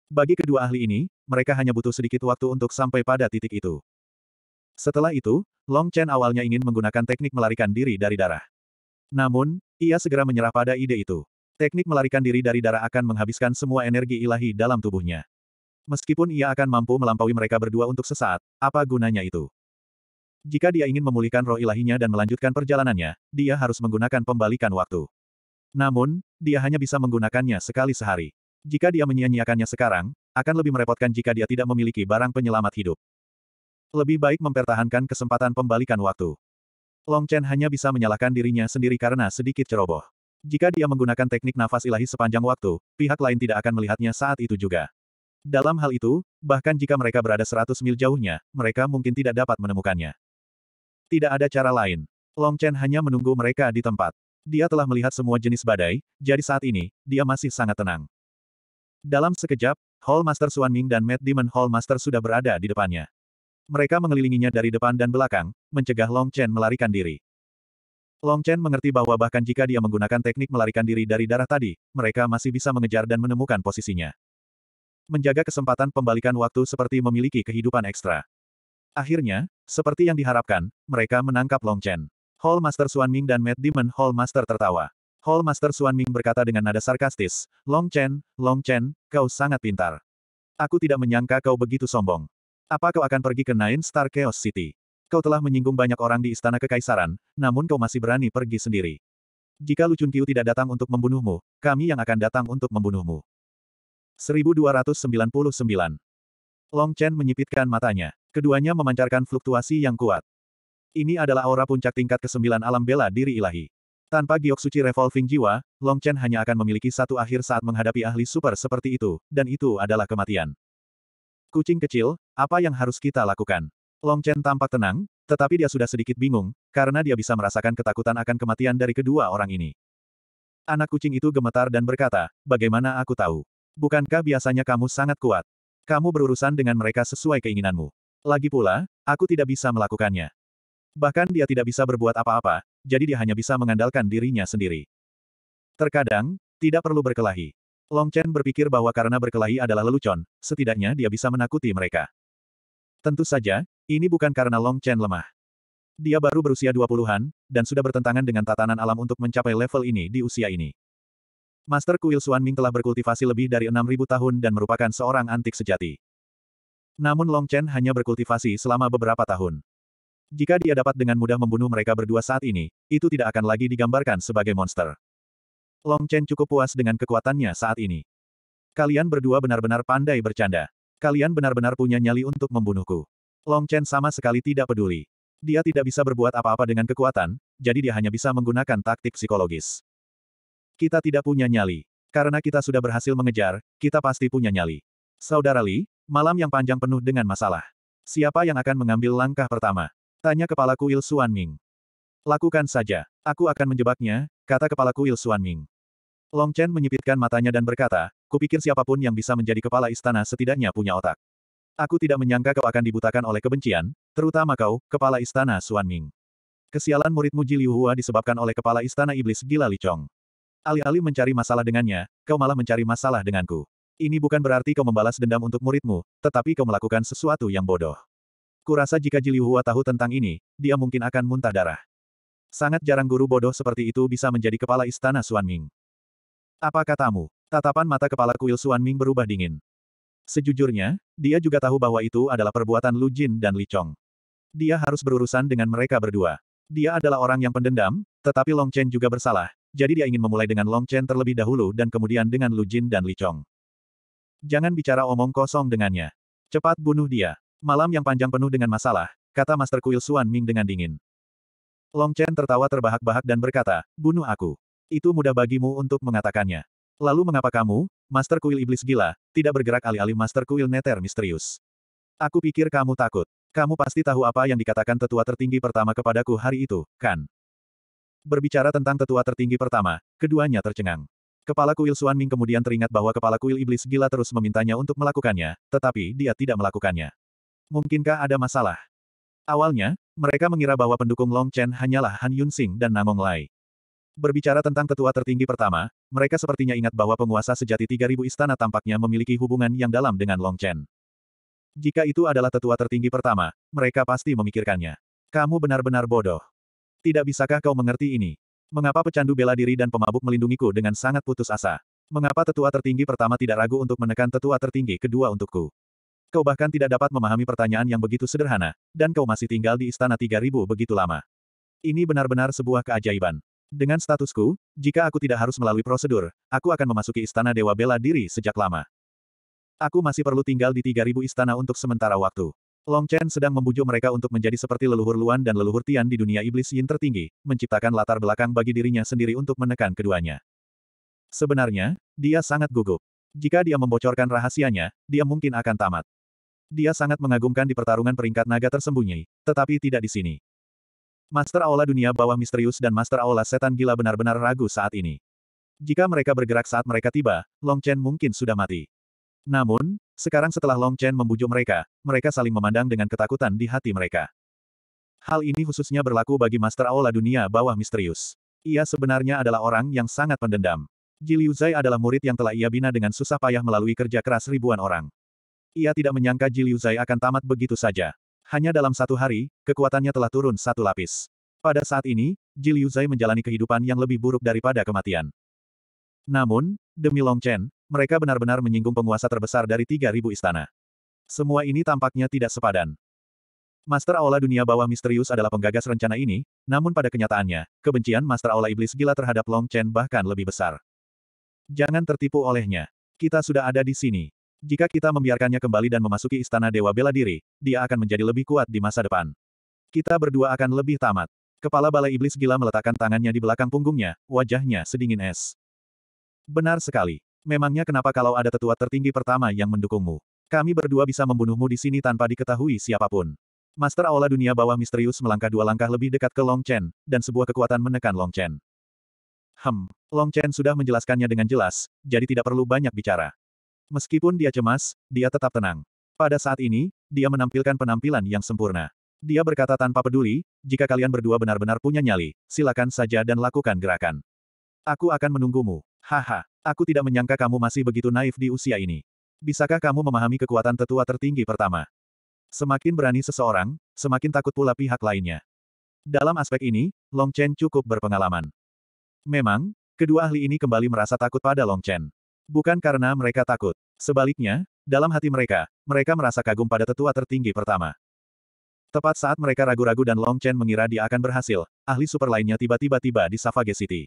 Bagi kedua ahli ini, mereka hanya butuh sedikit waktu untuk sampai pada titik itu. Setelah itu, Long Chen awalnya ingin menggunakan teknik melarikan diri dari darah. Namun, ia segera menyerah pada ide itu. Teknik melarikan diri dari darah akan menghabiskan semua energi ilahi dalam tubuhnya. Meskipun ia akan mampu melampaui mereka berdua untuk sesaat, apa gunanya itu? Jika dia ingin memulihkan roh ilahinya dan melanjutkan perjalanannya, dia harus menggunakan pembalikan waktu. Namun, dia hanya bisa menggunakannya sekali sehari. Jika dia menyia-nyiakannya sekarang, akan lebih merepotkan jika dia tidak memiliki barang penyelamat hidup. Lebih baik mempertahankan kesempatan pembalikan waktu. Long Chen hanya bisa menyalahkan dirinya sendiri karena sedikit ceroboh. Jika dia menggunakan teknik nafas ilahi sepanjang waktu, pihak lain tidak akan melihatnya saat itu juga. Dalam hal itu, bahkan jika mereka berada 100 mil jauhnya, mereka mungkin tidak dapat menemukannya. Tidak ada cara lain. Long Chen hanya menunggu mereka di tempat. Dia telah melihat semua jenis badai, jadi saat ini, dia masih sangat tenang. Dalam sekejap, Hall Master Suan Ming dan Matt Demon Hall Master sudah berada di depannya. Mereka mengelilinginya dari depan dan belakang, mencegah Long Chen melarikan diri. Long Chen mengerti bahwa bahkan jika dia menggunakan teknik melarikan diri dari darah tadi, mereka masih bisa mengejar dan menemukan posisinya. Menjaga kesempatan pembalikan waktu seperti memiliki kehidupan ekstra. Akhirnya, seperti yang diharapkan, mereka menangkap Long Chen. Hall Master Xuan Ming dan Matt Demon Hall Master tertawa. Hall Master Xuan Ming berkata dengan nada sarkastis, Long Chen, Long Chen, kau sangat pintar. Aku tidak menyangka kau begitu sombong. Apa kau akan pergi ke Nine Star Chaos City? Kau telah menyinggung banyak orang di Istana Kekaisaran, namun kau masih berani pergi sendiri. Jika Lucun Kiu tidak datang untuk membunuhmu, kami yang akan datang untuk membunuhmu. 1299. Long Chen menyipitkan matanya. Keduanya memancarkan fluktuasi yang kuat. Ini adalah aura puncak tingkat ke-9 alam bela diri ilahi. Tanpa giok suci revolving jiwa, Long Chen hanya akan memiliki satu akhir saat menghadapi ahli super seperti itu, dan itu adalah kematian. Kucing kecil, apa yang harus kita lakukan? Long Chen tampak tenang, tetapi dia sudah sedikit bingung, karena dia bisa merasakan ketakutan akan kematian dari kedua orang ini. Anak kucing itu gemetar dan berkata, bagaimana aku tahu? Bukankah biasanya kamu sangat kuat? Kamu berurusan dengan mereka sesuai keinginanmu. Lagi pula, aku tidak bisa melakukannya. Bahkan dia tidak bisa berbuat apa-apa, jadi dia hanya bisa mengandalkan dirinya sendiri. Terkadang, tidak perlu berkelahi. Long Chen berpikir bahwa karena berkelahi adalah lelucon, setidaknya dia bisa menakuti mereka. Tentu saja, ini bukan karena Long Chen lemah. Dia baru berusia 20-an, dan sudah bertentangan dengan tatanan alam untuk mencapai level ini di usia ini. Master Kuil Suan Ming telah berkultivasi lebih dari 6.000 tahun dan merupakan seorang antik sejati. Namun Long Chen hanya berkultivasi selama beberapa tahun. Jika dia dapat dengan mudah membunuh mereka berdua saat ini, itu tidak akan lagi digambarkan sebagai monster. Long Chen cukup puas dengan kekuatannya saat ini. Kalian berdua benar-benar pandai bercanda. Kalian benar-benar punya nyali untuk membunuhku. Long Chen sama sekali tidak peduli. Dia tidak bisa berbuat apa-apa dengan kekuatan, jadi dia hanya bisa menggunakan taktik psikologis. Kita tidak punya nyali. Karena kita sudah berhasil mengejar, kita pasti punya nyali. Saudara Li, malam yang panjang penuh dengan masalah. Siapa yang akan mengambil langkah pertama? Tanya kepala kuil Suan Ming. Lakukan saja. Aku akan menjebaknya, kata kepala kuil Suan Ming. Long Chen menyipitkan matanya dan berkata, kupikir siapapun yang bisa menjadi kepala istana setidaknya punya otak. Aku tidak menyangka kau akan dibutakan oleh kebencian, terutama kau, kepala istana Suan Ming. Kesialan muridmu Ji Liu Hua disebabkan oleh kepala istana iblis gila Li Chong. Alih-alih mencari masalah dengannya, kau malah mencari masalah denganku. Ini bukan berarti kau membalas dendam untuk muridmu, tetapi kau melakukan sesuatu yang bodoh. Kurasa jika Jiliu Hua tahu tentang ini, dia mungkin akan muntah darah. Sangat jarang guru bodoh seperti itu bisa menjadi kepala istana Suan Ming. Apa katamu? Tatapan mata kepala kuil Suan Ming berubah dingin. Sejujurnya, dia juga tahu bahwa itu adalah perbuatan Lu Jin dan Li Chong. Dia harus berurusan dengan mereka berdua. Dia adalah orang yang pendendam, tetapi Long Chen juga bersalah, jadi dia ingin memulai dengan Long Chen terlebih dahulu dan kemudian dengan Lu Jin dan Li Chong. Jangan bicara omong kosong dengannya. Cepat bunuh dia. Malam yang panjang penuh dengan masalah, kata Master Kuil Suan Ming dengan dingin. Long Chen tertawa terbahak-bahak dan berkata, bunuh aku. Itu mudah bagimu untuk mengatakannya. Lalu mengapa kamu, Master Kuil Iblis Gila, tidak bergerak alih-alih Master Kuil Neter Misterius? Aku pikir kamu takut. Kamu pasti tahu apa yang dikatakan tetua tertinggi pertama kepadaku hari itu, kan? Berbicara tentang tetua tertinggi pertama, keduanya tercengang. Kepala kuil Suan Ming kemudian teringat bahwa kepala kuil iblis gila terus memintanya untuk melakukannya, tetapi dia tidak melakukannya. Mungkinkah ada masalah? Awalnya, mereka mengira bahwa pendukung Long Chen hanyalah Han Yun Sing dan Namong Lai. Berbicara tentang tetua tertinggi pertama, mereka sepertinya ingat bahwa penguasa sejati 3000 istana tampaknya memiliki hubungan yang dalam dengan Long Chen. Jika itu adalah tetua tertinggi pertama, mereka pasti memikirkannya. Kamu benar-benar bodoh. Tidak bisakah kau mengerti ini? Mengapa pecandu bela diri dan pemabuk melindungiku dengan sangat putus asa? Mengapa tetua tertinggi pertama tidak ragu untuk menekan tetua tertinggi kedua untukku? Kau bahkan tidak dapat memahami pertanyaan yang begitu sederhana, dan kau masih tinggal di istana 3000 begitu lama. Ini benar-benar sebuah keajaiban. Dengan statusku, jika aku tidak harus melalui prosedur, aku akan memasuki istana Dewa Bela Diri sejak lama. Aku masih perlu tinggal di 3000 istana untuk sementara waktu. Long Chen sedang membujuk mereka untuk menjadi seperti leluhur Luan dan leluhur Tian di dunia iblis Yin tertinggi, menciptakan latar belakang bagi dirinya sendiri untuk menekan keduanya. Sebenarnya, dia sangat gugup. Jika dia membocorkan rahasianya, dia mungkin akan tamat. Dia sangat mengagumkan di pertarungan peringkat naga tersembunyi, tetapi tidak di sini. Master Aula Dunia Bawah Misterius dan Master Aula Setan Gila benar-benar ragu saat ini. Jika mereka bergerak saat mereka tiba, Long Chen mungkin sudah mati. Namun, sekarang setelah Long Chen membujuk mereka, mereka saling memandang dengan ketakutan di hati mereka. Hal ini khususnya berlaku bagi Master Aula Dunia Bawah Misterius. Ia sebenarnya adalah orang yang sangat pendendam. Ji Zai adalah murid yang telah ia bina dengan susah payah melalui kerja keras ribuan orang. Ia tidak menyangka Ji Zai akan tamat begitu saja. Hanya dalam satu hari, kekuatannya telah turun satu lapis. Pada saat ini, Ji Liu Zai menjalani kehidupan yang lebih buruk daripada kematian. Namun, demi Long Chen, mereka benar-benar menyinggung penguasa terbesar dari 3.000 istana. Semua ini tampaknya tidak sepadan. Master Aula Dunia Bawah Misterius adalah penggagas rencana ini, namun pada kenyataannya, kebencian Master Aula Iblis Gila terhadap Long Chen bahkan lebih besar. Jangan tertipu olehnya. Kita sudah ada di sini. Jika kita membiarkannya kembali dan memasuki istana Dewa Bela Diri, dia akan menjadi lebih kuat di masa depan. Kita berdua akan lebih tamat. Kepala balai Iblis Gila meletakkan tangannya di belakang punggungnya, wajahnya sedingin es. Benar sekali. Memangnya kenapa kalau ada tetua tertinggi pertama yang mendukungmu? Kami berdua bisa membunuhmu di sini tanpa diketahui siapapun. Master Aula Dunia Bawah Misterius melangkah dua langkah lebih dekat ke Long Chen, dan sebuah kekuatan menekan Long Chen. Hem, Long Chen sudah menjelaskannya dengan jelas, jadi tidak perlu banyak bicara. Meskipun dia cemas, dia tetap tenang. Pada saat ini, dia menampilkan penampilan yang sempurna. Dia berkata tanpa peduli, jika kalian berdua benar-benar punya nyali, silakan saja dan lakukan gerakan. Aku akan menunggumu. Haha, aku tidak menyangka kamu masih begitu naif di usia ini. Bisakah kamu memahami kekuatan tetua tertinggi pertama? Semakin berani seseorang, semakin takut pula pihak lainnya. Dalam aspek ini, Long Chen cukup berpengalaman. Memang, kedua ahli ini kembali merasa takut pada Long Chen. Bukan karena mereka takut. Sebaliknya, dalam hati mereka, mereka merasa kagum pada tetua tertinggi pertama. Tepat saat mereka ragu-ragu dan Long Chen mengira dia akan berhasil, ahli super lainnya tiba-tiba tiba di Savage City.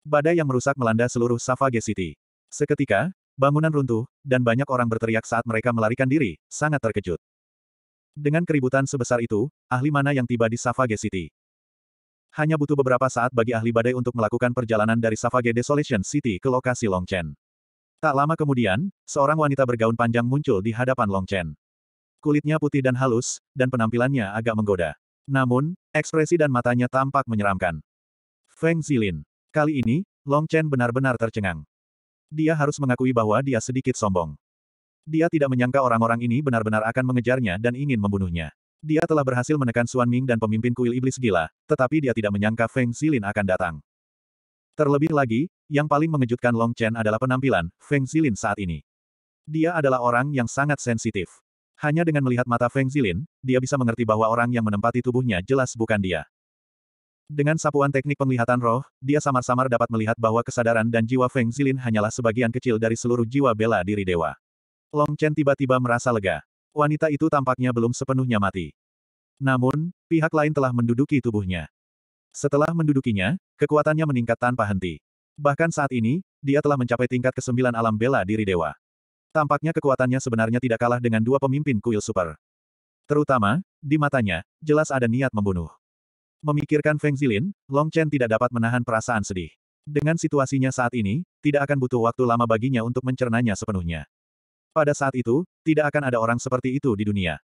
Badai yang merusak melanda seluruh Savage City. Seketika, bangunan runtuh, dan banyak orang berteriak saat mereka melarikan diri, sangat terkejut. Dengan keributan sebesar itu, ahli mana yang tiba di Savage City? Hanya butuh beberapa saat bagi ahli badai untuk melakukan perjalanan dari Savage Desolation City ke lokasi Long Chen. Tak lama kemudian, seorang wanita bergaun panjang muncul di hadapan Long Chen. Kulitnya putih dan halus, dan penampilannya agak menggoda. Namun, ekspresi dan matanya tampak menyeramkan. Feng Zilin. Kali ini, Long Chen benar-benar tercengang. Dia harus mengakui bahwa dia sedikit sombong. Dia tidak menyangka orang-orang ini benar-benar akan mengejarnya dan ingin membunuhnya. Dia telah berhasil menekan Suan Ming dan pemimpin kuil iblis gila, tetapi dia tidak menyangka Feng Zilin akan datang. Terlebih lagi, yang paling mengejutkan Long Chen adalah penampilan Feng Zilin saat ini. Dia adalah orang yang sangat sensitif. Hanya dengan melihat mata Feng Zilin, dia bisa mengerti bahwa orang yang menempati tubuhnya jelas bukan dia. Dengan sapuan teknik penglihatan roh, dia samar-samar dapat melihat bahwa kesadaran dan jiwa Feng Zilin hanyalah sebagian kecil dari seluruh jiwa bela diri dewa. Long Chen tiba-tiba merasa lega. Wanita itu tampaknya belum sepenuhnya mati. Namun, pihak lain telah menduduki tubuhnya. Setelah mendudukinya, kekuatannya meningkat tanpa henti. Bahkan saat ini, dia telah mencapai tingkat ke-9 alam bela diri dewa. Tampaknya kekuatannya sebenarnya tidak kalah dengan dua pemimpin kuil super. Terutama, di matanya, jelas ada niat membunuh. Memikirkan Feng Zilin, Long Chen tidak dapat menahan perasaan sedih. Dengan situasinya saat ini, tidak akan butuh waktu lama baginya untuk mencernanya sepenuhnya. Pada saat itu, tidak akan ada orang seperti itu di dunia.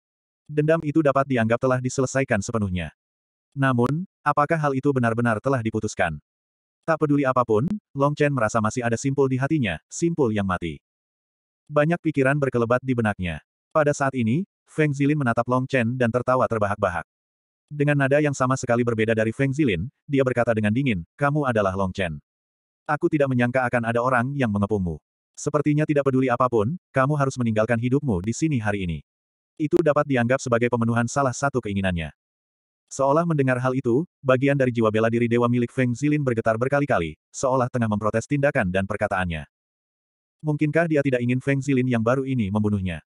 Dendam itu dapat dianggap telah diselesaikan sepenuhnya. Namun, apakah hal itu benar-benar telah diputuskan? Tak peduli apapun, Long Chen merasa masih ada simpul di hatinya, simpul yang mati. Banyak pikiran berkelebat di benaknya. Pada saat ini, Feng Zilin menatap Long Chen dan tertawa terbahak-bahak. Dengan nada yang sama sekali berbeda dari Feng Zilin, dia berkata dengan dingin, kamu adalah Long Chen. Aku tidak menyangka akan ada orang yang mengepungmu. Sepertinya tidak peduli apapun, kamu harus meninggalkan hidupmu di sini hari ini. Itu dapat dianggap sebagai pemenuhan salah satu keinginannya. Seolah mendengar hal itu, bagian dari jiwa bela diri dewa milik Feng Zilin bergetar berkali-kali, seolah tengah memprotes tindakan dan perkataannya. Mungkinkah dia tidak ingin Feng Zilin yang baru ini membunuhnya?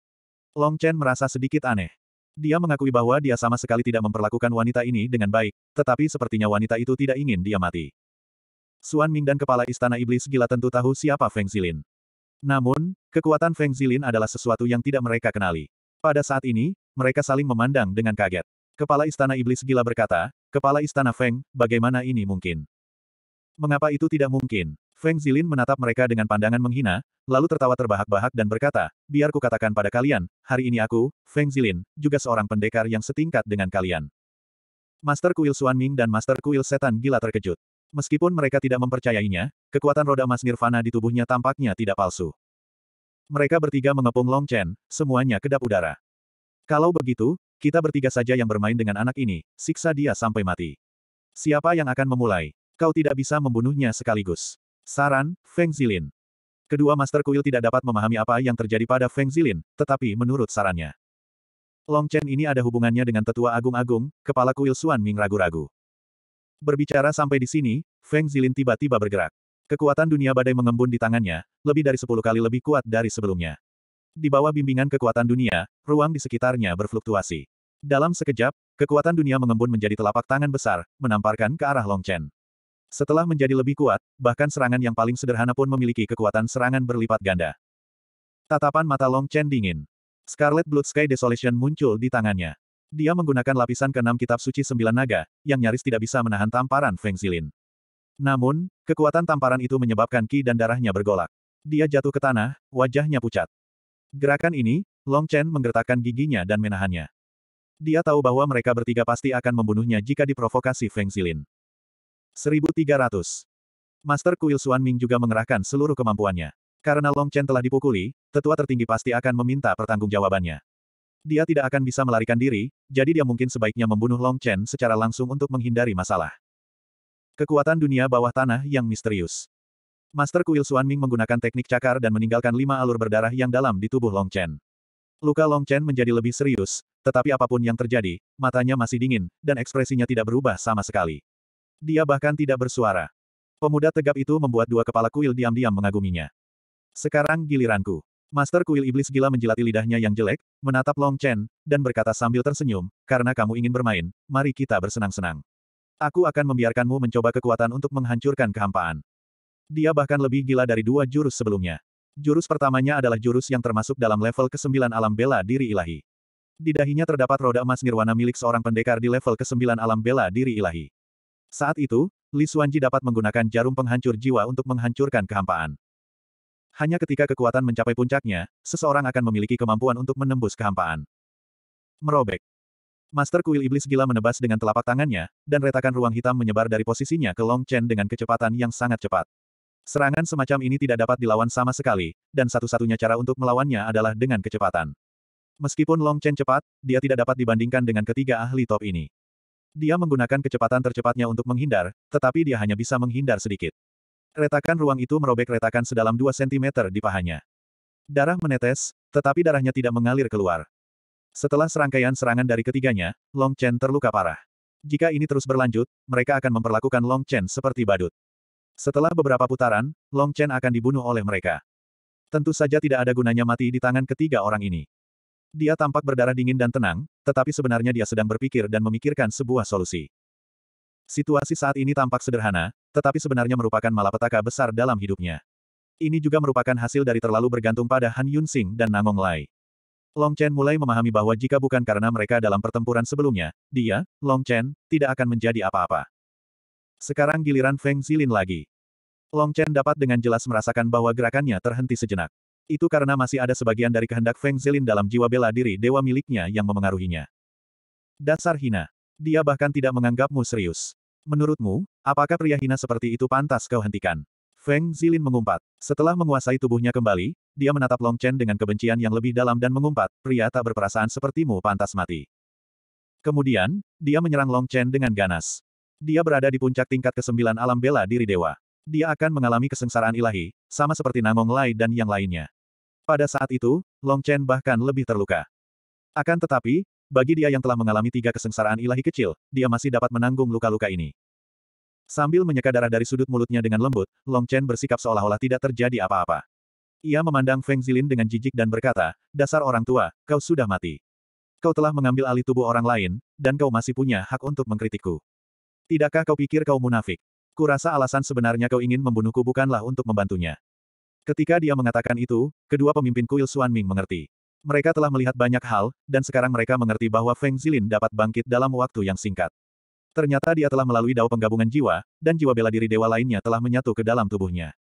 Long Chen merasa sedikit aneh. Dia mengakui bahwa dia sama sekali tidak memperlakukan wanita ini dengan baik, tetapi sepertinya wanita itu tidak ingin dia mati. Suan Ming dan kepala istana iblis gila tentu tahu siapa Feng Zilin. Namun, kekuatan Feng Zilin adalah sesuatu yang tidak mereka kenali. Pada saat ini, mereka saling memandang dengan kaget. Kepala Istana Iblis Gila berkata, Kepala Istana Feng, bagaimana ini mungkin? Mengapa itu tidak mungkin? Feng Zilin menatap mereka dengan pandangan menghina, lalu tertawa terbahak-bahak dan berkata, biar ku katakan pada kalian, hari ini aku, Feng Zilin, juga seorang pendekar yang setingkat dengan kalian. Master Kuil Suan Ming dan Master Kuil Setan Gila terkejut. Meskipun mereka tidak mempercayainya, kekuatan roda emas nirvana di tubuhnya tampaknya tidak palsu. Mereka bertiga mengepung Long Chen, semuanya kedap udara. Kalau begitu, kita bertiga saja yang bermain dengan anak ini, siksa dia sampai mati. Siapa yang akan memulai? Kau tidak bisa membunuhnya sekaligus. Saran, Feng Zilin. Kedua Master Kuil tidak dapat memahami apa yang terjadi pada Feng Zilin, tetapi menurut sarannya. Long Chen ini ada hubungannya dengan Tetua Agung Agung, Kepala Kuil Suan Ming ragu-ragu. Berbicara sampai di sini, Feng Zilin tiba-tiba bergerak. Kekuatan dunia badai mengembun di tangannya, lebih dari sepuluh kali lebih kuat dari sebelumnya. Di bawah bimbingan kekuatan dunia, ruang di sekitarnya berfluktuasi. Dalam sekejap, kekuatan dunia mengembun menjadi telapak tangan besar, menamparkan ke arah Long Chen. Setelah menjadi lebih kuat, bahkan serangan yang paling sederhana pun memiliki kekuatan serangan berlipat ganda. Tatapan mata Long Chen dingin. Scarlet Blood Sky Desolation muncul di tangannya. Dia menggunakan lapisan keenam kitab suci sembilan naga, yang nyaris tidak bisa menahan tamparan Feng Zilin. Namun, kekuatan tamparan itu menyebabkan ki dan darahnya bergolak. Dia jatuh ke tanah, wajahnya pucat. Gerakan ini, Long Chen menggertakkan giginya dan menahannya. Dia tahu bahwa mereka bertiga pasti akan membunuhnya jika diprovokasi Feng Xilin. 1300. Master Kuil Xuan Ming juga mengerahkan seluruh kemampuannya. Karena Long Chen telah dipukuli, tetua tertinggi pasti akan meminta pertanggungjawabannya. Dia tidak akan bisa melarikan diri, jadi dia mungkin sebaiknya membunuh Long Chen secara langsung untuk menghindari masalah. Kekuatan dunia bawah tanah yang misterius. Master Kuil Suan Ming menggunakan teknik cakar dan meninggalkan lima alur berdarah yang dalam di tubuh Long Chen. Luka Long Chen menjadi lebih serius, tetapi apapun yang terjadi, matanya masih dingin, dan ekspresinya tidak berubah sama sekali. Dia bahkan tidak bersuara. Pemuda tegap itu membuat dua kepala kuil diam-diam mengaguminya. Sekarang giliranku. Master kuil iblis gila menjilati lidahnya yang jelek, menatap Long Chen, dan berkata sambil tersenyum, karena kamu ingin bermain, mari kita bersenang-senang. Aku akan membiarkanmu mencoba kekuatan untuk menghancurkan kehampaan. Dia bahkan lebih gila dari dua jurus sebelumnya. Jurus pertamanya adalah jurus yang termasuk dalam level ke-9 alam bela diri ilahi. Di dahinya terdapat roda emas nirwana milik seorang pendekar di level ke-9 alam bela diri ilahi. Saat itu, Li Xuanji dapat menggunakan jarum penghancur jiwa untuk menghancurkan kehampaan. Hanya ketika kekuatan mencapai puncaknya, seseorang akan memiliki kemampuan untuk menembus kehampaan. Merobek. Master Kuil Iblis Gila menebas dengan telapak tangannya, dan retakan ruang hitam menyebar dari posisinya ke Long Chen dengan kecepatan yang sangat cepat. Serangan semacam ini tidak dapat dilawan sama sekali, dan satu-satunya cara untuk melawannya adalah dengan kecepatan. Meskipun Long Chen cepat, dia tidak dapat dibandingkan dengan ketiga ahli top ini. Dia menggunakan kecepatan tercepatnya untuk menghindar, tetapi dia hanya bisa menghindar sedikit. Retakan ruang itu merobek retakan sedalam 2 cm di pahanya. Darah menetes, tetapi darahnya tidak mengalir keluar. Setelah serangkaian serangan dari ketiganya, Long Chen terluka parah. Jika ini terus berlanjut, mereka akan memperlakukan Long Chen seperti badut. Setelah beberapa putaran, Long Chen akan dibunuh oleh mereka. Tentu saja tidak ada gunanya mati di tangan ketiga orang ini. Dia tampak berdarah dingin dan tenang, tetapi sebenarnya dia sedang berpikir dan memikirkan sebuah solusi. Situasi saat ini tampak sederhana, tetapi sebenarnya merupakan malapetaka besar dalam hidupnya. Ini juga merupakan hasil dari terlalu bergantung pada Han Yun Sing dan Nangong Lai. Long Chen mulai memahami bahwa jika bukan karena mereka dalam pertempuran sebelumnya, dia, Long Chen, tidak akan menjadi apa-apa. Sekarang giliran Feng Zilin lagi. Long Chen dapat dengan jelas merasakan bahwa gerakannya terhenti sejenak. Itu karena masih ada sebagian dari kehendak Feng Zilin dalam jiwa bela diri dewa miliknya yang memengaruhinya. Dasar hina. Dia bahkan tidak menganggapmu serius. Menurutmu, apakah pria hina seperti itu pantas kau hentikan? Feng Zilin mengumpat. Setelah menguasai tubuhnya kembali, dia menatap Long Chen dengan kebencian yang lebih dalam dan mengumpat, pria tak berperasaan sepertimu pantas mati. Kemudian, dia menyerang Long Chen dengan ganas. Dia berada di puncak tingkat kesembilan alam bela diri dewa. Dia akan mengalami kesengsaraan ilahi, sama seperti Nangong Lai dan yang lainnya. Pada saat itu, Long Chen bahkan lebih terluka. Akan tetapi, bagi dia yang telah mengalami tiga kesengsaraan ilahi kecil, dia masih dapat menanggung luka-luka ini. Sambil menyeka darah dari sudut mulutnya dengan lembut, Long Chen bersikap seolah-olah tidak terjadi apa-apa. Ia memandang Feng Zilin dengan jijik dan berkata, dasar orang tua, kau sudah mati. Kau telah mengambil alih tubuh orang lain, dan kau masih punya hak untuk mengkritikku. Tidakkah kau pikir kau munafik? Kurasa alasan sebenarnya kau ingin membunuhku bukanlah untuk membantunya. Ketika dia mengatakan itu, kedua pemimpin kuil Suan Ming mengerti. Mereka telah melihat banyak hal, dan sekarang mereka mengerti bahwa Feng Zilin dapat bangkit dalam waktu yang singkat. Ternyata dia telah melalui dao penggabungan jiwa, dan jiwa bela diri dewa lainnya telah menyatu ke dalam tubuhnya.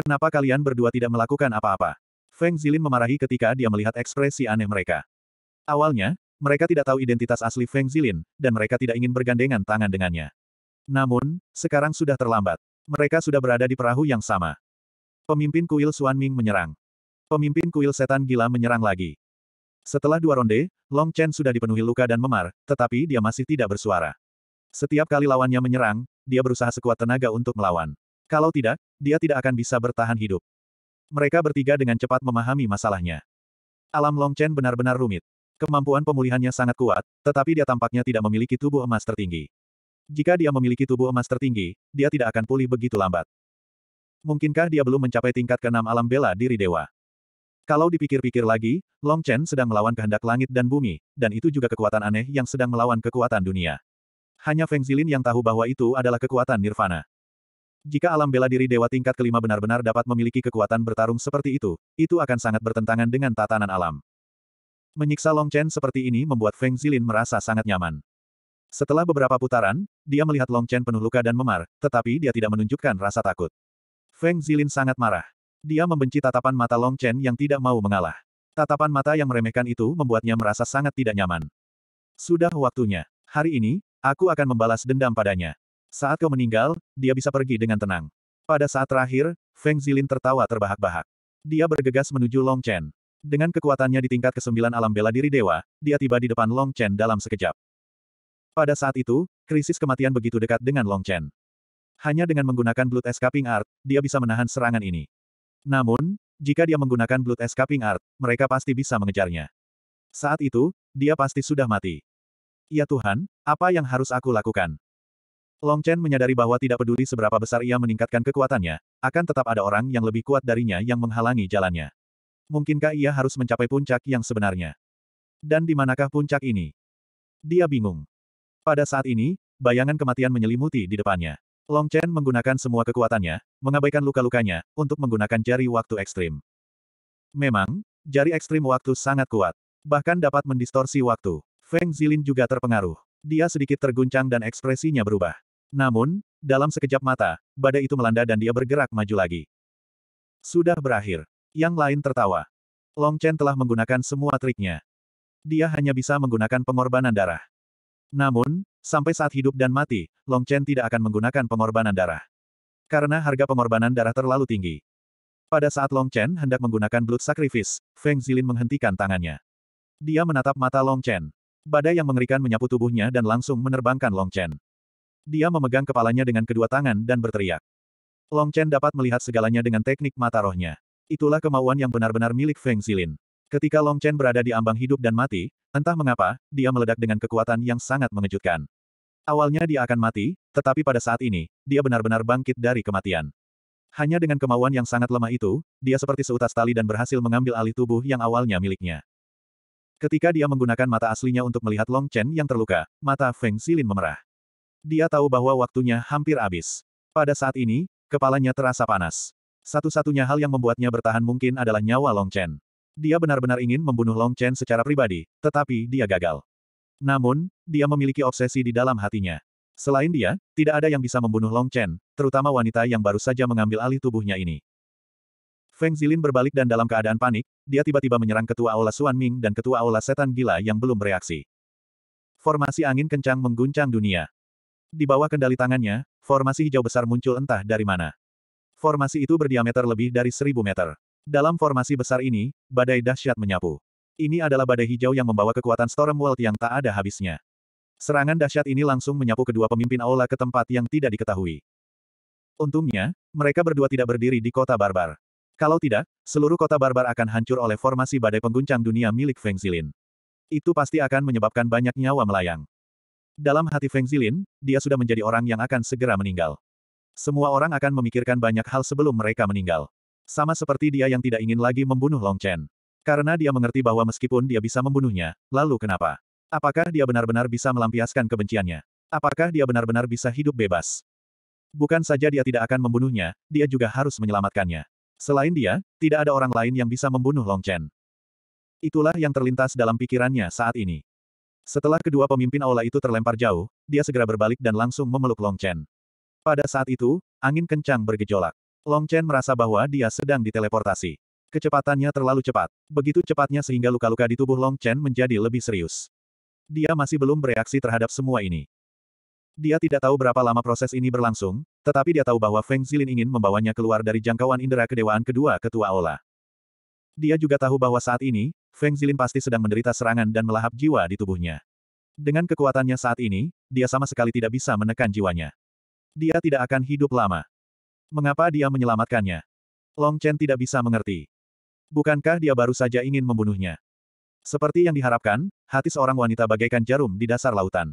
Kenapa kalian berdua tidak melakukan apa-apa? Feng Zilin memarahi ketika dia melihat ekspresi aneh mereka. Awalnya, mereka tidak tahu identitas asli Feng Zilin, dan mereka tidak ingin bergandengan tangan dengannya. Namun, sekarang sudah terlambat. Mereka sudah berada di perahu yang sama. Pemimpin kuil Suan Ming menyerang. Pemimpin kuil setan gila menyerang lagi. Setelah dua ronde, Long Chen sudah dipenuhi luka dan memar, tetapi dia masih tidak bersuara. Setiap kali lawannya menyerang, dia berusaha sekuat tenaga untuk melawan. Kalau tidak, dia tidak akan bisa bertahan hidup. Mereka bertiga dengan cepat memahami masalahnya. Alam Long Chen benar-benar rumit. Kemampuan pemulihannya sangat kuat, tetapi dia tampaknya tidak memiliki tubuh emas tertinggi. Jika dia memiliki tubuh emas tertinggi, dia tidak akan pulih begitu lambat. Mungkinkah dia belum mencapai tingkat keenam alam bela diri dewa? Kalau dipikir-pikir lagi, Long Chen sedang melawan kehendak langit dan bumi, dan itu juga kekuatan aneh yang sedang melawan kekuatan dunia. Hanya Feng Zilin yang tahu bahwa itu adalah kekuatan nirvana. Jika alam bela diri dewa tingkat kelima benar-benar dapat memiliki kekuatan bertarung seperti itu, itu akan sangat bertentangan dengan tatanan alam. Menyiksa Long Chen seperti ini membuat Feng Zilin merasa sangat nyaman. Setelah beberapa putaran, dia melihat Long Chen penuh luka dan memar, tetapi dia tidak menunjukkan rasa takut. Feng Zilin sangat marah. Dia membenci tatapan mata Long Chen yang tidak mau mengalah. Tatapan mata yang meremehkan itu membuatnya merasa sangat tidak nyaman. Sudah waktunya. Hari ini, aku akan membalas dendam padanya. Saat kau meninggal, dia bisa pergi dengan tenang. Pada saat terakhir, Feng Zilin tertawa terbahak-bahak. Dia bergegas menuju Long Chen. Dengan kekuatannya di tingkat kesembilan alam bela diri dewa, dia tiba di depan Long Chen dalam sekejap. Pada saat itu, krisis kematian begitu dekat dengan Long Chen. Hanya dengan menggunakan Blood Escaping Art, dia bisa menahan serangan ini. Namun, jika dia menggunakan Blood Escaping Art, mereka pasti bisa mengejarnya. Saat itu, dia pasti sudah mati. Ya Tuhan, apa yang harus aku lakukan? Long Chen menyadari bahwa tidak peduli seberapa besar ia meningkatkan kekuatannya, akan tetap ada orang yang lebih kuat darinya yang menghalangi jalannya. Mungkinkah ia harus mencapai puncak yang sebenarnya? Dan di manakah puncak ini? Dia bingung. Pada saat ini, bayangan kematian menyelimuti di depannya. Long Chen menggunakan semua kekuatannya, mengabaikan luka-lukanya, untuk menggunakan jari waktu ekstrim. Memang, jari ekstrim waktu sangat kuat. Bahkan dapat mendistorsi waktu. Feng Zilin juga terpengaruh. Dia sedikit terguncang dan ekspresinya berubah. Namun, dalam sekejap mata, badai itu melanda dan dia bergerak maju lagi. Sudah berakhir. Yang lain tertawa. Long Chen telah menggunakan semua triknya. Dia hanya bisa menggunakan pengorbanan darah. Namun, sampai saat hidup dan mati, Long Chen tidak akan menggunakan pengorbanan darah. Karena harga pengorbanan darah terlalu tinggi. Pada saat Long Chen hendak menggunakan blood sacrifice, Feng Zilin menghentikan tangannya. Dia menatap mata Long Chen. Badai yang mengerikan menyapu tubuhnya dan langsung menerbangkan Long Chen. Dia memegang kepalanya dengan kedua tangan dan berteriak. Long Chen dapat melihat segalanya dengan teknik mata rohnya. Itulah kemauan yang benar-benar milik Feng Zilin. Ketika Long Chen berada di ambang hidup dan mati, entah mengapa, dia meledak dengan kekuatan yang sangat mengejutkan. Awalnya dia akan mati, tetapi pada saat ini, dia benar-benar bangkit dari kematian. Hanya dengan kemauan yang sangat lemah itu, dia seperti seutas tali dan berhasil mengambil alih tubuh yang awalnya miliknya. Ketika dia menggunakan mata aslinya untuk melihat Long Chen yang terluka, mata Feng Xilin memerah. Dia tahu bahwa waktunya hampir habis. Pada saat ini, kepalanya terasa panas. Satu-satunya hal yang membuatnya bertahan mungkin adalah nyawa Long Chen. Dia benar-benar ingin membunuh Long Chen secara pribadi, tetapi dia gagal. Namun, dia memiliki obsesi di dalam hatinya. Selain dia, tidak ada yang bisa membunuh Long Chen, terutama wanita yang baru saja mengambil alih tubuhnya ini. Feng Zilin berbalik dan dalam keadaan panik, dia tiba-tiba menyerang ketua Aula Suan Ming dan ketua Aula Setan Gila yang belum bereaksi. Formasi angin kencang mengguncang dunia. Di bawah kendali tangannya, formasi hijau besar muncul entah dari mana. Formasi itu berdiameter lebih dari seribu meter. Dalam formasi besar ini, badai dahsyat menyapu. Ini adalah badai hijau yang membawa kekuatan Storm World yang tak ada habisnya. Serangan dahsyat ini langsung menyapu kedua pemimpin aula ke tempat yang tidak diketahui. Untungnya, mereka berdua tidak berdiri di kota barbar. Kalau tidak, seluruh kota barbar akan hancur oleh formasi badai pengguncang dunia milik Feng Zilin. Itu pasti akan menyebabkan banyak nyawa melayang. Dalam hati Feng Zilin, dia sudah menjadi orang yang akan segera meninggal. Semua orang akan memikirkan banyak hal sebelum mereka meninggal. Sama seperti dia yang tidak ingin lagi membunuh Long Chen. Karena dia mengerti bahwa meskipun dia bisa membunuhnya, lalu kenapa? Apakah dia benar-benar bisa melampiaskan kebenciannya? Apakah dia benar-benar bisa hidup bebas? Bukan saja dia tidak akan membunuhnya, dia juga harus menyelamatkannya. Selain dia, tidak ada orang lain yang bisa membunuh Long Chen. Itulah yang terlintas dalam pikirannya saat ini. Setelah kedua pemimpin aula itu terlempar jauh, dia segera berbalik dan langsung memeluk Long Chen. Pada saat itu, angin kencang bergejolak. Long Chen merasa bahwa dia sedang diteleportasi. Kecepatannya terlalu cepat. Begitu cepatnya sehingga luka-luka di tubuh Long Chen menjadi lebih serius. Dia masih belum bereaksi terhadap semua ini. Dia tidak tahu berapa lama proses ini berlangsung, tetapi dia tahu bahwa Feng Zilin ingin membawanya keluar dari jangkauan indera kedewaan kedua ketua Ola. Dia juga tahu bahwa saat ini, Feng Zilin pasti sedang menderita serangan dan melahap jiwa di tubuhnya. Dengan kekuatannya saat ini, dia sama sekali tidak bisa menekan jiwanya. Dia tidak akan hidup lama. Mengapa dia menyelamatkannya? Long Chen tidak bisa mengerti. Bukankah dia baru saja ingin membunuhnya? Seperti yang diharapkan, hati seorang wanita bagaikan jarum di dasar lautan.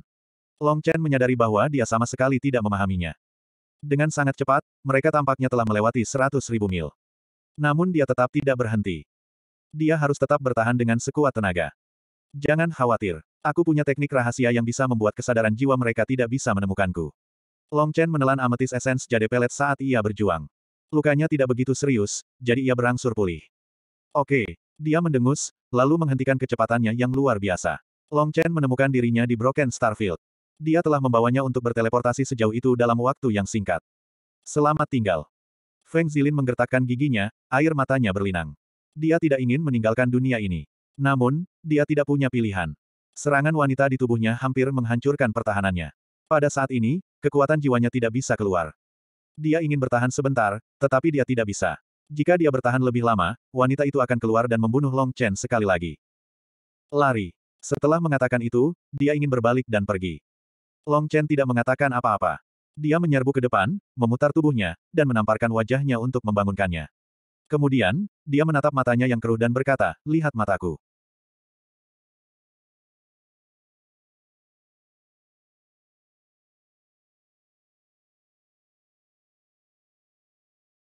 Long Chen menyadari bahwa dia sama sekali tidak memahaminya. Dengan sangat cepat, mereka tampaknya telah melewati seratus ribu mil. Namun dia tetap tidak berhenti. Dia harus tetap bertahan dengan sekuat tenaga. Jangan khawatir. Aku punya teknik rahasia yang bisa membuat kesadaran jiwa mereka tidak bisa menemukanku. Long Chen menelan ametis esens jade pelet saat ia berjuang. Lukanya tidak begitu serius, jadi ia berangsur pulih. Oke, dia mendengus, lalu menghentikan kecepatannya yang luar biasa. Long Chen menemukan dirinya di Broken Starfield. Dia telah membawanya untuk berteleportasi sejauh itu dalam waktu yang singkat. Selamat tinggal. Feng Zilin menggertakkan giginya, air matanya berlinang. Dia tidak ingin meninggalkan dunia ini. Namun, dia tidak punya pilihan. Serangan wanita di tubuhnya hampir menghancurkan pertahanannya. Pada saat ini, kekuatan jiwanya tidak bisa keluar. Dia ingin bertahan sebentar, tetapi dia tidak bisa. Jika dia bertahan lebih lama, wanita itu akan keluar dan membunuh Long Chen sekali lagi. Lari. Setelah mengatakan itu, dia ingin berbalik dan pergi. Long Chen tidak mengatakan apa-apa. Dia menyerbu ke depan, memutar tubuhnya, dan menamparkan wajahnya untuk membangunkannya. Kemudian, dia menatap matanya yang keruh dan berkata, lihat mataku.